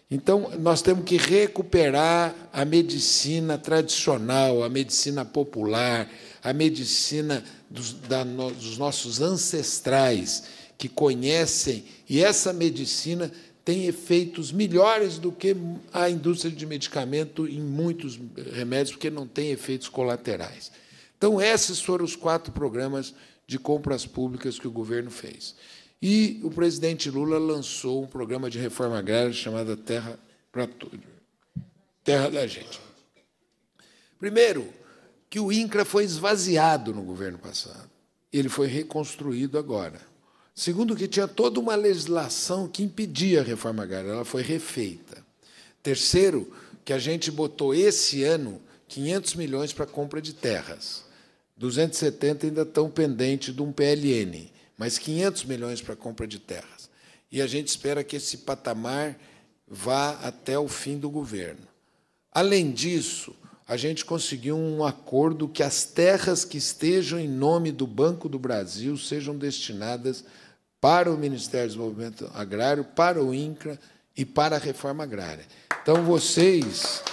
Speaker 17: Então, nós temos que recuperar a medicina tradicional, a medicina popular, a medicina dos, da, dos nossos ancestrais que conhecem, e essa medicina tem efeitos melhores do que a indústria de medicamento em muitos eh, remédios, porque não tem efeitos colaterais. Então, esses foram os quatro programas de compras públicas que o governo fez. E o presidente Lula lançou um programa de reforma agrária chamado Terra para Tudo Terra da Gente. Primeiro, que o INCRA foi esvaziado no governo passado. Ele foi reconstruído agora. Segundo, que tinha toda uma legislação que impedia a reforma agrária, ela foi refeita. Terceiro, que a gente botou esse ano 500 milhões para compra de terras. 270 ainda estão pendentes de um PLN, mas 500 milhões para compra de terras. E a gente espera que esse patamar vá até o fim do governo. Além disso, a gente conseguiu um acordo que as terras que estejam em nome do Banco do Brasil sejam destinadas para o Ministério do Desenvolvimento Agrário, para o INCRA e para a reforma agrária. Então, vocês,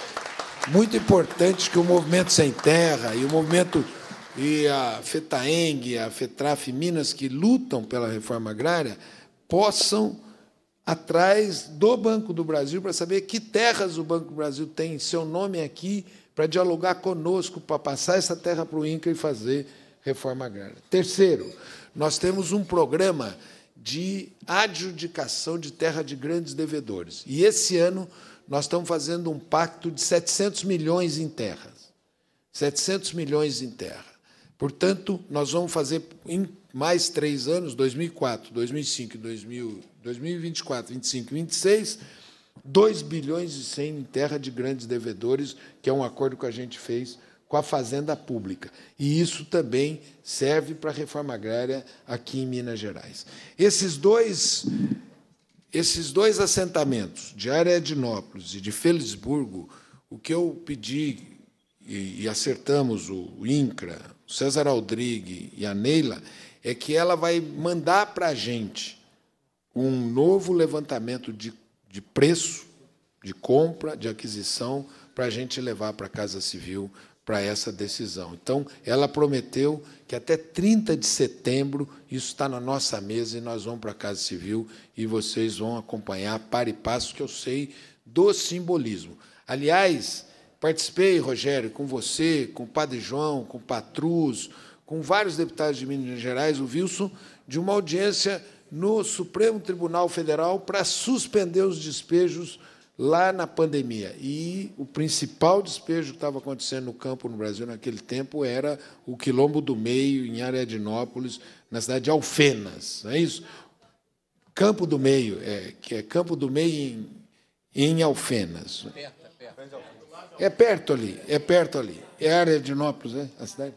Speaker 17: muito importante que o Movimento Sem Terra e o Movimento e a FETAENG, a FETRAF Minas, que lutam pela reforma agrária, possam atrás do Banco do Brasil para saber que terras o Banco do Brasil tem seu nome aqui para dialogar conosco, para passar essa terra para o INCA e fazer reforma agrária. Terceiro, nós temos um programa de adjudicação de terra de grandes devedores. E esse ano nós estamos fazendo um pacto de 700 milhões em terras. 700 milhões em terra. Portanto, nós vamos fazer em mais três anos, 2004, 2005, 2024, 2025 e 26, 2 bilhões e 100 em terra de grandes devedores, que é um acordo que a gente fez com a fazenda pública. E isso também serve para a reforma agrária aqui em Minas Gerais. Esses dois, esses dois assentamentos, de Areadinópolis e de Felisburgo, o que eu pedi e, e acertamos o, INCRA, o César Aldrigue e a Neila, é que ela vai mandar para a gente um novo levantamento de, de preço, de compra, de aquisição, para a gente levar para a Casa Civil para essa decisão. Então, ela prometeu que até 30 de setembro isso está na nossa mesa e nós vamos para a Casa Civil e vocês vão acompanhar para e passo que eu sei do simbolismo. Aliás, participei, Rogério, com você, com o Padre João, com o Patrus, com vários deputados de Minas Gerais, o Wilson, de uma audiência no Supremo Tribunal Federal para suspender os despejos lá na pandemia. E o principal despejo que estava acontecendo no campo no Brasil naquele tempo era o Quilombo do Meio, em Ariadnópolis, na cidade de Alfenas. Não é isso? Campo do Meio, é, que é Campo do Meio em, em Alfenas. É perto ali, é perto ali. É Ariadnópolis, é? A cidade?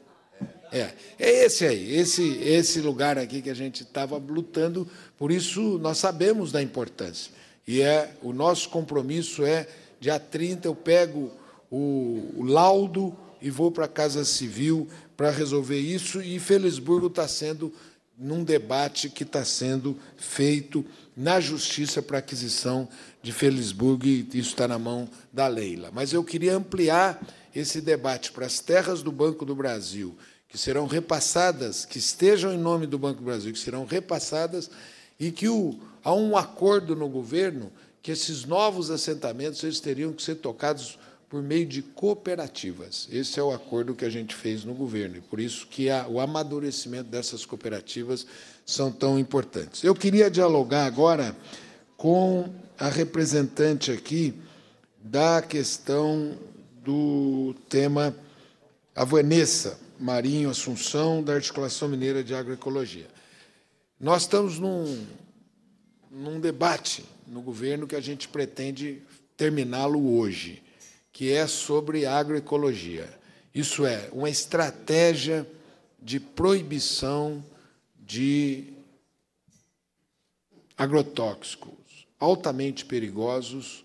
Speaker 17: É, é esse aí, esse, esse lugar aqui que a gente estava lutando, por isso nós sabemos da importância. E é o nosso compromisso é dia 30 eu pego o, o laudo e vou para a Casa Civil para resolver isso. E Felisburgo está sendo num debate que está sendo feito na justiça para aquisição de Felisburgo e isso está na mão da Leila. Mas eu queria ampliar esse debate para as terras do Banco do Brasil, que serão repassadas, que estejam em nome do Banco do Brasil, que serão repassadas e que o há um acordo no governo que esses novos assentamentos eles teriam que ser tocados por meio de cooperativas. Esse é o acordo que a gente fez no governo, e por isso que a, o amadurecimento dessas cooperativas são tão importantes. Eu queria dialogar agora com a representante aqui da questão do tema a Vanessa Marinho Assunção, da Articulação Mineira de Agroecologia. Nós estamos num, num debate no governo que a gente pretende terminá-lo hoje, que é sobre agroecologia. Isso é uma estratégia de proibição de agrotóxicos altamente perigosos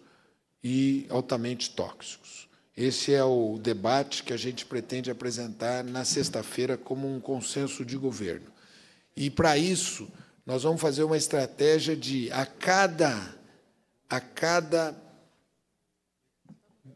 Speaker 17: e altamente tóxicos. Esse é o debate que a gente pretende apresentar na sexta-feira como um consenso de governo. E, para isso, nós vamos fazer uma estratégia de a cada a cada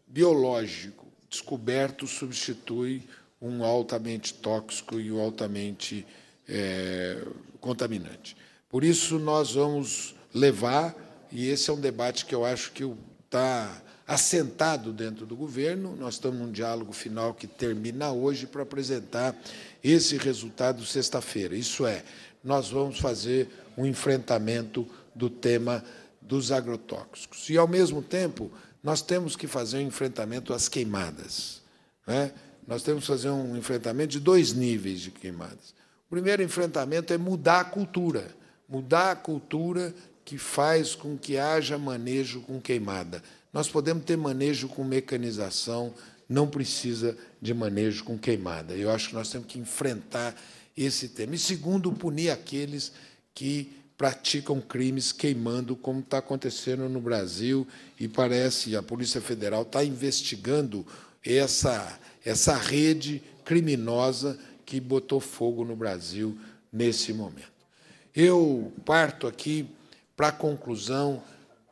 Speaker 17: biológico descoberto substitui um altamente tóxico e um altamente é, contaminante. Por isso nós vamos levar e esse é um debate que eu acho que está assentado dentro do governo. Nós estamos num diálogo final que termina hoje para apresentar esse resultado sexta-feira. Isso é, nós vamos fazer um enfrentamento do tema dos agrotóxicos. E, ao mesmo tempo, nós temos que fazer um enfrentamento às queimadas. Né? Nós temos que fazer um enfrentamento de dois níveis de queimadas. O primeiro enfrentamento é mudar a cultura, mudar a cultura que faz com que haja manejo com queimada. Nós podemos ter manejo com mecanização, não precisa de manejo com queimada. Eu acho que nós temos que enfrentar esse tema. E segundo, punir aqueles que praticam crimes queimando, como está acontecendo no Brasil, e parece a Polícia Federal está investigando essa, essa rede criminosa que botou fogo no Brasil nesse momento. Eu parto aqui para a conclusão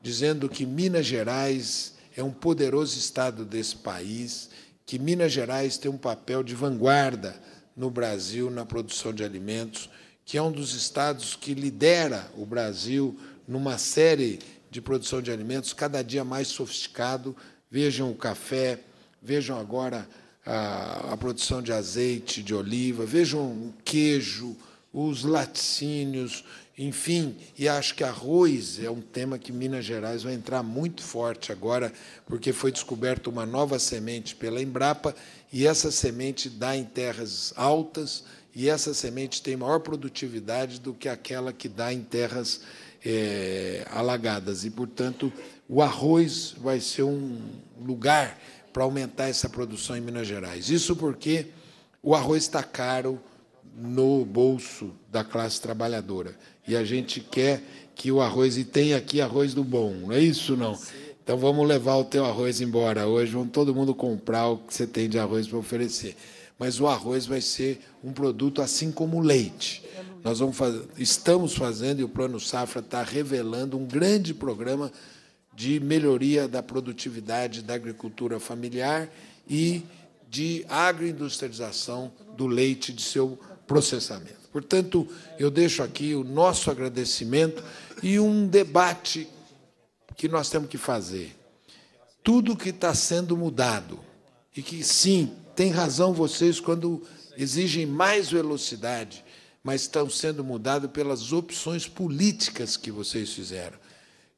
Speaker 17: dizendo que Minas Gerais é um poderoso estado desse país, que Minas Gerais tem um papel de vanguarda no Brasil na produção de alimentos, que é um dos estados que lidera o Brasil numa série de produção de alimentos cada dia mais sofisticado. Vejam o café, vejam agora a, a produção de azeite, de oliva, vejam o queijo, os laticínios enfim, e acho que arroz é um tema que Minas Gerais vai entrar muito forte agora, porque foi descoberta uma nova semente pela Embrapa e essa semente dá em terras altas e essa semente tem maior produtividade do que aquela que dá em terras é, alagadas. E, portanto, o arroz vai ser um lugar para aumentar essa produção em Minas Gerais. Isso porque o arroz está caro, no bolso da classe trabalhadora. E a gente quer que o arroz, e tem aqui arroz do bom, não é isso não? Então vamos levar o teu arroz embora hoje, vamos todo mundo comprar o que você tem de arroz para oferecer. Mas o arroz vai ser um produto assim como o leite. Nós vamos faz estamos fazendo e o Plano Safra está revelando um grande programa de melhoria da produtividade da agricultura familiar e de agroindustrialização do leite de seu processamento. Portanto, eu deixo aqui o nosso agradecimento e um debate que nós temos que fazer. Tudo que está sendo mudado, e que, sim, tem razão vocês quando exigem mais velocidade, mas estão sendo mudado pelas opções políticas que vocês fizeram,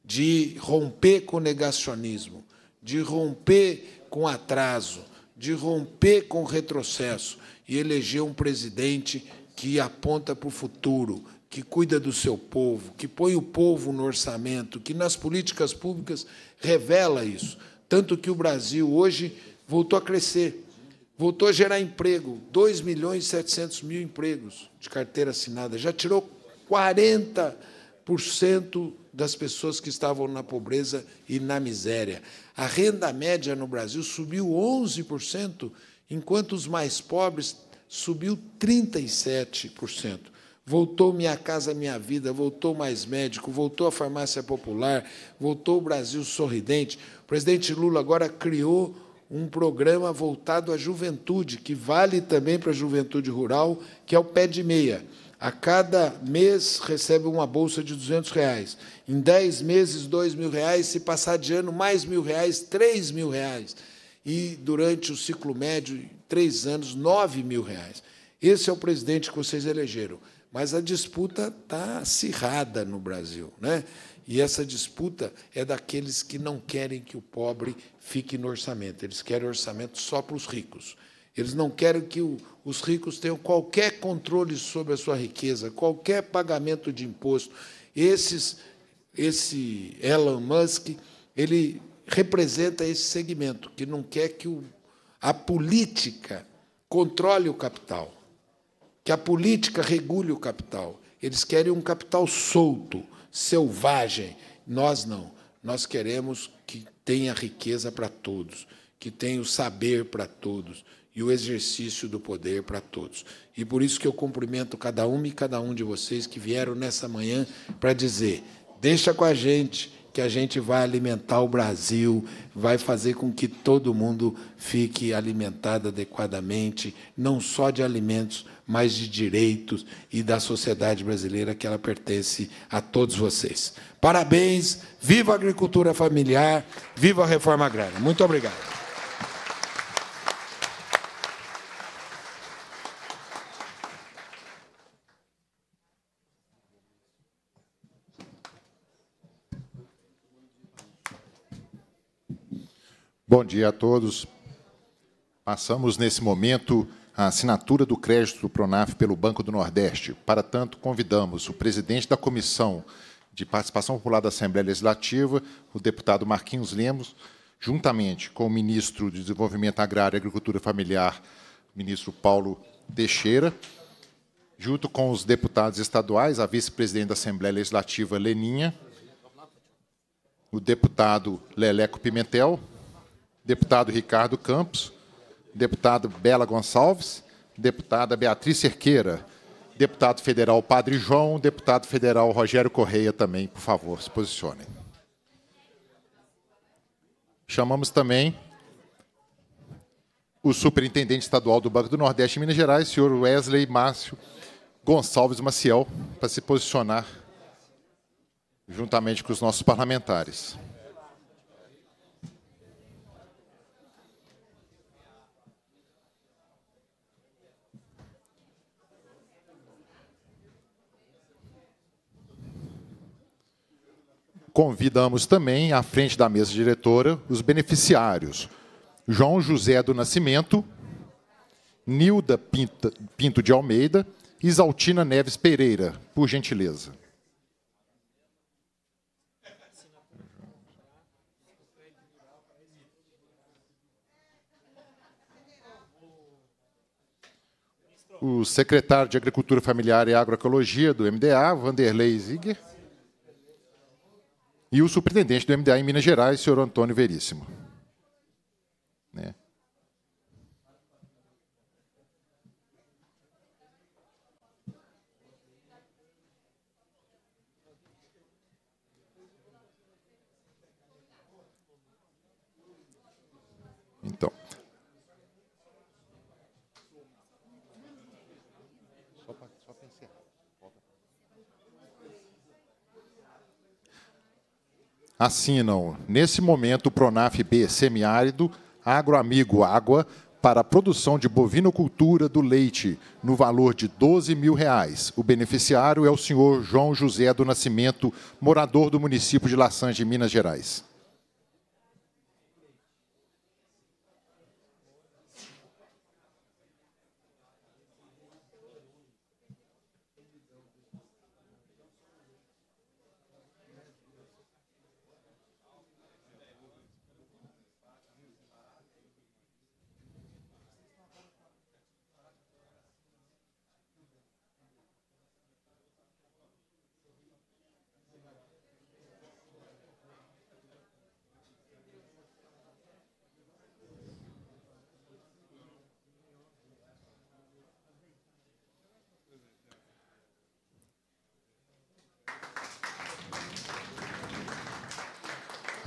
Speaker 17: de romper com negacionismo, de romper com atraso, de romper com retrocesso, e eleger um presidente que aponta para o futuro, que cuida do seu povo, que põe o povo no orçamento, que nas políticas públicas revela isso. Tanto que o Brasil hoje voltou a crescer, voltou a gerar emprego, 2 milhões e 700 mil empregos de carteira assinada, já tirou 40% das pessoas que estavam na pobreza e na miséria. A renda média no Brasil subiu 11% enquanto os mais pobres subiu 37%. Voltou Minha Casa Minha Vida, voltou Mais Médico, voltou a Farmácia Popular, voltou o Brasil Sorridente. O presidente Lula agora criou um programa voltado à juventude, que vale também para a juventude rural, que é o pé de meia. A cada mês recebe uma bolsa de 200 reais. Em 10 meses, 2 mil reais. Se passar de ano, mais mil reais, R$ mil reais e, durante o ciclo médio, três anos, 9 mil reais. Esse é o presidente que vocês elegeram. Mas a disputa está acirrada no Brasil. Né? E essa disputa é daqueles que não querem que o pobre fique no orçamento. Eles querem orçamento só para os ricos. Eles não querem que os ricos tenham qualquer controle sobre a sua riqueza, qualquer pagamento de imposto. Esses, esse Elon Musk, ele representa esse segmento, que não quer que o, a política controle o capital, que a política regule o capital. Eles querem um capital solto, selvagem. Nós não. Nós queremos que tenha riqueza para todos, que tenha o saber para todos e o exercício do poder para todos. E por isso que eu cumprimento cada uma e cada um de vocês que vieram nessa manhã para dizer: deixa com a gente que a gente vai alimentar o Brasil, vai fazer com que todo mundo fique alimentado adequadamente, não só de alimentos, mas de direitos e da sociedade brasileira que ela pertence a todos vocês. Parabéns, viva a agricultura familiar, viva a reforma agrária. Muito obrigado.
Speaker 18: Bom dia a todos. Passamos nesse momento a assinatura do crédito do Pronaf pelo Banco do Nordeste. Para tanto, convidamos o presidente da Comissão de Participação Popular da Assembleia Legislativa, o deputado Marquinhos Lemos, juntamente com o ministro de Desenvolvimento Agrário e Agricultura Familiar, ministro Paulo Teixeira, junto com os deputados estaduais, a vice-presidente da Assembleia Legislativa, Leninha, o deputado Leleco Pimentel, deputado Ricardo Campos, deputado Bela Gonçalves, deputada Beatriz Cerqueira, deputado federal Padre João, deputado federal Rogério Correia também, por favor, se posicionem. Chamamos também o superintendente estadual do Banco do Nordeste Minas Gerais, senhor Wesley Márcio Gonçalves Maciel, para se posicionar juntamente com os nossos parlamentares. Convidamos também à frente da mesa diretora os beneficiários: João José do Nascimento, Nilda Pinto de Almeida e Isaltina Neves Pereira, por gentileza. o secretário de Agricultura Familiar e Agroecologia do MDA, Vanderlei Ziger e o superintendente do MDA em Minas Gerais, senhor Antônio Veríssimo. Né? Então. assinam, nesse momento, o Pronaf B Semiárido, Agroamigo Água, para a produção de bovinocultura do leite, no valor de 12 mil reais. O beneficiário é o senhor João José do Nascimento, morador do município de Laçange, Minas Gerais.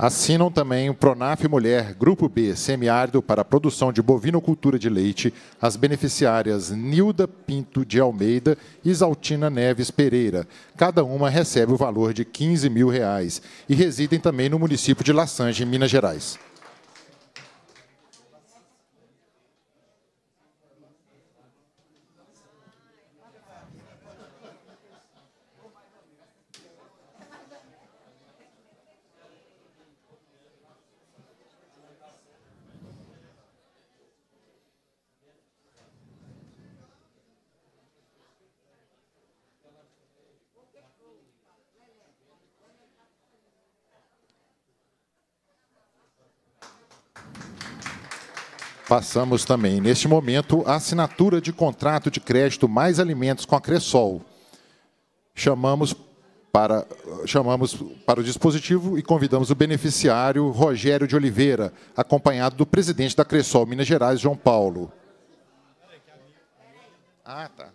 Speaker 18: Assinam também o Pronaf Mulher, Grupo B, Semiárido para a Produção de Bovinocultura de Leite, as beneficiárias Nilda Pinto de Almeida e Isaltina Neves Pereira. Cada uma recebe o valor de 15 mil reais e residem também no município de La em Minas Gerais. Passamos também, neste momento, a assinatura de contrato de crédito mais alimentos com a Cressol. Chamamos para, chamamos para o dispositivo e convidamos o beneficiário Rogério de Oliveira, acompanhado do presidente da Cressol Minas Gerais, João Paulo. Ah, tá.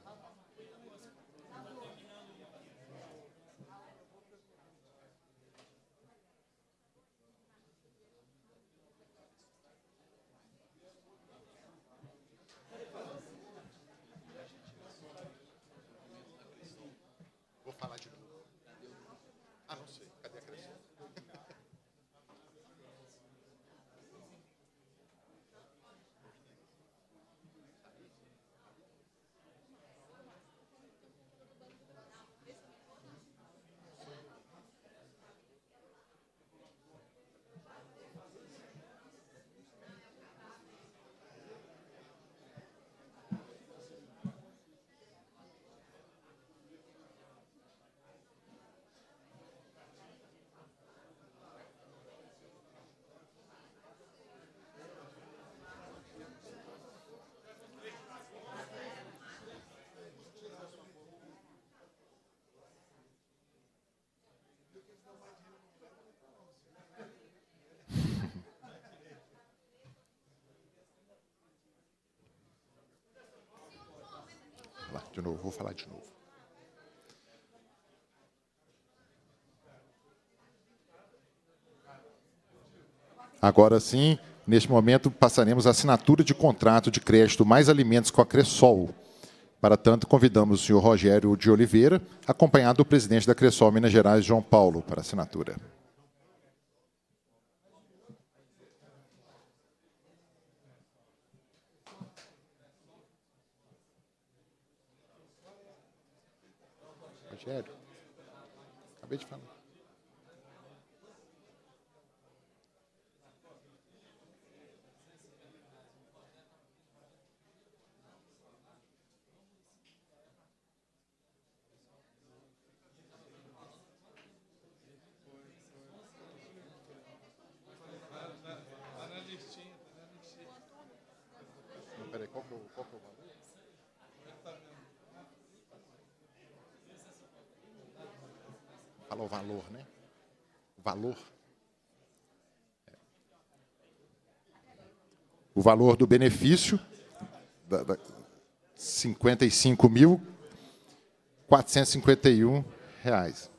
Speaker 18: De novo, vou falar de novo. Agora sim, neste momento passaremos a assinatura de contrato de crédito mais alimentos com a Cressol. Para tanto, convidamos o senhor Rogério de Oliveira, acompanhado do presidente da Cressol Minas Gerais, João Paulo, para assinatura. Evangelho. Acabei de falar. Falou valor, né? Valor. O valor do benefício, da, da 55.451 reais.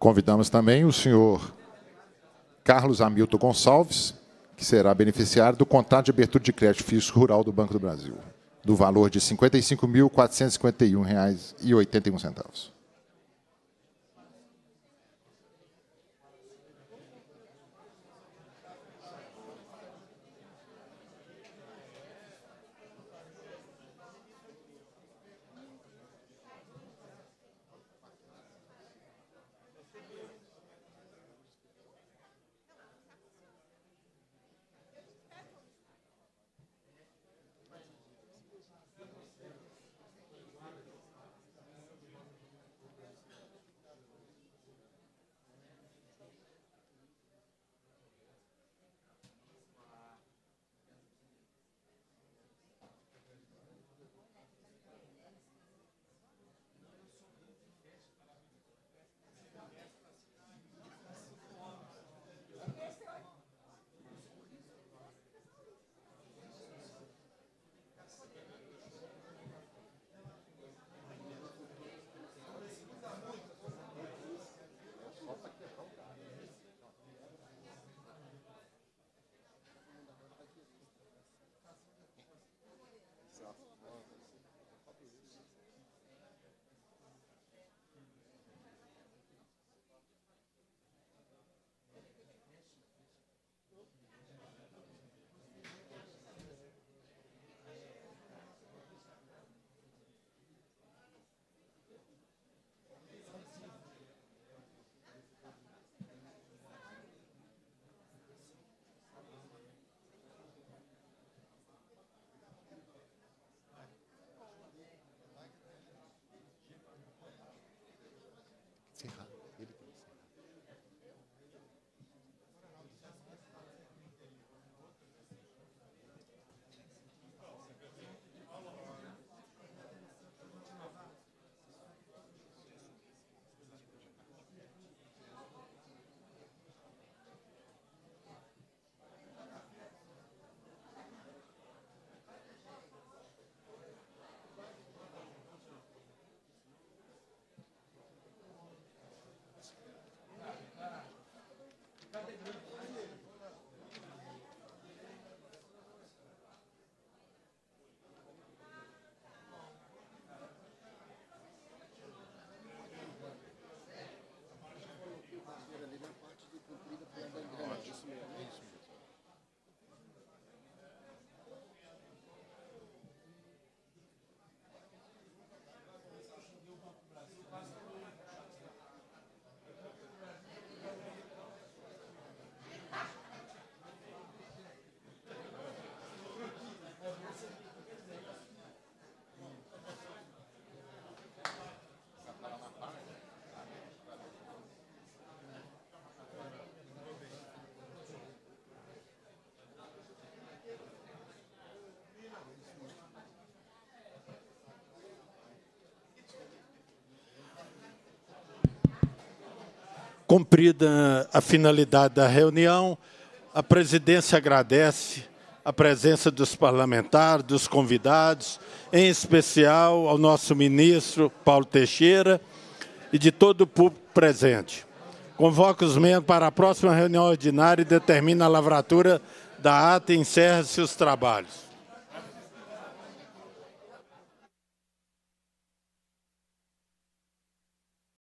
Speaker 18: Convidamos também o senhor Carlos Hamilton Gonçalves, que será beneficiário do contrato de abertura de crédito físico rural do Banco do Brasil, do valor de R$ 55.451,81.
Speaker 2: Cumprida a finalidade da reunião, a presidência agradece a presença dos parlamentares, dos convidados, em especial ao nosso ministro Paulo Teixeira e de todo o público presente. Convoca os membros para a próxima reunião ordinária e determina a lavratura da ata e encerra-se os trabalhos.